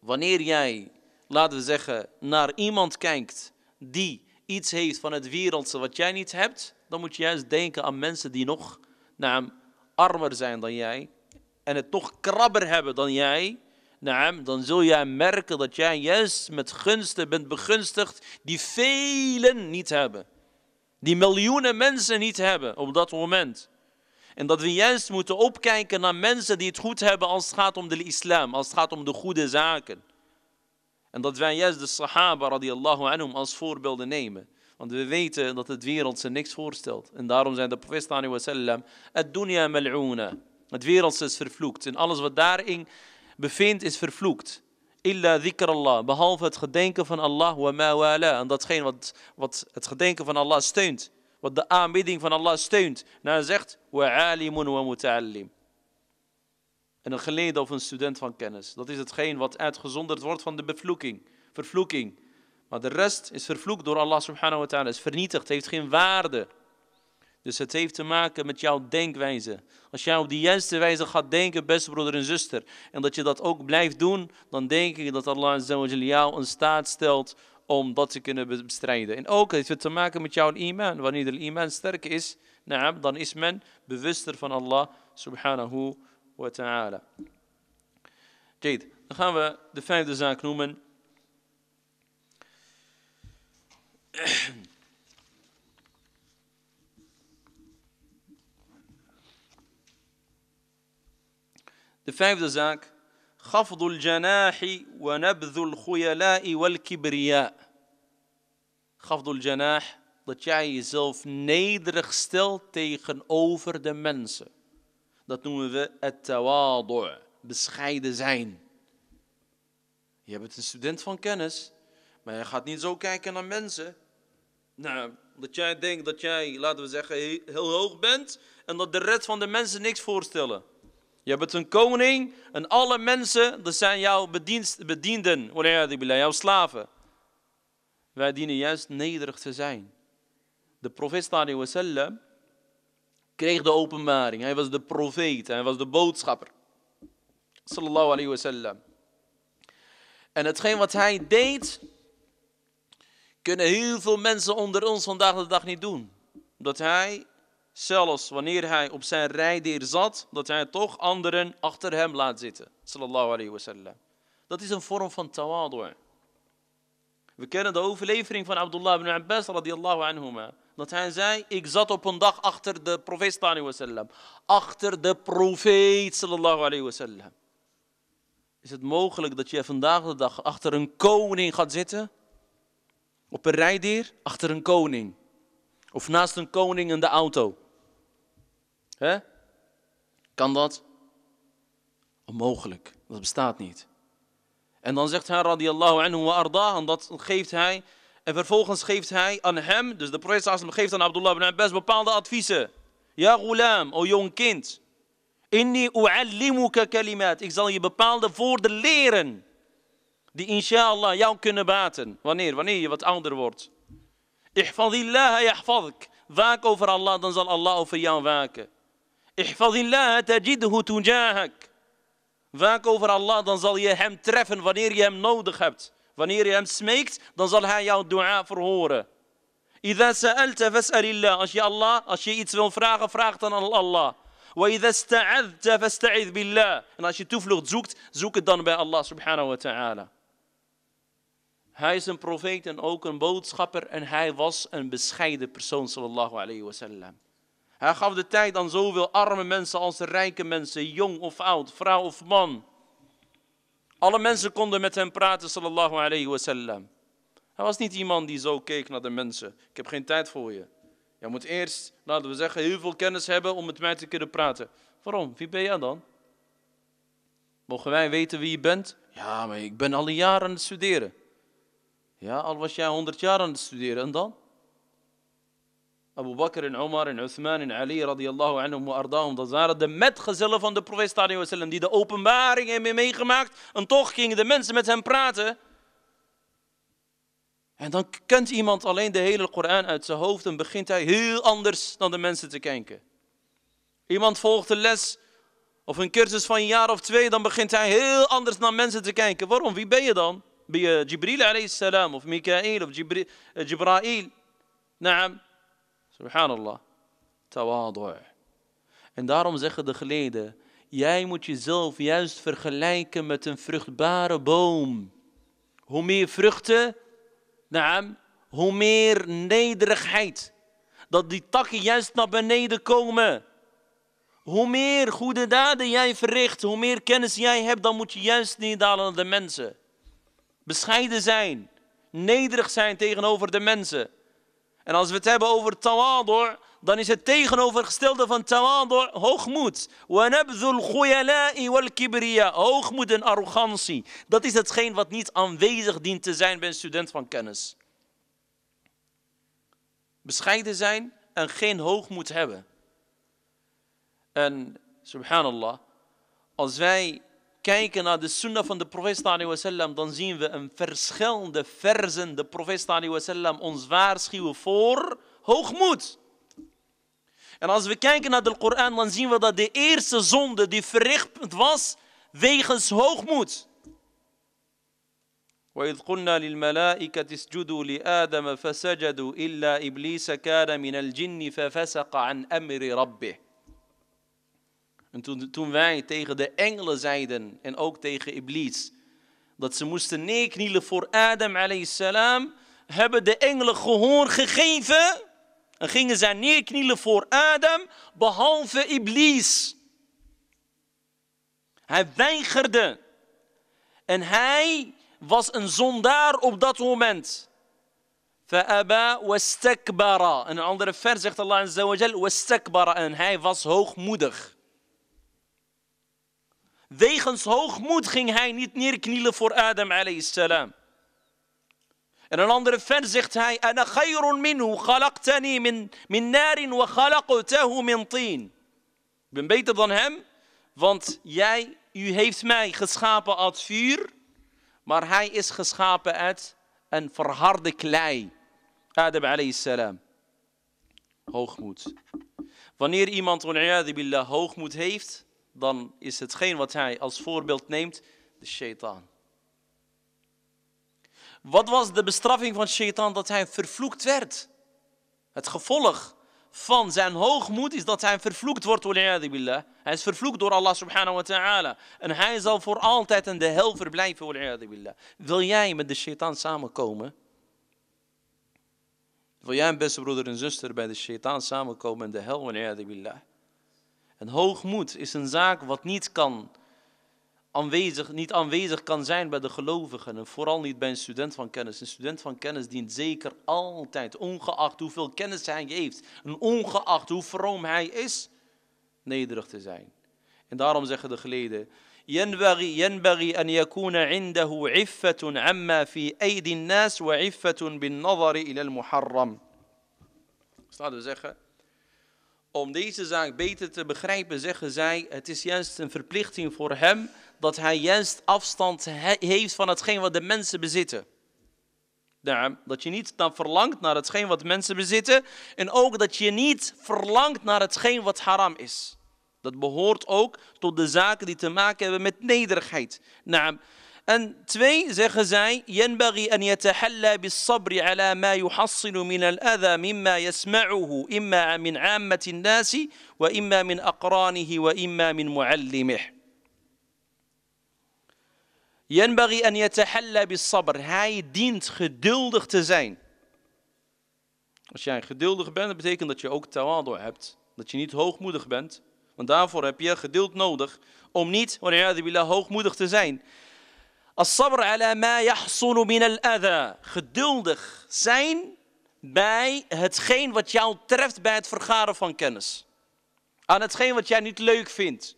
Wanneer jij, laten we zeggen, naar iemand kijkt die iets heeft van het wereldse wat jij niet hebt, dan moet je juist denken aan mensen die nog naam armer zijn dan jij en het toch krabber hebben dan jij Naam, dan zul jij merken dat jij juist met gunsten bent begunstigd die velen niet hebben. Die miljoenen mensen niet hebben op dat moment. En dat we juist moeten opkijken naar mensen die het goed hebben als het gaat om de islam, als het gaat om de goede zaken. En dat wij juist de sahaba radiallahu anhum als voorbeelden nemen. Want we weten dat het wereldse niks voorstelt. En daarom zijn de profeet sallam, het dunya mal'una. Het wereldse is vervloekt. En alles wat daarin bevindt is vervloekt. Illa dhikr Allah, behalve het gedenken van Allah wa ma wala. En datgene wat, wat het gedenken van Allah steunt. Wat de aanbidding van Allah steunt. Nou, hij zegt, wa alimun wa muta'allim. En een geleerde of een student van kennis. Dat is hetgeen wat uitgezonderd wordt van de bevloeking. Vervloeking. Maar de rest is vervloekt door Allah subhanahu wa ta'ala. Is vernietigd, heeft geen waarde. Dus het heeft te maken met jouw denkwijze. Als jij op de juiste wijze gaat denken, beste broeder en zuster, en dat je dat ook blijft doen, dan denk ik dat Allah jou in staat stelt om dat te kunnen bestrijden. En ook heeft het te maken met jouw iman. Wanneer de iman sterk is, naam, dan is men bewuster van Allah subhanahu wa ta'ala. Jade, dan gaan we de vijfde zaak noemen. De vijfde zaak. Gafdul janahi wa nabdhul khuyala'i wal kibriya. Gafdul janah, dat jij jezelf nederig stelt tegenover de mensen. Dat noemen we het tawadu, bescheiden zijn. Je bent een student van kennis, maar je gaat niet zo kijken naar mensen. Nou, dat jij denkt dat jij, laten we zeggen, heel hoog bent en dat de rest van de mensen niks voorstellen. Je hebt een koning en alle mensen, dat zijn jouw bedienst, bedienden, jouw slaven. Wij dienen juist nederig te zijn. De profeet sallam kreeg de openbaring. Hij was de profeet, hij was de boodschapper. Sallallahu alayhi wasallam. En hetgeen wat hij deed, kunnen heel veel mensen onder ons vandaag de dag niet doen. Omdat hij zelfs wanneer hij op zijn rijdier zat, dat hij toch anderen achter hem laat zitten. Sallallahu alayhi wasallam. Dat is een vorm van tawadu'. We kennen de overlevering van Abdullah ibn Abbas radiyallahu anhuma. Dat hij zei, ik zat op een dag achter de profeet sallallahu Achter de profeet sallallahu Is het mogelijk dat je vandaag de dag achter een koning gaat zitten? Op een rijdier? Achter een koning. Of naast een koning in de auto. Hè? Kan dat? Onmogelijk, dat bestaat niet. En dan zegt hij radiallahu anhu wa arda, en dat geeft hij. En vervolgens geeft hij aan hem, dus de profeet geeft aan Abdullah ibn Abbas bepaalde adviezen. Ja gulam, o jong kind. Inni u'allimuka kalimat. Ik zal je bepaalde woorden leren. Die inshallah jou kunnen baten. Wanneer? Wanneer je wat ouder wordt. Ihfadillah yahfadk. Waak over Allah, dan zal Allah over jou waken. Ihfaz tajidhu tujahak. Waak over Allah, dan zal je hem treffen wanneer je hem nodig hebt. Wanneer je hem smeekt, dan zal hij jouw dua verhoren. sa'alta Als je Allah, als je iets wil vragen, vraag dan aan Allah. Wa sta'adta fasta'idh billah. En als je toevlucht zoekt, zoek het dan bij Allah subhanahu wa ta'ala. Hij is een profeet en ook een boodschapper en hij was een bescheiden persoon sallallahu alayhi wa sallam. Hij gaf de tijd aan zowel arme mensen als rijke mensen, jong of oud, vrouw of man. Alle mensen konden met hem praten, sallallahu alayhi wasallam. Hij was niet iemand die zo keek naar de mensen. Ik heb geen tijd voor je. Jij moet eerst, laten we zeggen, heel veel kennis hebben om met mij te kunnen praten. Waarom? Wie ben jij dan? Mogen wij weten wie je bent? Ja, maar ik ben al een jaar aan het studeren. Ja, al was jij honderd jaar aan het studeren en dan? Abu Bakr en Omar en Uthman en Ali radiallahu anhum ardaum, dat waren de metgezellen van de profeet die de openbaring hebben meegemaakt. En toch gingen de mensen met hem praten. En dan kent iemand alleen de hele Koran uit zijn hoofd en begint hij heel anders dan de mensen te kijken. Iemand volgt een les of een cursus van een jaar of twee, dan begint hij heel anders naar mensen te kijken. Waarom? Wie ben je dan? Ben je Jibril alayhi salam of Mikael of eh, Jibrail? Naam. Subhanallah. Tawadhu'. En daarom zeggen de geleden, jij moet jezelf juist vergelijken met een vruchtbare boom. Hoe meer vruchten, naam, hoe meer nederigheid. Dat die takken juist naar beneden komen. Hoe meer goede daden jij verricht, hoe meer kennis jij hebt, dan moet je juist neerdalen naar de mensen. Bescheiden zijn, nederig zijn tegenover de mensen. En als we het hebben over tawadu', dan is het tegenovergestelde van tawadu' hoogmoed. wal hoogmoed en arrogantie. Dat is hetgeen wat niet aanwezig dient te zijn bij een student van kennis. Bescheiden zijn en geen hoogmoed hebben. En subhanallah, als wij kijken naar de sunnah van de profeet wasallam, dan zien we een verschillende versen de profeet wasallam ons waarschuwen voor hoogmoed. En als we kijken naar de Koran, dan zien we dat de eerste zonde die verricht was wegens hoogmoed. وإذ قلنا للملائكة اسجدوا لآدم فسجدوا إلا إبليس كان من الجن ففسق عن أمر ربه en toen, toen wij tegen de engelen zeiden en ook tegen Iblis, dat ze moesten neerknielen voor Adam salam, hebben de engelen gehoor gegeven en gingen zij neerknielen voor Adam, behalve Iblis. Hij weigerde. En hij was een zondaar op dat moment. Fa'aba Een andere vers zegt Allah Azza wa Jal, En hij was hoogmoedig. Wegens hoogmoed ging hij niet neerknielen voor Adam a.s. En een andere vers zegt hij: Ana khayrun minhu khalaqtani min, min narin wa khalaqtahu min tin. Ik ben beter dan hem, want jij, u heeft mij geschapen uit vuur, maar hij is geschapen uit een verharde klei. Adam a.s. Hoogmoed. Wanneer iemand billah, hoogmoed heeft, dan is hetgeen wat hij als voorbeeld neemt de shaitaan. Wat was de bestraffing van shaitaan dat hij vervloekt werd? Het gevolg van zijn hoogmoed is dat hij vervloekt wordt. Billah. Hij is vervloekt door Allah subhanahu wa ta'ala. En hij zal voor altijd in de hel verblijven. Billah. Wil jij met de shaitaan samenkomen? Wil jij, beste broeder en zuster, bij de shaitaan samenkomen in de hel? Billah hoogmoed is een zaak wat niet kan aanwezig, niet aanwezig kan zijn bij de gelovigen en vooral niet bij een student van kennis. Een student van kennis dient zeker altijd, ongeacht hoeveel kennis hij heeft en ongeacht hoe vroom hij is, nederig te zijn. En daarom zeggen de geleden, ينبغي ينبغي zeggen, om deze zaak beter te begrijpen zeggen zij, het is juist een verplichting voor hem dat hij juist afstand heeft van hetgeen wat de mensen bezitten. Ja, dat je niet dan verlangt naar hetgeen wat mensen bezitten en ook dat je niet verlangt naar hetgeen wat haram is. Dat behoort ook tot de zaken die te maken hebben met nederigheid. Nou, en twee zeggen zij: ينبغي أن يتحلى بالصبر على ما يحصل من الأذى مما يسمعه إما من عامة الناس وإما من أقرانه وإما من معلمه. ينبغي أن يتحلى بالصبر. Hij dient geduldig te zijn. Als jij geduldig bent, dat betekent dat je ook tawadu hebt. Dat je niet hoogmoedig bent. Want daarvoor heb je geduld nodig om niet, billah, hoogmoedig te zijn. As-sabr ala ma yahsulu min al Geduldig zijn bij hetgeen wat jou treft bij het vergaren van kennis. Aan hetgeen wat jij niet leuk vindt.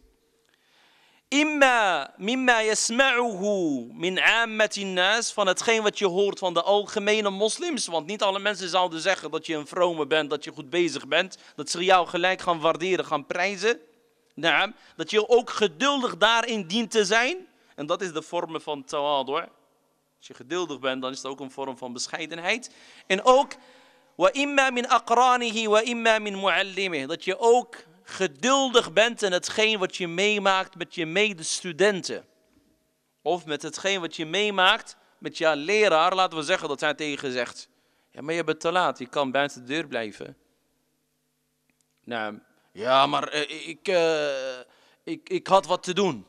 Imma mimma yasma'uhu min ammatin nas. Van hetgeen wat je hoort van de algemene moslims. Want niet alle mensen zouden zeggen dat je een vrome bent, dat je goed bezig bent. Dat ze jou gelijk gaan waarderen, gaan prijzen. Naam. Dat je ook geduldig daarin dient te zijn. En dat is de vorm van tawadu'. Als je geduldig bent, dan is het ook een vorm van bescheidenheid. En ook, wa imma min aqranihi wa imma min mu'allimihi. Dat je ook geduldig bent in hetgeen wat je meemaakt met je medestudenten. Of met hetgeen wat je meemaakt met jouw leraar. Laten we zeggen dat hij tegen zegt, ja, maar je bent te laat, je kan buiten de deur blijven. Nou, ja, maar eh, ik, eh, ik, ik had wat te doen.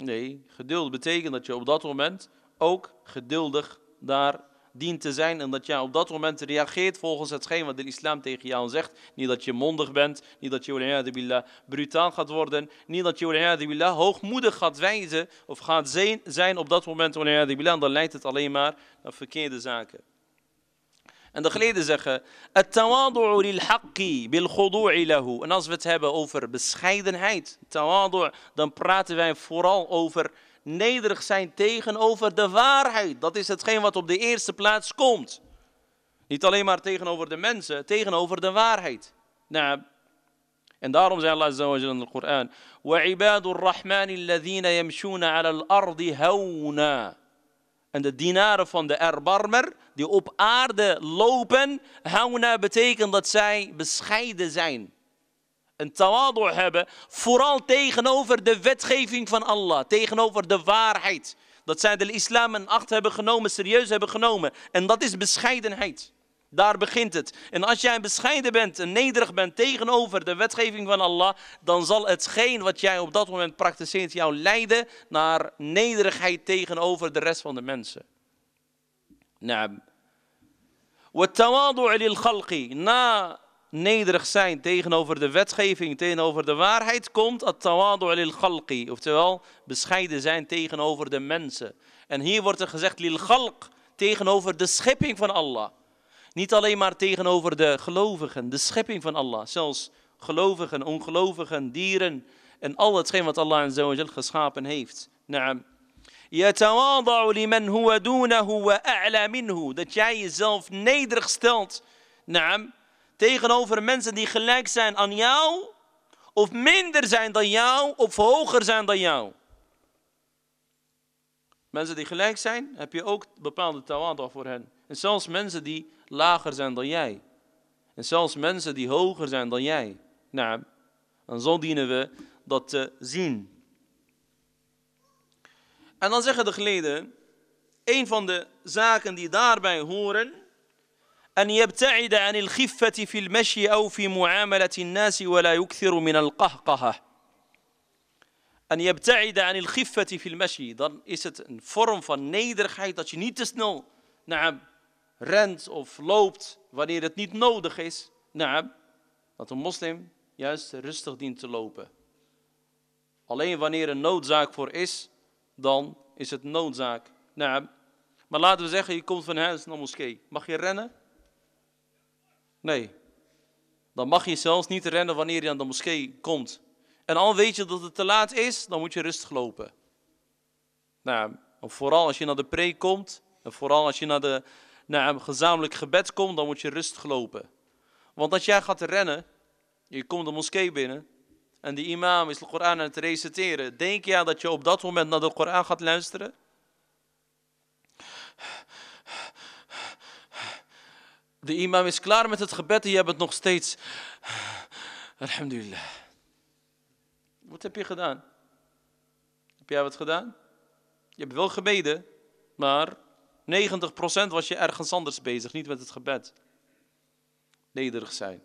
Nee, geduld betekent dat je op dat moment ook geduldig daar dient te zijn en dat je op dat moment reageert volgens hetgeen wat de islam tegen jou zegt. Niet dat je mondig bent, niet dat je billah, brutaal gaat worden, niet dat je billah, hoogmoedig gaat wijzen of gaat zijn op dat moment. Dan leidt het alleen maar naar verkeerde zaken. En de geleden zeggen, lahu. En als we het hebben over bescheidenheid, tawadu', dan praten wij vooral over nederig zijn tegenover de waarheid. Dat is hetgeen wat op de eerste plaats komt. Niet alleen maar tegenover de mensen, tegenover de waarheid. Nou, en daarom zei Allah in de Koran: وَعِبَادُ الرَّحْمَنِ الَّذِينَ يَمْشُونَ عَلَى الْأَرْضِ هَوْنًا en de dienaren van de erbarmer, die op aarde lopen, hauna betekent dat zij bescheiden zijn. Een tawadu hebben, vooral tegenover de wetgeving van Allah, tegenover de waarheid. Dat zij de islam in acht hebben genomen, serieus hebben genomen. En dat is bescheidenheid. Daar begint het. En als jij bescheiden bent en nederig bent tegenover de wetgeving van Allah, dan zal hetgeen wat jij op dat moment praktiseert jou leiden naar nederigheid tegenover de rest van de mensen. Naam. na nederig zijn tegenover de wetgeving, tegenover de waarheid, komt het tawadu khalqi, oftewel bescheiden zijn tegenover de mensen. En hier wordt er gezegd lil khalq, tegenover de schepping van Allah. Niet alleen maar tegenover de gelovigen, de schepping van Allah. Zelfs gelovigen, ongelovigen, dieren en al hetgeen wat Allah geschapen heeft. Naam. Dat jij jezelf nederig stelt. Naam. Tegenover mensen die gelijk zijn aan jou. Of minder zijn dan jou. Of hoger zijn dan jou. Mensen die gelijk zijn, heb je ook bepaalde tawada voor hen. En zelfs mensen die lager zijn dan jij. En zelfs mensen die hoger zijn dan jij. Nou, en zo dienen we dat te zien. En dan zeggen de geleden, een van de zaken die daarbij horen, en أن يبتعد عن الخفة في المشي wa la yukthiru min al qahqaha. من القهقهة أن aan il الخفة fil meshi, dan is het een vorm van nederigheid dat je niet te snel naar. Nou, rent of loopt wanneer het niet nodig is. Naam, dat een moslim juist rustig dient te lopen. Alleen wanneer er noodzaak voor is, dan is het noodzaak. Naam. Maar laten we zeggen, je komt van huis naar moskee. Mag je rennen? Nee. Dan mag je zelfs niet rennen wanneer je aan de moskee komt. En al weet je dat het te laat is, dan moet je rustig lopen. Nou, vooral als je naar de preek komt, en vooral als je naar de, naar een gezamenlijk gebed komt, dan moet je rustig lopen. Want als jij gaat rennen, je komt de moskee binnen en die imam is de Koran aan het reciteren. Denk jij dat je op dat moment naar de Koran gaat luisteren? De imam is klaar met het gebed en je hebt het nog steeds. Alhamdulillah. Wat heb je gedaan? Heb jij wat gedaan? Je hebt wel gebeden, maar 90% was je ergens anders bezig, niet met het gebed. Nederig zijn.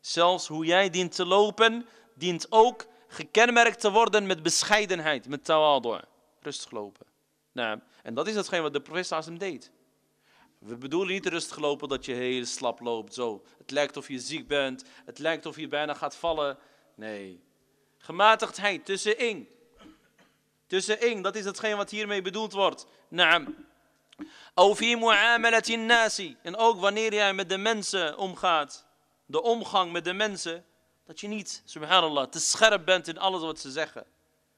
Zelfs hoe jij dient te lopen, dient ook gekenmerkt te worden met bescheidenheid, met tawadu. Rustig lopen. Nou, en dat is hetgeen wat de profeet hem deed. We bedoelen niet rustig lopen dat je heel slap loopt, zo. Het lijkt of je ziek bent, het lijkt of je bijna gaat vallen. Nee. Gematigdheid, tussenin. Tussenin, dat is hetgeen wat hiermee bedoeld wordt. Naam. Nou, en ook wanneer jij met de mensen omgaat, de omgang met de mensen, dat je niet, subhanallah, te scherp bent in alles wat ze zeggen.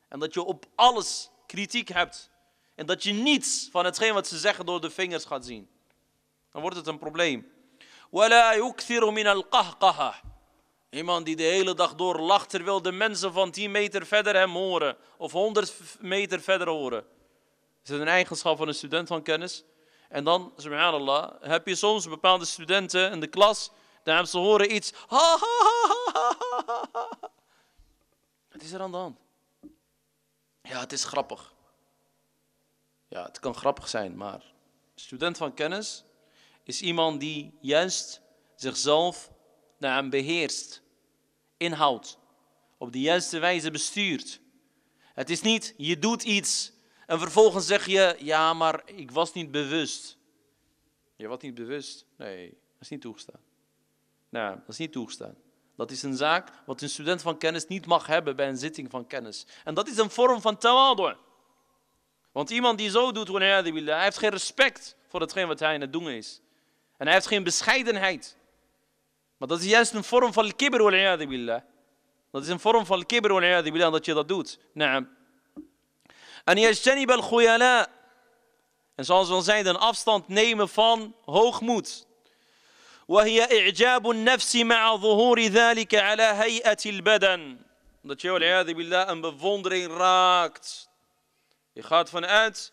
En dat je op alles kritiek hebt. En dat je niets van hetgeen wat ze zeggen door de vingers gaat zien. Dan wordt het een probleem. Iemand die de hele dag door lacht terwijl de mensen van 10 meter verder hem horen. Of 100 meter verder horen. Is het een eigenschap van een student van kennis? En dan, subhanallah, heb je soms bepaalde studenten in de klas, daar hebben ze horen iets. Ha, Wat is er aan de hand? Ja, het is grappig. Ja, het kan grappig zijn, maar student van kennis is iemand die juist zichzelf naar hem beheerst, inhoudt, op de juiste wijze bestuurt. Het is niet je doet iets en vervolgens zeg je, ja, maar ik was niet bewust. Je was niet bewust? Nee, dat is niet toegestaan. Nou, dat is niet toegestaan. Dat is een zaak wat een student van kennis niet mag hebben bij een zitting van kennis. En dat is een vorm van tawadu. Want iemand die zo doet, hij heeft geen respect voor hetgeen wat hij aan het doen is. En hij heeft geen bescheidenheid. Maar dat is juist een vorm van kibber, dat is een vorm van kibber, dat je dat doet. Nou, en yajtanib al khuyala. En zoals we al zeiden, afstand nemen van hoogmoed. وهي إعجاب النفس مع ظهور ذلك على هيئة البدن. Dat je, والعياذ بالله, een bewondering raakt. Je gaat vanuit,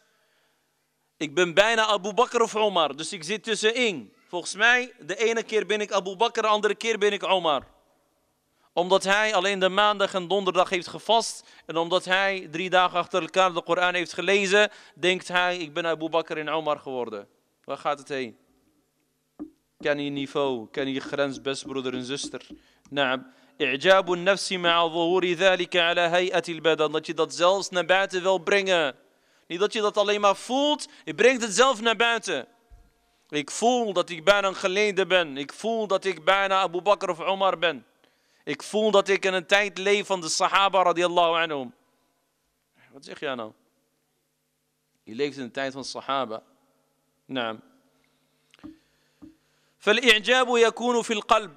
ik ben bijna Abu Bakr of Omar, dus ik zit tussenin. Volgens mij, de ene keer ben ik Abu Bakr, de andere keer ben ik Omar omdat hij alleen de maandag en donderdag heeft gevast. En omdat hij drie dagen achter elkaar de Koran heeft gelezen, denkt hij, ik ben Abu Bakr en Omar geworden. Waar gaat het heen? Ken je niveau, ken je grens, best broeder en zuster. Naam. dat je dat zelfs naar buiten wil brengen niet dat je dat alleen maar voelt je brengt het zelf naar buiten ik voel dat ik bijna een geleden ben ik voel dat ik bijna Abu Bakr of Omar ben ik voel dat ik in een tijd leef van de Sahaba radiallahu anhum. Wat zeg jij nou? Je leeft in een tijd van Sahaba. Naam.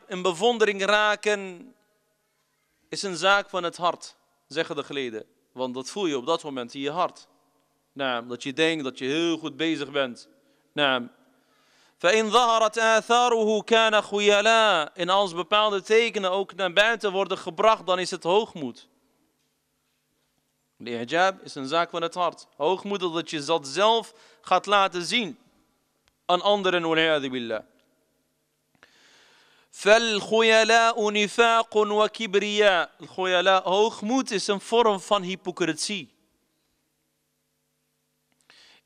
een bewondering raken is een zaak van het hart zeggen de geleden want dat voel je op dat moment in je hart naam dat je denkt dat je heel goed bezig bent naam فَإِنْ ظَهَرَتْ آثَارُهُ كَانَ خُيَلًا En als bepaalde tekenen ook naar buiten worden gebracht, dan is het hoogmoed. Lijjab is een zaak van het hart. Hoogmoed dat je dat zelf gaat laten zien aan anderen. Wal-iyadu billah. فالخيلاء نفاق وكبرياء الخيلاء hoogmoed is een vorm van hypocrisie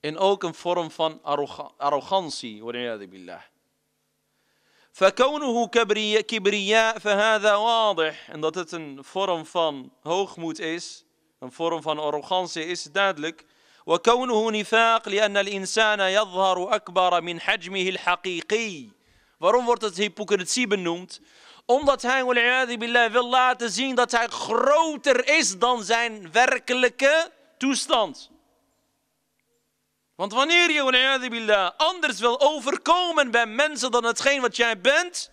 en ook een vorm van arrogantie. billah. kibriya, en dat het een vorm van hoogmoed is een vorm van arrogantie is duidelijk وكونه نفاق لأن الإنسان يظهر أكبر من حجمه الحقيقي waarom wordt het hypocrisie benoemd omdat hij billah, wil laten zien dat hij groter is dan zijn werkelijke toestand want wanneer je billah, anders wil overkomen bij mensen dan hetgeen wat jij bent,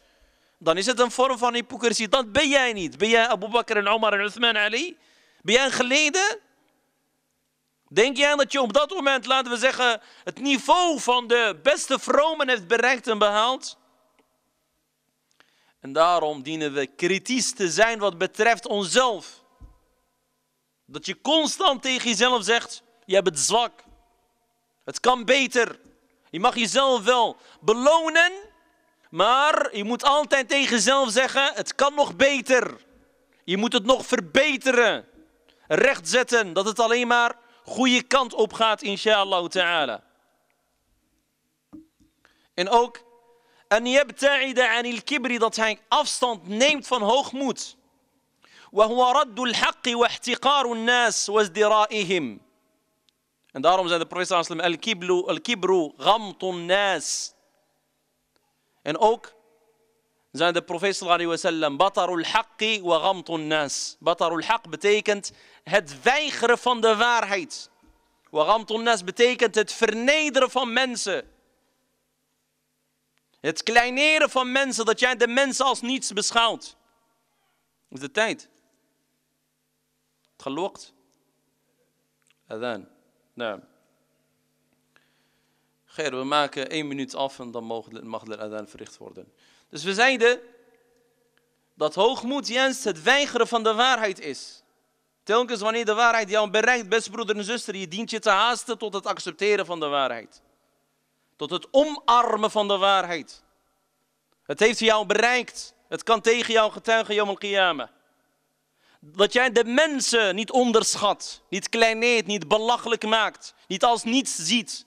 dan is het een vorm van hypocrisie. Dat ben jij niet. Ben jij Abu Bakr en Omar en Uthman Ali? Ben jij een geleden? Denk jij dat je op dat moment, laten we zeggen, het niveau van de beste vromen heeft bereikt en behaald? En daarom dienen we kritisch te zijn wat betreft onszelf. Dat je constant tegen jezelf zegt, hebt bent zwak. Het kan beter. Je mag jezelf wel belonen, maar je moet altijd tegen jezelf zeggen: het kan nog beter. Je moet het nog verbeteren. Rechtzetten, dat het alleen maar goede kant op gaat, inshallah ta'ala. En ook, en yabta'ida anil kibri, dat hij afstand neemt van hoogmoed. وهو رد الحق واحتقار الناس وازدرائهم en daarom zei de professor al-Kibru, al-Kibru, ghamtun nas. En ook zijn de profeet sallallahu batarul haqqi wa ghamtun nas. Batarul haq betekent het weigeren van de waarheid. Wa ghamtun nas betekent het vernederen van mensen. Het kleineren van mensen, dat jij de mensen als niets beschouwt. Is de tijd. Het gelokt. Adhan. Nou. Ger, we maken één minuut af en dan mag de adhan verricht worden. Dus we zeiden dat hoogmoed Jens het weigeren van de waarheid is. Telkens wanneer de waarheid jou bereikt, beste broeder en zuster, je dient je te haasten tot het accepteren van de waarheid. Tot het omarmen van de waarheid. Het heeft jou bereikt. Het kan tegen jou getuigen, Jomel qiyamah dat jij de mensen niet onderschat, niet kleineert, niet belachelijk maakt, niet als niets ziet.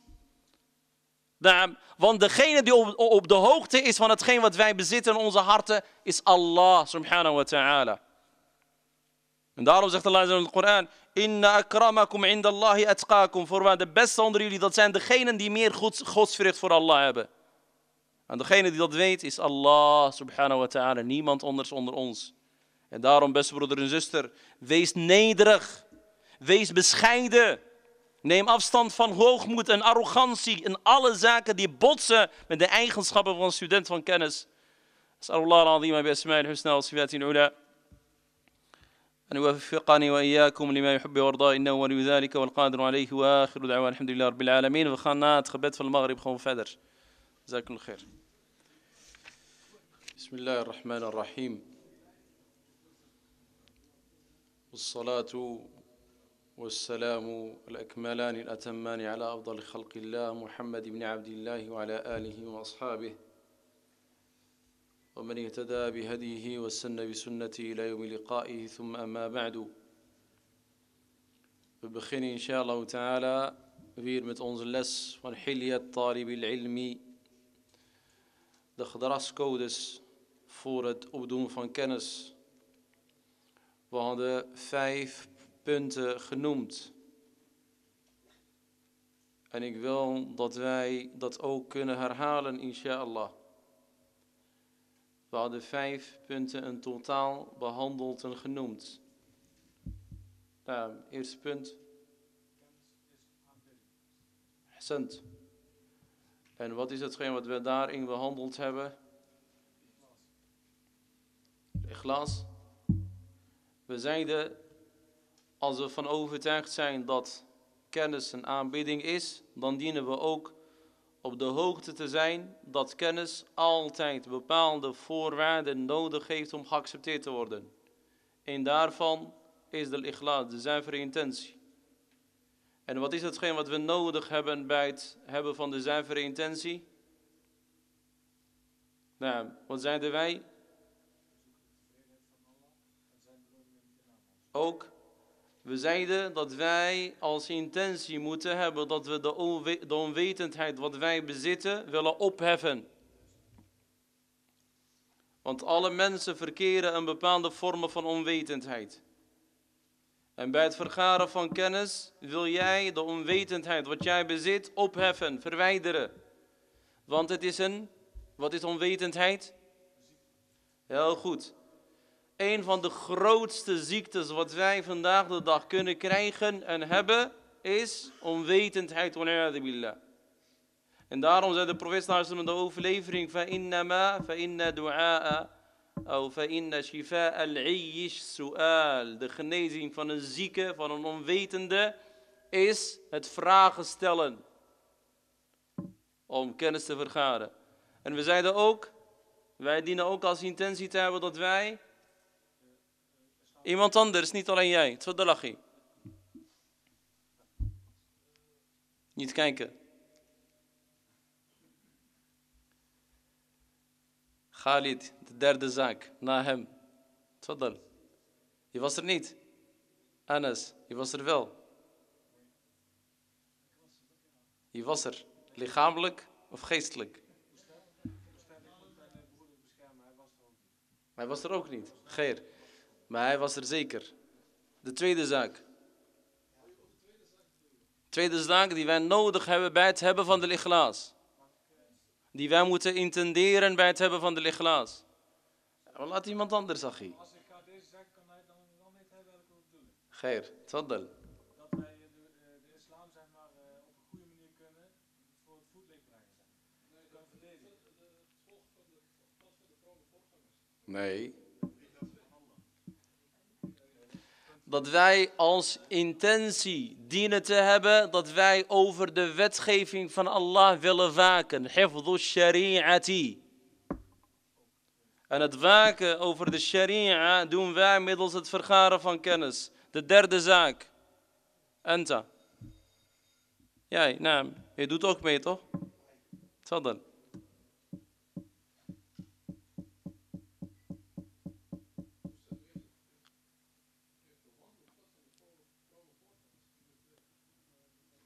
Want degene die op, de hoogte is van hetgeen wat wij bezitten in onze harten, is Allah subhanahu wa ta'ala. En daarom zegt Allah in de Koran: Inna akramakum indallahi atqakum. Voorwaar de beste onder jullie, dat zijn degenen die meer gods, voor Allah hebben. En degene die dat weet, is Allah subhanahu wa ta'ala. Niemand anders onder ons. En daarom, beste broeder en zuster, wees nederig. Wees bescheiden. Neem afstand van hoogmoed en arrogantie en alle zaken die botsen met de eigenschappen van een student van kennis. wa الله العظيم بأسماء الحسنى وصفاته wa أن يوفقني wa wa يحب ويرضى wa ولي wa والقادر عليه wa wa We gaan na het gebed van de Maghrib gewoon verder. Zakum khair. Bismillahirrahmanirrahim. والصلاة والسلام الأكملان الأتمان على أفضل خلق الله محمد بن عبد الله وعلى آله وأصحابه ومن اهتدى بهديه وسن بسنته إلى يوم لقائه ثم أما بعد فبخير إن شاء الله تعالى weer met onze les van Hilyat Talib al-Ilmi. De gedragscodes We hadden vijf punten genoemd. En ik wil dat wij dat ook kunnen herhalen, inshallah. We hadden vijf punten in totaal behandeld en genoemd. eerste punt. Hassend. En wat is hetgeen wat we daarin behandeld hebben? Glas. We zeiden, als we van overtuigd zijn dat kennis een aanbidding is, dan dienen we ook op de hoogte te zijn dat kennis altijd bepaalde voorwaarden nodig heeft om geaccepteerd te worden. En daarvan is de ikhlas, de zuivere intentie. En wat is hetgeen wat we nodig hebben bij het hebben van de zuivere intentie? Nou, wat zeiden wij? Ook, we zeiden dat wij als intentie moeten hebben dat we de, onwetendheid wat wij bezitten willen opheffen. Want alle mensen verkeren in bepaalde vormen van onwetendheid. En bij het vergaren van kennis wil jij de onwetendheid wat jij bezit opheffen, verwijderen. Want het is een, wat is onwetendheid? Heel goed een van de grootste ziektes wat wij vandaag de dag kunnen krijgen en hebben, is onwetendheid. En daarom zei de profeet in de overlevering: De genezing van een zieke, van een onwetende, is het vragen stellen. Om kennis te vergaren. En we zeiden ook, wij dienen ook als intentie te hebben dat wij Iemand anders, niet alleen jij. Tfadalachi. Niet kijken. Khalid, de derde zaak, na hem. Tfaddal. Je was er niet. Anas, je was er wel. Je was er. Lichamelijk of geestelijk? Hij was er ook niet. Geer. Maar hij was er zeker. De tweede zaak. Tweede zaak die wij nodig hebben bij het hebben van de lichaas. Die wij moeten intenderen bij het hebben van de Maar Laat iemand anders, achie. Als ik ga deze zaak, kan hij dan wel niet hebben welke doen. Geer, dan. Dat wij de, islam zeg maar, op een goede manier kunnen voor het voetlicht brengen. Nee, kunnen verdedigen. Nee. dat wij als intentie dienen te hebben dat wij over de wetgeving van Allah willen waken. Hifdhu shari'ati. En het waken over de sharia doen wij middels het vergaren van kennis. De derde zaak. Enta. Jij, naam. Je doet ook mee, toch? Tadal.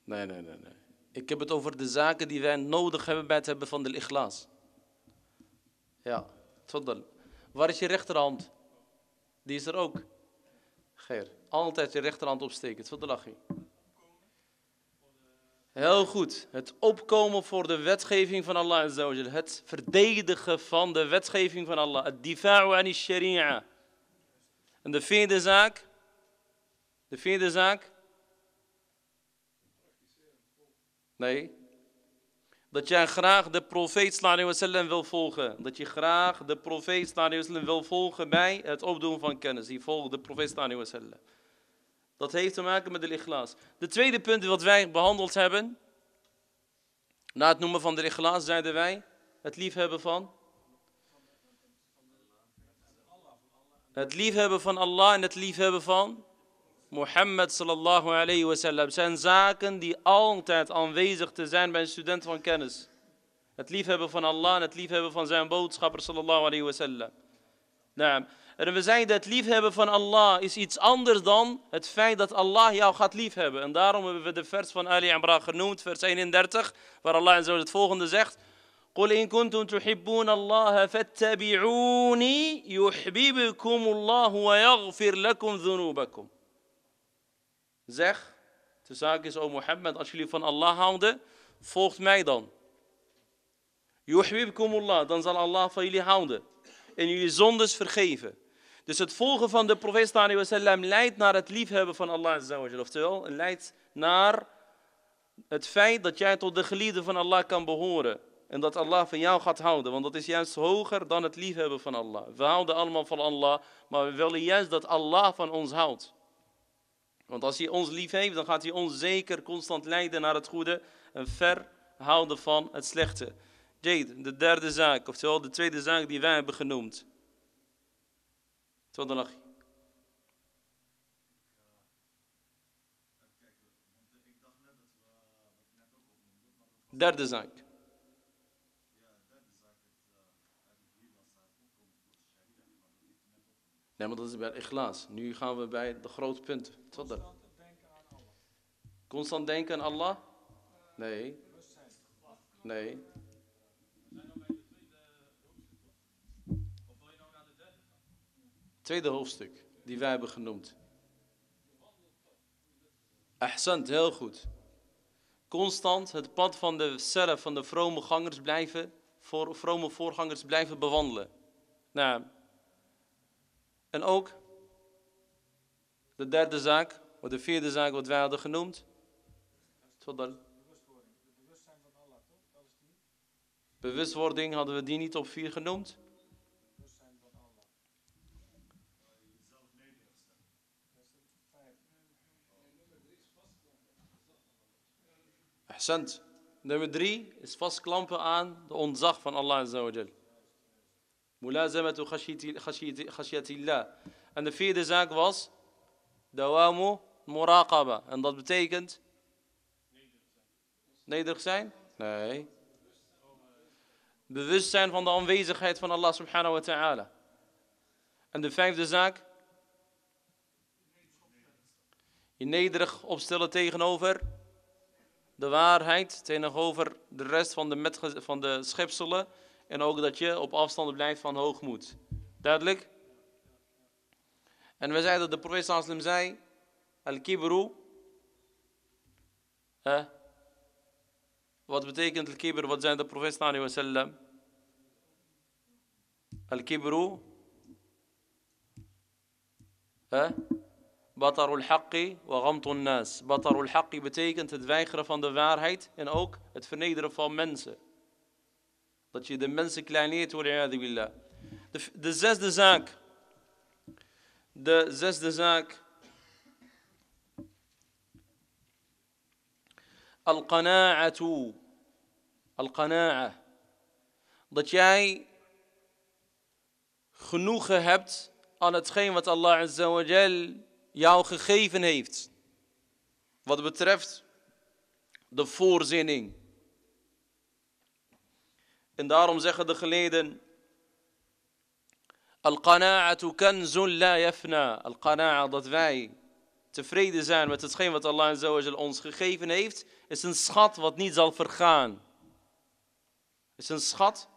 Nee, nee, nee, nee. Ik heb het over de zaken die wij nodig hebben bij het hebben van de ikhlas. Ja, tfaddal. Waar is je rechterhand? Die is er ook. Geer, altijd je rechterhand opsteken. Tfaddal, achie. Heel goed. Het opkomen voor de wetgeving van Allah Azzawajal. Het verdedigen van de wetgeving van Allah. Het difa'u ani sharia. En de vierde zaak. De vierde zaak. Nee. Dat jij graag de profeet sallallahu wil volgen. Dat je graag de profeet sallallahu wil volgen bij het opdoen van kennis. Die volgt de profeet sallallahu Dat heeft te maken met de ikhlas. De tweede punt wat wij behandeld hebben. Na het noemen van de ikhlas zeiden wij het liefhebben van het liefhebben van Allah en het liefhebben van Mohammed sallallahu alayhi wa sallam zijn zaken die altijd aanwezig te zijn bij een student van kennis. Het liefhebben van Allah en het liefhebben van zijn boodschapper sallallahu alayhi wasallam. Naam. En we zeiden dat het liefhebben van Allah is iets anders dan het feit dat Allah jou gaat liefhebben. En daarom hebben we de vers van Ali Imran genoemd, vers 31, waar Allah zo het volgende zegt. قل إن كنتم تحبون الله فاتبعوني يحببكم الله ويغفر لكم ذنوبكم Zeg, de zaak is, o Mohammed, als jullie van Allah houden, volgt mij dan. Allah, dan zal Allah van jullie houden. En jullie zondes vergeven. Dus het volgen van de profeet wasallam leidt naar het liefhebben van Allah azawajal. Oftewel, leidt naar het feit dat jij tot de gelieden van Allah kan behoren. En dat Allah van jou gaat houden. Want dat is juist hoger dan het liefhebben van Allah. We houden allemaal van Allah, maar we willen juist dat Allah van ons houdt. Want als hij ons lief heeft, dan gaat hij ons zeker constant leiden naar het goede en ver houden van het slechte. Jade, de derde zaak, oftewel de tweede zaak die wij hebben genoemd. Tot dan lach je. Derde zaak. Nee, maar dat is bij het Nu gaan we bij de grote punten. Constant denken aan Allah? Nee. Nee. Tweede hoofdstuk, die wij hebben genoemd. Ahsant, heel goed. Constant het pad van de cellen van de vrome gangers blijven, voor, vrome voorgangers blijven bewandelen. Nou, en ook de derde zaak, of de vierde zaak wat wij hadden genoemd. bewustwording. Het bewustzijn van Allah, toch? Dat was die Bewustwording hadden we die niet op vier genoemd. Het Bewustzijn van Allah. Dat is de vijf. Nummer drie is vastklampen aan het ontzag van Allah. Nummer drie is vastklampen aan de ontzag van Allah en Zawajal. Moulay Zabatu Gashit Gashiatillah. En de vierde zaak was. Dawamu muraqaba. En dat betekent? Nederig zijn? Nee. Bewust zijn van de aanwezigheid van Allah subhanahu wa ta'ala. En de vijfde zaak? Je nederig opstellen tegenover de waarheid, tegenover de rest van de, van de schepselen. En ook dat je op afstand blijft van hoogmoed. Duidelijk? En we zeiden dat de profeet sallam zei, al-kibru, eh, wat betekent al-kibru, wat zei de profeet sallam? Al-kibru, eh, Batarul haqqi wa ghamtun nas. Batarul haqqi betekent het weigeren van de waarheid en ook het vernederen van mensen. Dat je de mensen kleineert, billah. De, de zesde zaak de zesde zaak. Al-qana'atu. Al-qana'a. Dat jij genoegen hebt aan hetgeen wat Allah Azza wa Jal jou gegeven heeft. Wat betreft de voorziening. En daarom zeggen de geleden al-qana'atu kanzun la yafna. Al-qana'a, dat wij tevreden zijn met hetgeen wat Allah ons gegeven heeft, is een schat wat niet zal vergaan. Is een schat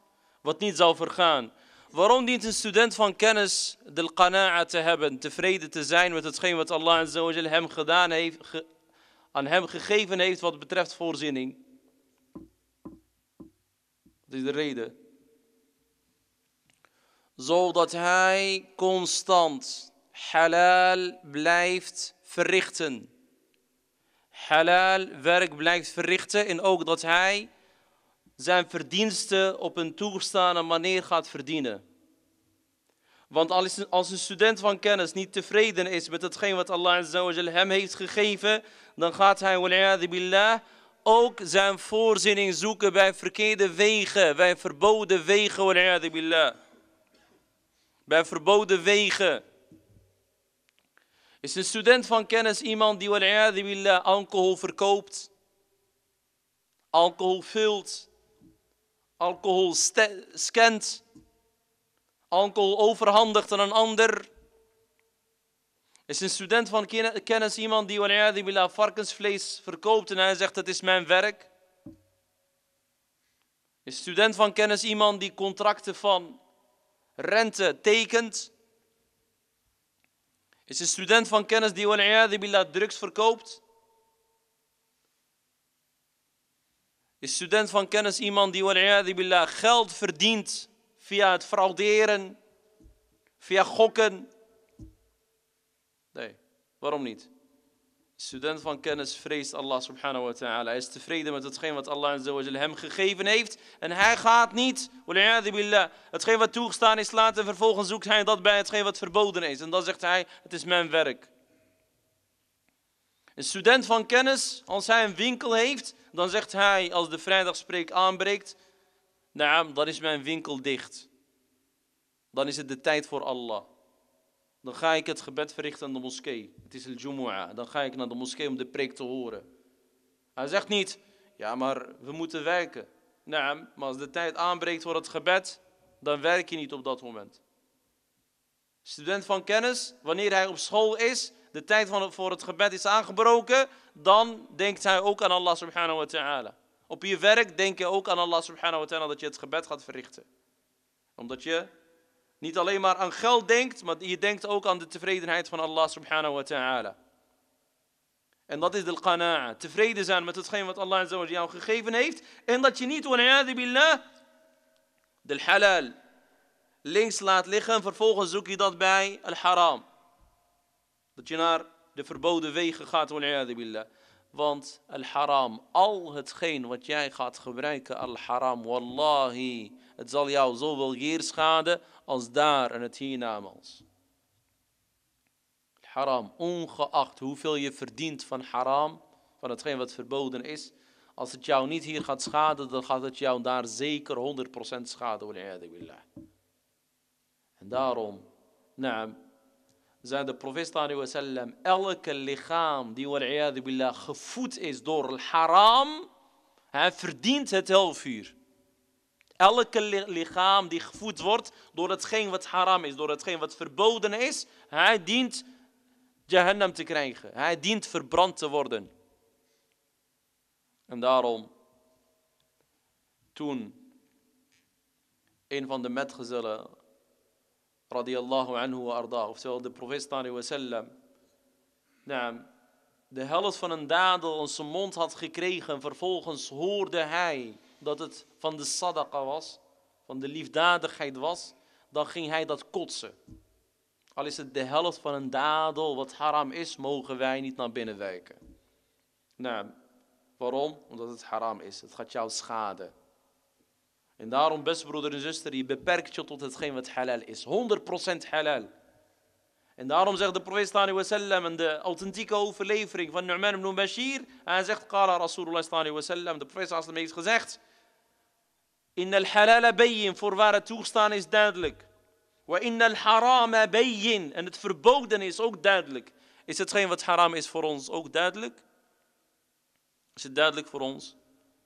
wat niet zal vergaan. Waarom dient een student van kennis de qana'a te hebben, tevreden te zijn met hetgeen wat Allah hem gedaan heeft, aan hem gegeven heeft wat betreft voorziening? Dat is de reden zodat hij constant halal blijft verrichten. Halal werk blijft verrichten en ook dat hij zijn verdiensten op een toegestane manier gaat verdienen. Want als een student van kennis niet tevreden is met hetgeen wat Allah hem heeft gegeven, dan gaat hij billah, ook zijn voorziening zoeken bij verkeerde wegen, bij verboden wegen. Billah bij verboden wegen. Is een student van kennis iemand die billah, alcohol verkoopt, alcohol vult, alcohol scant, alcohol overhandigt aan een ander? Is een student van kennis iemand die billah, varkensvlees verkoopt en hij zegt dat is mijn werk? Is student van kennis iemand die contracten van rente tekent. Is een student van kennis die billah drugs verkoopt? Is student van kennis iemand die billah geld verdient via het frauderen, via gokken? Nee, waarom niet? Student van kennis vreest Allah subhanahu wa ta'ala. Hij is tevreden met hetgeen wat Allah hem gegeven heeft. En hij gaat niet, billah, hetgeen wat toegestaan is laat en vervolgens zoekt hij dat bij hetgeen wat verboden is. En dan zegt hij, het is mijn werk. Een student van kennis, als hij een winkel heeft, dan zegt hij als de vrijdagspreek aanbreekt, nou, dan is mijn winkel dicht. Dan is het de tijd voor Allah. Dan ga ik het gebed verrichten aan de moskee. Het is al-Jumu'ah. Dan ga ik naar de moskee om de preek te horen. Hij zegt niet, ja maar we moeten werken. Nee, maar als de tijd aanbreekt voor het gebed, dan werk je niet op dat moment. Student van kennis, wanneer hij op school is, de tijd voor het gebed is aangebroken, dan denkt hij ook aan Allah subhanahu wa ta'ala. Op je werk denk je ook aan Allah subhanahu wa ta'ala dat je het gebed gaat verrichten. Omdat je niet alleen maar aan geld denkt, maar je denkt ook aan de tevredenheid van Allah subhanahu wa ta'ala. En dat is de qana'a. Tevreden zijn met hetgeen wat Allah jou gegeven heeft. En dat je niet, wa'adu billah, de halal links laat liggen. Vervolgens zoek je dat bij al haram. Dat je naar de verboden wegen gaat, wa'adu billah. Want al haram, al hetgeen wat jij gaat gebruiken, al haram, wallahi, het zal jou zoveel jeer als daar en het hiernamaals. Haram, ongeacht hoeveel je verdient van haram, van hetgeen wat verboden is, als het jou niet hier gaat schaden, dan gaat het jou daar zeker 100% schaden. En daarom, naam, zei de profeet wasallam, elke lichaam die billah, gevoed is door haram, hij verdient het helvuur. Elke lichaam die gevoed wordt door hetgeen wat haram is, door hetgeen wat verboden is, hij dient Jahannam te krijgen. Hij dient verbrand te worden. En daarom, toen een van de metgezellen, radiyallahu anhu wa arda, oftewel de profeet sallallahu wasallam, de helft van een dadel in zijn mond had gekregen, vervolgens hoorde hij dat het van de sadaqa was, van de liefdadigheid was, dan ging hij dat kotsen. Al is het de helft van een dadel wat haram is, mogen wij niet naar binnen wijken. Nou, waarom? Omdat het haram is. Het gaat jou schaden. En daarom, beste broeder en zuster, je beperkt je tot hetgeen wat halal is. 100% halal. En daarom zegt de profeet sallallahu wasallam in de authentieke overlevering van Nu'man ibn Bashir. Hij zegt, Qala Rasulullah sallallahu De profeet sallallahu heeft gezegd, in al halala bayyin, voorwaar het toegestaan is duidelijk. Wa in al harama bayyin, en het verboden is ook duidelijk. Is hetgeen wat haram is voor ons ook duidelijk? Is het duidelijk voor ons?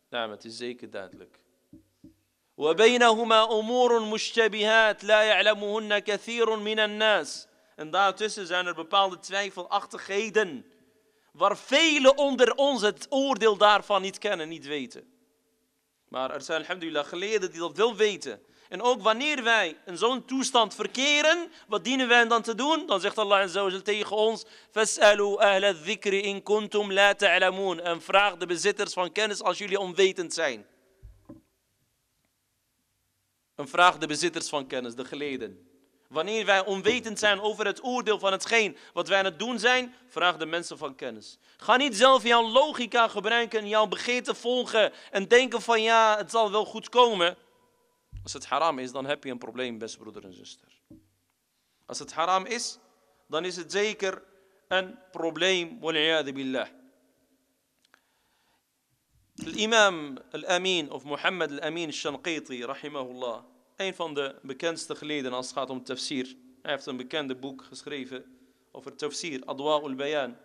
Ja, het is zeker duidelijk. وبينهما umurun مشتبهات la ya'lamuhunna kathirun من nas. En daartussen zijn er bepaalde twijfelachtigheden waar velen onder ons het oordeel daarvan niet kennen, niet weten. Maar er zijn alhamdulillah geleden die dat wel weten. En ook wanneer wij in zo'n toestand verkeren, wat dienen wij dan te doen? Dan zegt Allah tegen ons: in kuntum la ta'lamun." En vraag de bezitters van kennis als jullie onwetend zijn. En vraag de bezitters van kennis, de geleden. Wanneer wij onwetend zijn over het oordeel van hetgeen wat wij aan het doen zijn, vraag de mensen van kennis. Ga niet zelf jouw logica gebruiken en jouw begeerte volgen en denken van ja, het zal wel goed komen. Als het haram is, dan heb je een probleem, beste broeder en zuster. Als het haram is, dan is het zeker een probleem. Wal'iyadu billah. al-Amin of Mohammed amin amin shanqiti rahimahullah een van de bekendste geleden als het gaat om tafsir. Hij heeft een bekende boek geschreven over tafsir, Adwa'ul Bayan.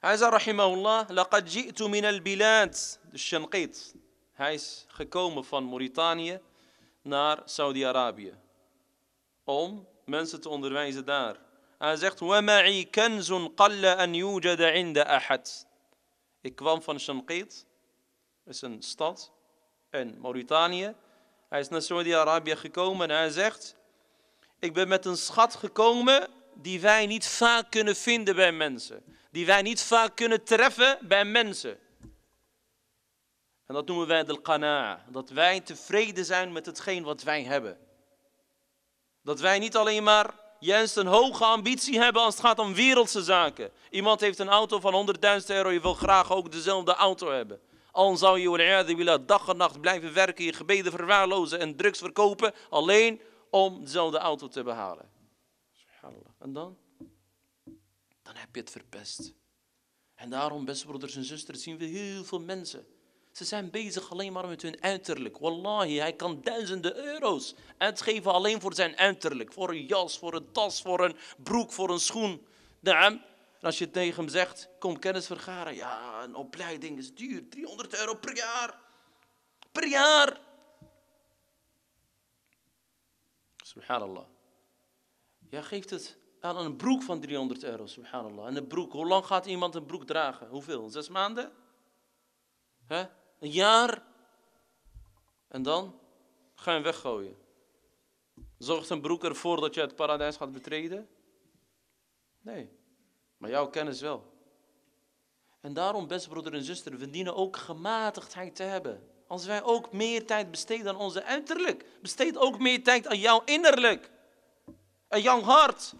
Hij zei, rahimahullah, laqad ji'tu min al-bilad, de Shanqit. Hij is gekomen van Mauritanië naar Saudi-Arabië. Om mensen te onderwijzen daar. Hij zegt, ma'i kanzun qalla أَنْ yujada عِنْدَ أَحَدٍ Ik kwam van Shanqit, is een stad in Mauritanië. Hij is naar Saudi-Arabië gekomen en hij zegt: Ik ben met een schat gekomen die wij niet vaak kunnen vinden bij mensen. Die wij niet vaak kunnen treffen bij mensen. En dat noemen wij de qana'a. Dat wij tevreden zijn met hetgeen wat wij hebben. Dat wij niet alleen maar juist een hoge ambitie hebben als het gaat om wereldse zaken. Iemand heeft een auto van 100.000 euro, je wil graag ook dezelfde auto hebben. Al zou je willen dag en nacht blijven werken, je gebeden verwaarlozen en drugs verkopen, alleen om dezelfde auto te behalen. En dan? Dan heb je het verpest. En daarom, beste broeders en zusters, zien we heel veel mensen. Ze zijn bezig alleen maar met hun uiterlijk. Wallahi, hij kan duizenden euro's uitgeven alleen voor zijn uiterlijk. Voor een jas, voor een tas, voor een broek, voor een schoen. Naam als je tegen hem zegt, kom kennis vergaren. Ja, een opleiding is duur, 300 euro per jaar. Per jaar. Subhanallah. Jij ja, geeft het aan een broek van 300 euro, subhanallah. En een broek, hoe lang gaat iemand een broek dragen? Hoeveel? Zes maanden? Hè? Een jaar? En dan ga je hem weggooien. Zorgt een broek ervoor dat je het paradijs gaat betreden? Nee maar jouw kennis wel. En daarom, beste broeder en zuster, verdienen ook gematigdheid te hebben. Als wij ook meer tijd besteden aan onze uiterlijk, besteed ook meer tijd aan jouw innerlijk, aan jouw hart.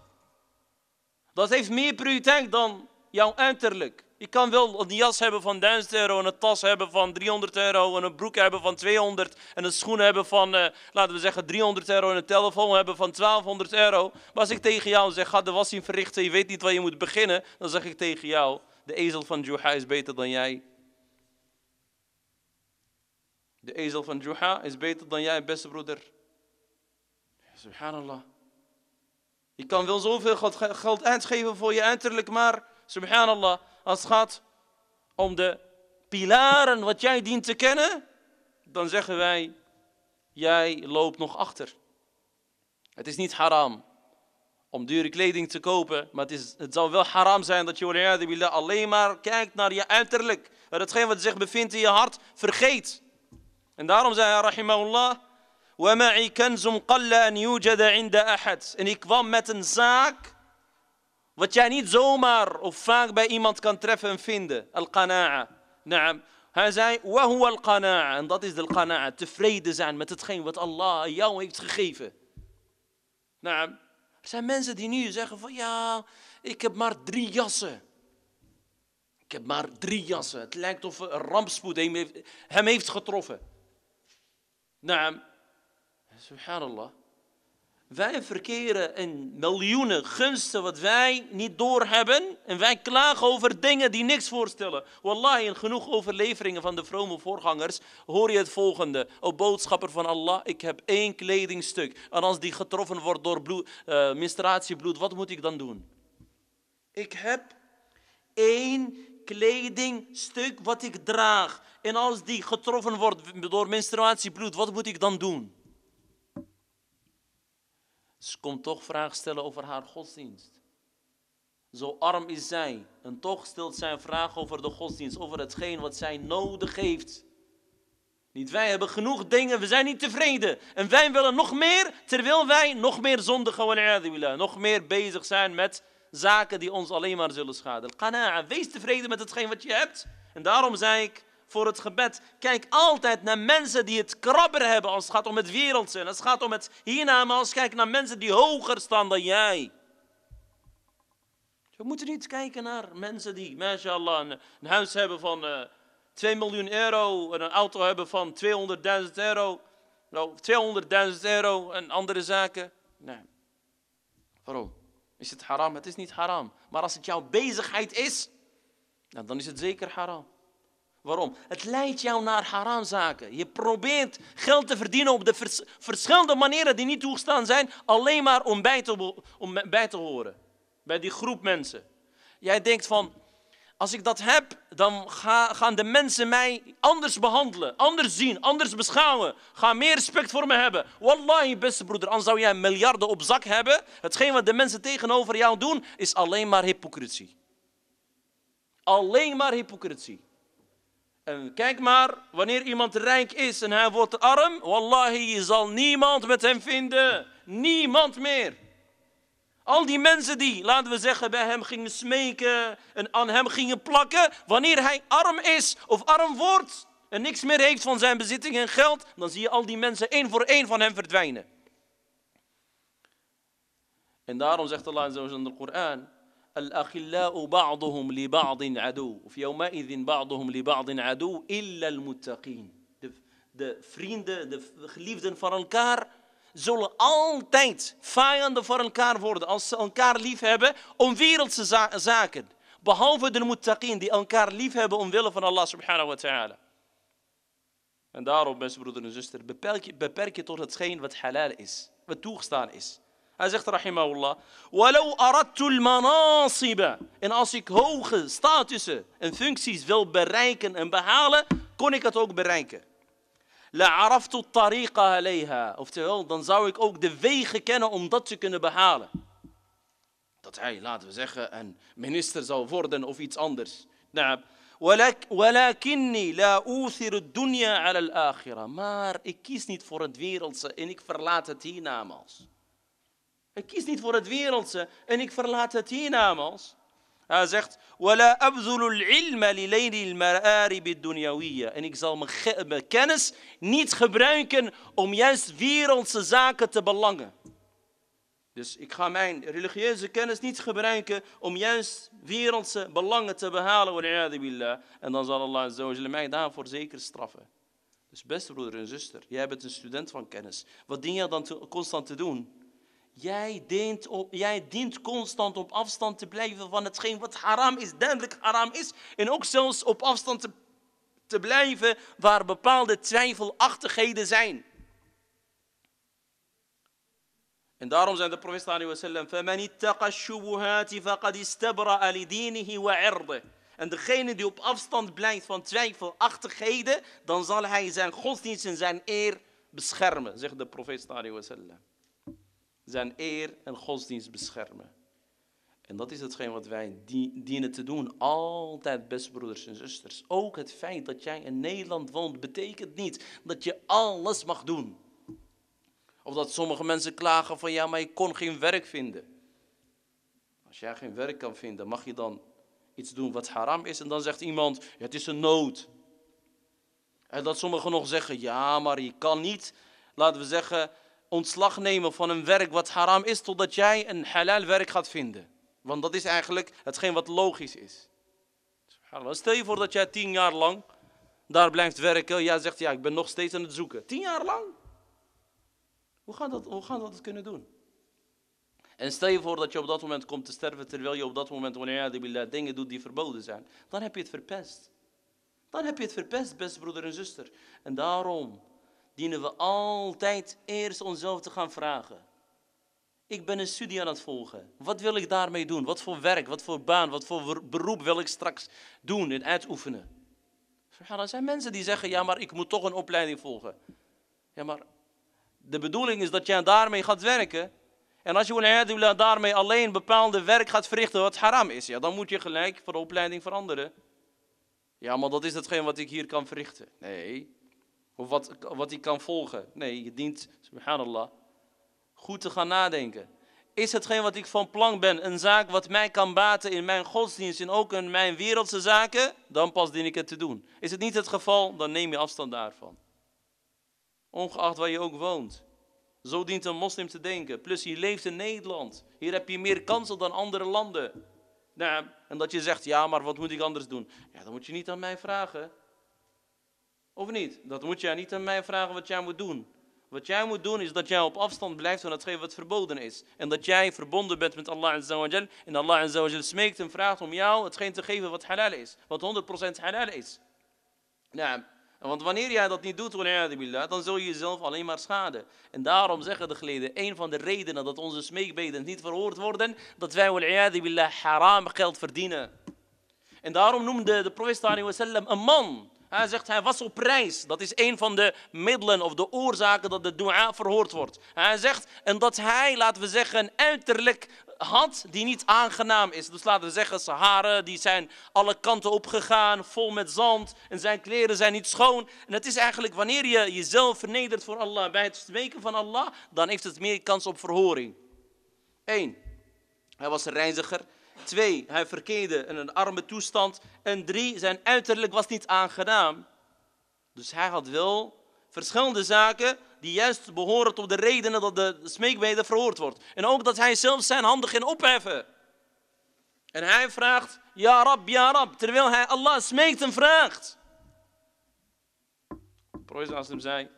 Dat heeft meer prioriteit dan jouw uiterlijk. Je kan wel een jas hebben van 1000 euro en een tas hebben van 300 euro en een broek hebben van 200 en een schoen hebben van, eh, laten we zeggen, 300 euro en een telefoon hebben van 1200 euro. Maar als ik tegen jou zeg, ga de was in verrichten, je weet niet waar je moet beginnen, dan zeg ik tegen jou, de ezel van Juha is beter dan jij. De ezel van Juha is beter dan jij, beste broeder. Subhanallah. Je kan wel zoveel geld uitgeven voor je uiterlijk, maar subhanallah als het gaat om de pilaren wat jij dient te kennen, dan zeggen wij, jij loopt nog achter. Het is niet haram om dure kleding te kopen, maar het, is, het zal wel haram zijn dat je alleen maar kijkt naar je uiterlijk. Dat hetgeen wat zich bevindt in je hart, vergeet. En daarom zei hij, rahimahullah, وَمَعِي قَلَّ أَنْ يُوجَدَ عِنْدَ أَحَدٍ En ik kwam met een zaak wat jij niet zomaar of vaak bij iemand kan treffen en vinden. Al-qana'a. Naam. Hij zei, wahu al-qana'a. En dat is de qana'a. Tevreden zijn met hetgeen wat Allah jou heeft gegeven. Naam. Er zijn mensen die nu zeggen van, ja, ik heb maar drie jassen. Ik heb maar drie jassen. Het lijkt of een rampspoed hem heeft getroffen. Naam. Subhanallah. Wij verkeren in miljoenen gunsten wat wij niet doorhebben. En wij klagen over dingen die niks voorstellen. Wallah in genoeg overleveringen van de vrome voorgangers hoor je het volgende. O boodschapper van Allah, ik heb één kledingstuk. En als die getroffen wordt door bloed, eh, menstruatiebloed, wat moet ik dan doen? Ik heb één kledingstuk wat ik draag. En als die getroffen wordt door menstruatiebloed, wat moet ik dan doen? Ze komt toch vragen stellen over haar godsdienst. Zo arm is zij en toch stelt zij een vraag over de godsdienst, over hetgeen wat zij nodig heeft. Niet wij hebben genoeg dingen, we zijn niet tevreden. En wij willen nog meer, terwijl wij nog meer zondigen, nog meer bezig zijn met zaken die ons alleen maar zullen schaden. wees tevreden met hetgeen wat je hebt. En daarom zei ik, voor het gebed. Kijk altijd naar mensen die het krabber hebben als het gaat om het wereldse. als het gaat om het hiernaam, als kijk naar mensen die hoger staan dan jij. We moeten niet kijken naar mensen die, mashallah, een, huis hebben van uh, eh, 2 miljoen euro. En een auto hebben van 200.000 euro. Nou, 200.000 euro en andere zaken. Nee. Waarom? Is het haram? Het is niet haram. Maar als het jouw bezigheid is, nou, dan is het zeker haram. Waarom? Het leidt jou naar haramzaken. Je probeert geld te verdienen op de verschillende manieren die niet toegestaan zijn, alleen maar om bij, te om bij te horen. Bij die groep mensen. Jij denkt van, als ik dat heb, dan gaan de mensen mij anders behandelen, anders zien, anders beschouwen, gaan meer respect voor me hebben. Wallahi, beste broeder, anders zou jij miljarden op zak hebben. Hetgeen wat de mensen tegenover jou doen, is alleen maar hypocrisie. Alleen maar hypocrisie. En kijk maar, wanneer iemand rijk is en hij wordt arm, wallahi, je zal niemand met hem vinden. Niemand meer. Al die mensen die, laten we zeggen, bij hem gingen smeken en aan hem gingen plakken, wanneer hij arm is of arm wordt en niks meer heeft van zijn bezitting en geld, dan zie je al die mensen één voor één van hem verdwijnen. En daarom zegt Allah in de Koran, الأخلاء بعضهم لبعض عدو of يومئذ بعضهم لبعض عدو المتقين de, vrienden, de geliefden van elkaar zullen altijd vijanden voor elkaar worden als ze elkaar hebben om wereldse zaken. Behalve de muttaqin die elkaar liefhebben omwille van Allah subhanahu wa ta'ala. En daarom, beste broeder en zuster, beperk je, beperk je tot hetgeen wat halal is, wat toegestaan is. Hij zegt rahimahullah, walau aratul manasiba. En als ik hoge statussen en functies wil bereiken en behalen, kon ik het ook bereiken. La araftu tariqa alayha. Oftewel, dan zou ik ook de wegen kennen om dat te kunnen behalen. Dat hij, laten we zeggen, een minister zou worden of iets anders. la dunya 'ala al akhirah. Maar ik kies niet voor het wereldse en ik verlaat het hiernamaals. Ik kies niet voor het wereldse en ik verlaat het hiernamals. Hij zegt, En ik zal mijn, kennis niet gebruiken om juist wereldse zaken te belangen. Dus ik ga mijn religieuze kennis niet gebruiken om juist wereldse belangen te behalen. En dan zal Allah mij daarvoor zeker straffen. Dus beste broeder en zuster, jij bent een student van kennis. Wat dien jij dan constant te doen? Jij dient, op, jij dient constant op afstand te blijven van hetgeen wat haram is, duidelijk haram is. En ook zelfs op afstand te, blijven waar bepaalde twijfelachtigheden zijn. En daarom zijn de profeet sallallahu alayhi wa En degene die op afstand blijft van twijfelachtigheden, dan zal hij zijn godsdienst en zijn eer beschermen, zegt de profeet sallallahu alayhi wa sallam zijn eer en godsdienst beschermen. En dat is hetgeen wat wij dienen te doen. Altijd, beste broeders en zusters. Ook het feit dat jij in Nederland woont, betekent niet dat je alles mag doen. Of dat sommige mensen klagen van ja, maar ik kon geen werk vinden. Als jij geen werk kan vinden, mag je dan iets doen wat haram is. En dan zegt iemand, het is een nood. En dat sommigen nog zeggen, ja, maar je kan niet, laten we zeggen, ontslag nemen van een werk wat haram is, totdat jij een halal werk gaat vinden. Want dat is eigenlijk hetgeen wat logisch is. Stel je voor dat jij tien jaar lang daar blijft werken. Jij zegt, ja, ik ben nog steeds aan het zoeken. Tien jaar lang? Hoe gaan dat, hoe gaan dat, dat kunnen doen? En stel je voor dat je op dat moment komt te sterven, terwijl je op dat moment billah, dingen doet die verboden zijn. Dan heb je het verpest. Dan heb je het verpest, beste broeder en zuster. En daarom dienen we altijd eerst onszelf te gaan vragen. Ik ben een studie aan het volgen. Wat wil ik daarmee doen? Wat voor werk, wat voor baan, wat voor beroep wil ik straks doen en uitoefenen? Er zijn mensen die zeggen, ja maar ik moet toch een opleiding volgen. Ja maar de bedoeling is dat jij daarmee gaat werken. En als je daarmee alleen bepaalde werk gaat verrichten wat haram is, ja, dan moet je gelijk voor de opleiding veranderen. Ja, maar dat is hetgeen wat ik hier kan verrichten. Nee, of wat, wat hij kan volgen. Nee, je dient, subhanallah, goed te gaan nadenken. Is hetgeen wat ik van plan ben een zaak wat mij kan baten in mijn godsdienst en ook in mijn wereldse zaken? Dan pas dien ik het te doen. Is het niet het geval, dan neem je afstand daarvan. Ongeacht waar je ook woont. Zo dient een moslim te denken. Plus, je leeft in Nederland. Hier heb je meer kansen dan andere landen. Nou, en dat je zegt, ja, maar wat moet ik anders doen? Ja, dan moet je niet aan mij vragen. Of niet? Dat moet jij niet aan mij vragen wat jij moet doen. Wat jij moet doen is dat jij op afstand blijft van hetgeen wat verboden is. En dat jij verbonden bent met Allah Azzawajal. En Allah Azzawajal smeekt en vraagt om jou hetgeen te geven wat halal is. Wat 100% halal is. Nou, want wanneer jij dat niet doet, dan zul je jezelf alleen maar schaden. En daarom zeggen de geleden, een van de redenen dat onze smeekbeden niet verhoord worden, dat wij billah haram geld verdienen. En daarom noemde de profeet een man hij zegt, hij was op reis. Dat is een van de middelen of de oorzaken dat de dua verhoord wordt. Hij zegt, en dat hij, laten we zeggen, een uiterlijk had die niet aangenaam is. Dus laten we zeggen, zijn haren die zijn alle kanten opgegaan, vol met zand. En zijn kleren zijn niet schoon. En het is eigenlijk, wanneer je jezelf vernedert voor Allah, bij het spreken van Allah, dan heeft het meer kans op verhoring. Eén, hij was een reiziger. Twee, hij verkeerde in een arme toestand. En drie, zijn uiterlijk was niet aangenaam. Dus hij had wel verschillende zaken die juist behoren tot de redenen dat de smeekbede verhoord wordt. En ook dat hij zelf zijn handen ging opheffen. En hij vraagt, ja Rab, ja Rab, terwijl hij Allah smeekt en vraagt. De profeet hem zei,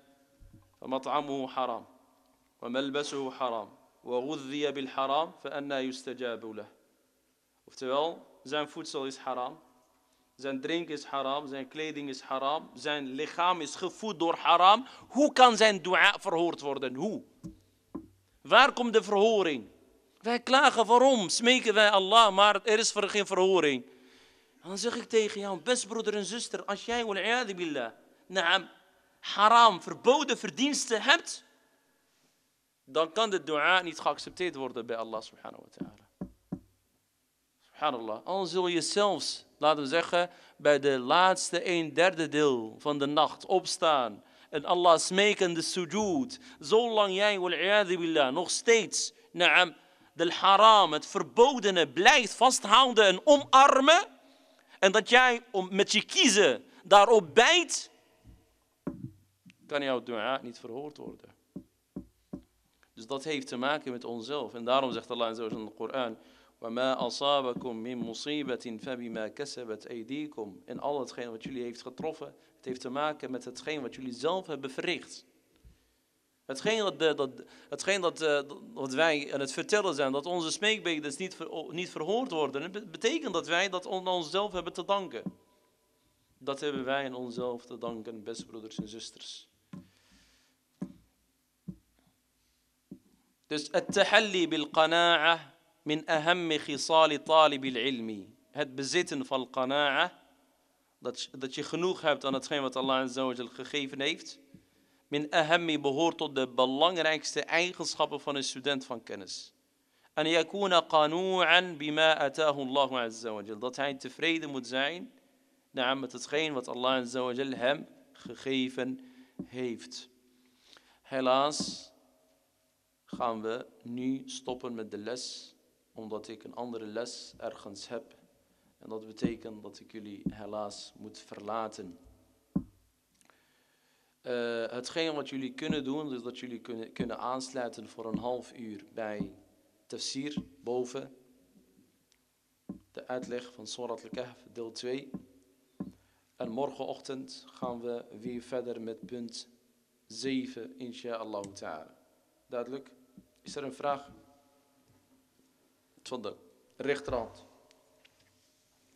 فَمَطْعَمُهُ حَرَامٌ وَمَلْبَسُهُ حَرَامٌ وَغُذِّيَ بِالْحَرَامِ فَأَنَّا يُسْتَجَابُ لَهُ Oftewel, zijn voedsel is haram. Zijn drink is haram, zijn kleding is haram, zijn lichaam is gevoed door haram. Hoe kan zijn dua verhoord worden? Hoe? Waar komt de verhoring? Wij klagen, waarom? Smeken wij Allah, maar er is geen verhoring. Dan zeg ik tegen jou, beste broeder en zuster, als jij, wal'iyadu billah, naam, haram, verboden verdiensten hebt, dan kan de dua niet geaccepteerd worden bij Allah subhanahu wa ta'ala. Subhanallah. Al zul je zelfs, laten we zeggen, bij de laatste een derde deel van de nacht opstaan. En Allah de sujud. Zolang jij, billah, nog steeds naam, de haram, het verbodene, blijft vasthouden en omarmen. En dat jij om, met je kiezen daarop bijt. Kan jouw dua niet verhoord worden. Dus dat heeft te maken met onszelf. En daarom zegt Allah in de Koran... En al hetgeen wat jullie heeft getroffen, het heeft te maken met hetgeen wat jullie zelf hebben verricht. Hetgeen dat, dat, dat, eh, dat wij aan het vertellen zijn, dat onze smeekbedens niet, niet verhoord worden, betekent dat wij dat aan onszelf hebben te danken. Dat hebben wij aan onszelf te danken, beste broeders en zusters. Dus het tahalli bil qana'ah min khisali talib ilmi. Het bezitten van qana'a, dat, dat je genoeg hebt aan hetgeen wat Allah azawajal gegeven heeft. Min ahammi behoort tot de belangrijkste eigenschappen van een student van kennis. En يكون قنوعا Allah dat hij tevreden moet zijn met hetgeen wat Allah en وجل hem gegeven heeft helaas gaan we nu stoppen met de les omdat ik een andere les ergens heb. En dat betekent dat ik jullie helaas moet verlaten. Eh, hetgeen wat jullie kunnen doen, is dat jullie kunnen, kunnen aansluiten voor een half uur bij tafsir boven. De uitleg van Surat al-Kahf, deel 2. En morgenochtend gaan we weer verder met punt 7, insha'Allah ta'ala. Duidelijk? Is er een vraag? تفضل الريق تراط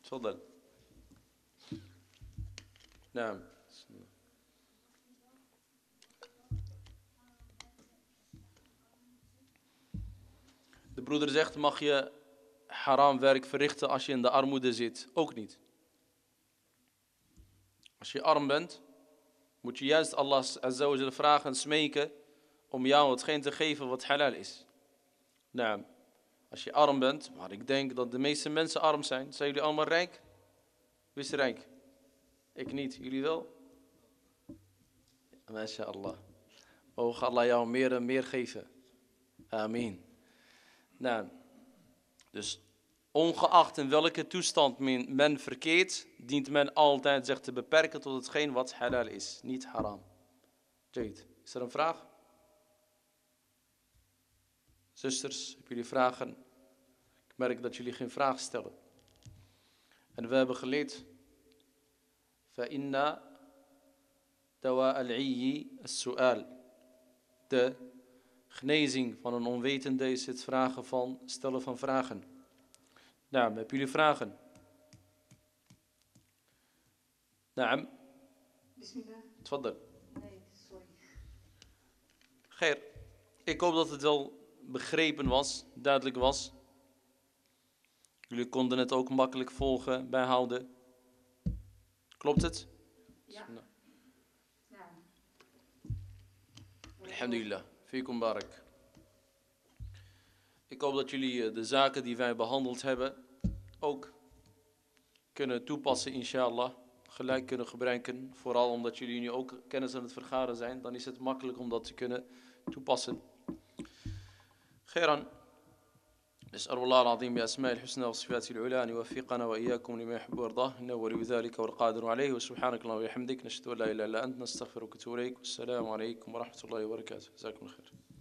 تفضل نعم De broeder zegt, mag je Haram werk verrichten als je in de armoede zit? Ook niet. Als je arm bent, moet je juist Allah azawajal vragen en smeken om jou hetgeen te geven wat halal is. Naam. Nou, als je arm bent, maar ik denk dat de meeste mensen arm zijn. Zijn jullie allemaal rijk? Wie is rijk? Ik niet, jullie wel? MashaAllah. Mogen Allah jou meer en meer geven. Amin. Nou, dus ongeacht in welke toestand men, verkeert, dient men altijd zich te beperken tot hetgeen wat halal is, niet haram. Jade, is er een vraag? Zusters, heb jullie vragen? Ik merk dat jullie geen vraag stellen. En we hebben geleerd. al دواء al sual, De genezing van een onwetende is het vragen van, stellen van vragen. Naam, hebben jullie vragen? Naam. Bismillah. Tfaddel. Nee, sorry. Geer, ik hoop dat het wel begrepen was, duidelijk was. Jullie konden het ook makkelijk volgen, bijhouden. Klopt het? Ja. Nou. ja. Alhamdulillah. Fikum barak. Ik hoop dat jullie eh, de zaken die wij behandeld hebben ook kunnen toepassen, inshallah. Gelijk kunnen gebruiken. Vooral omdat jullie nu ook kennis aan het vergaren zijn. Dan is het makkelijk om dat te kunnen toepassen. خيرا نسأل الله العظيم بأسماء الحسنى وصفاته العلى أن يوفقنا وإياكم لما يحب ويرضاه إنه ولي ذلك والقادر عليه وسبحانك اللهم وبحمدك نشهد أن لا إله إلا أنت نستغفرك ونتوب إليك والسلام عليكم ورحمة الله وبركاته جزاكم الله خير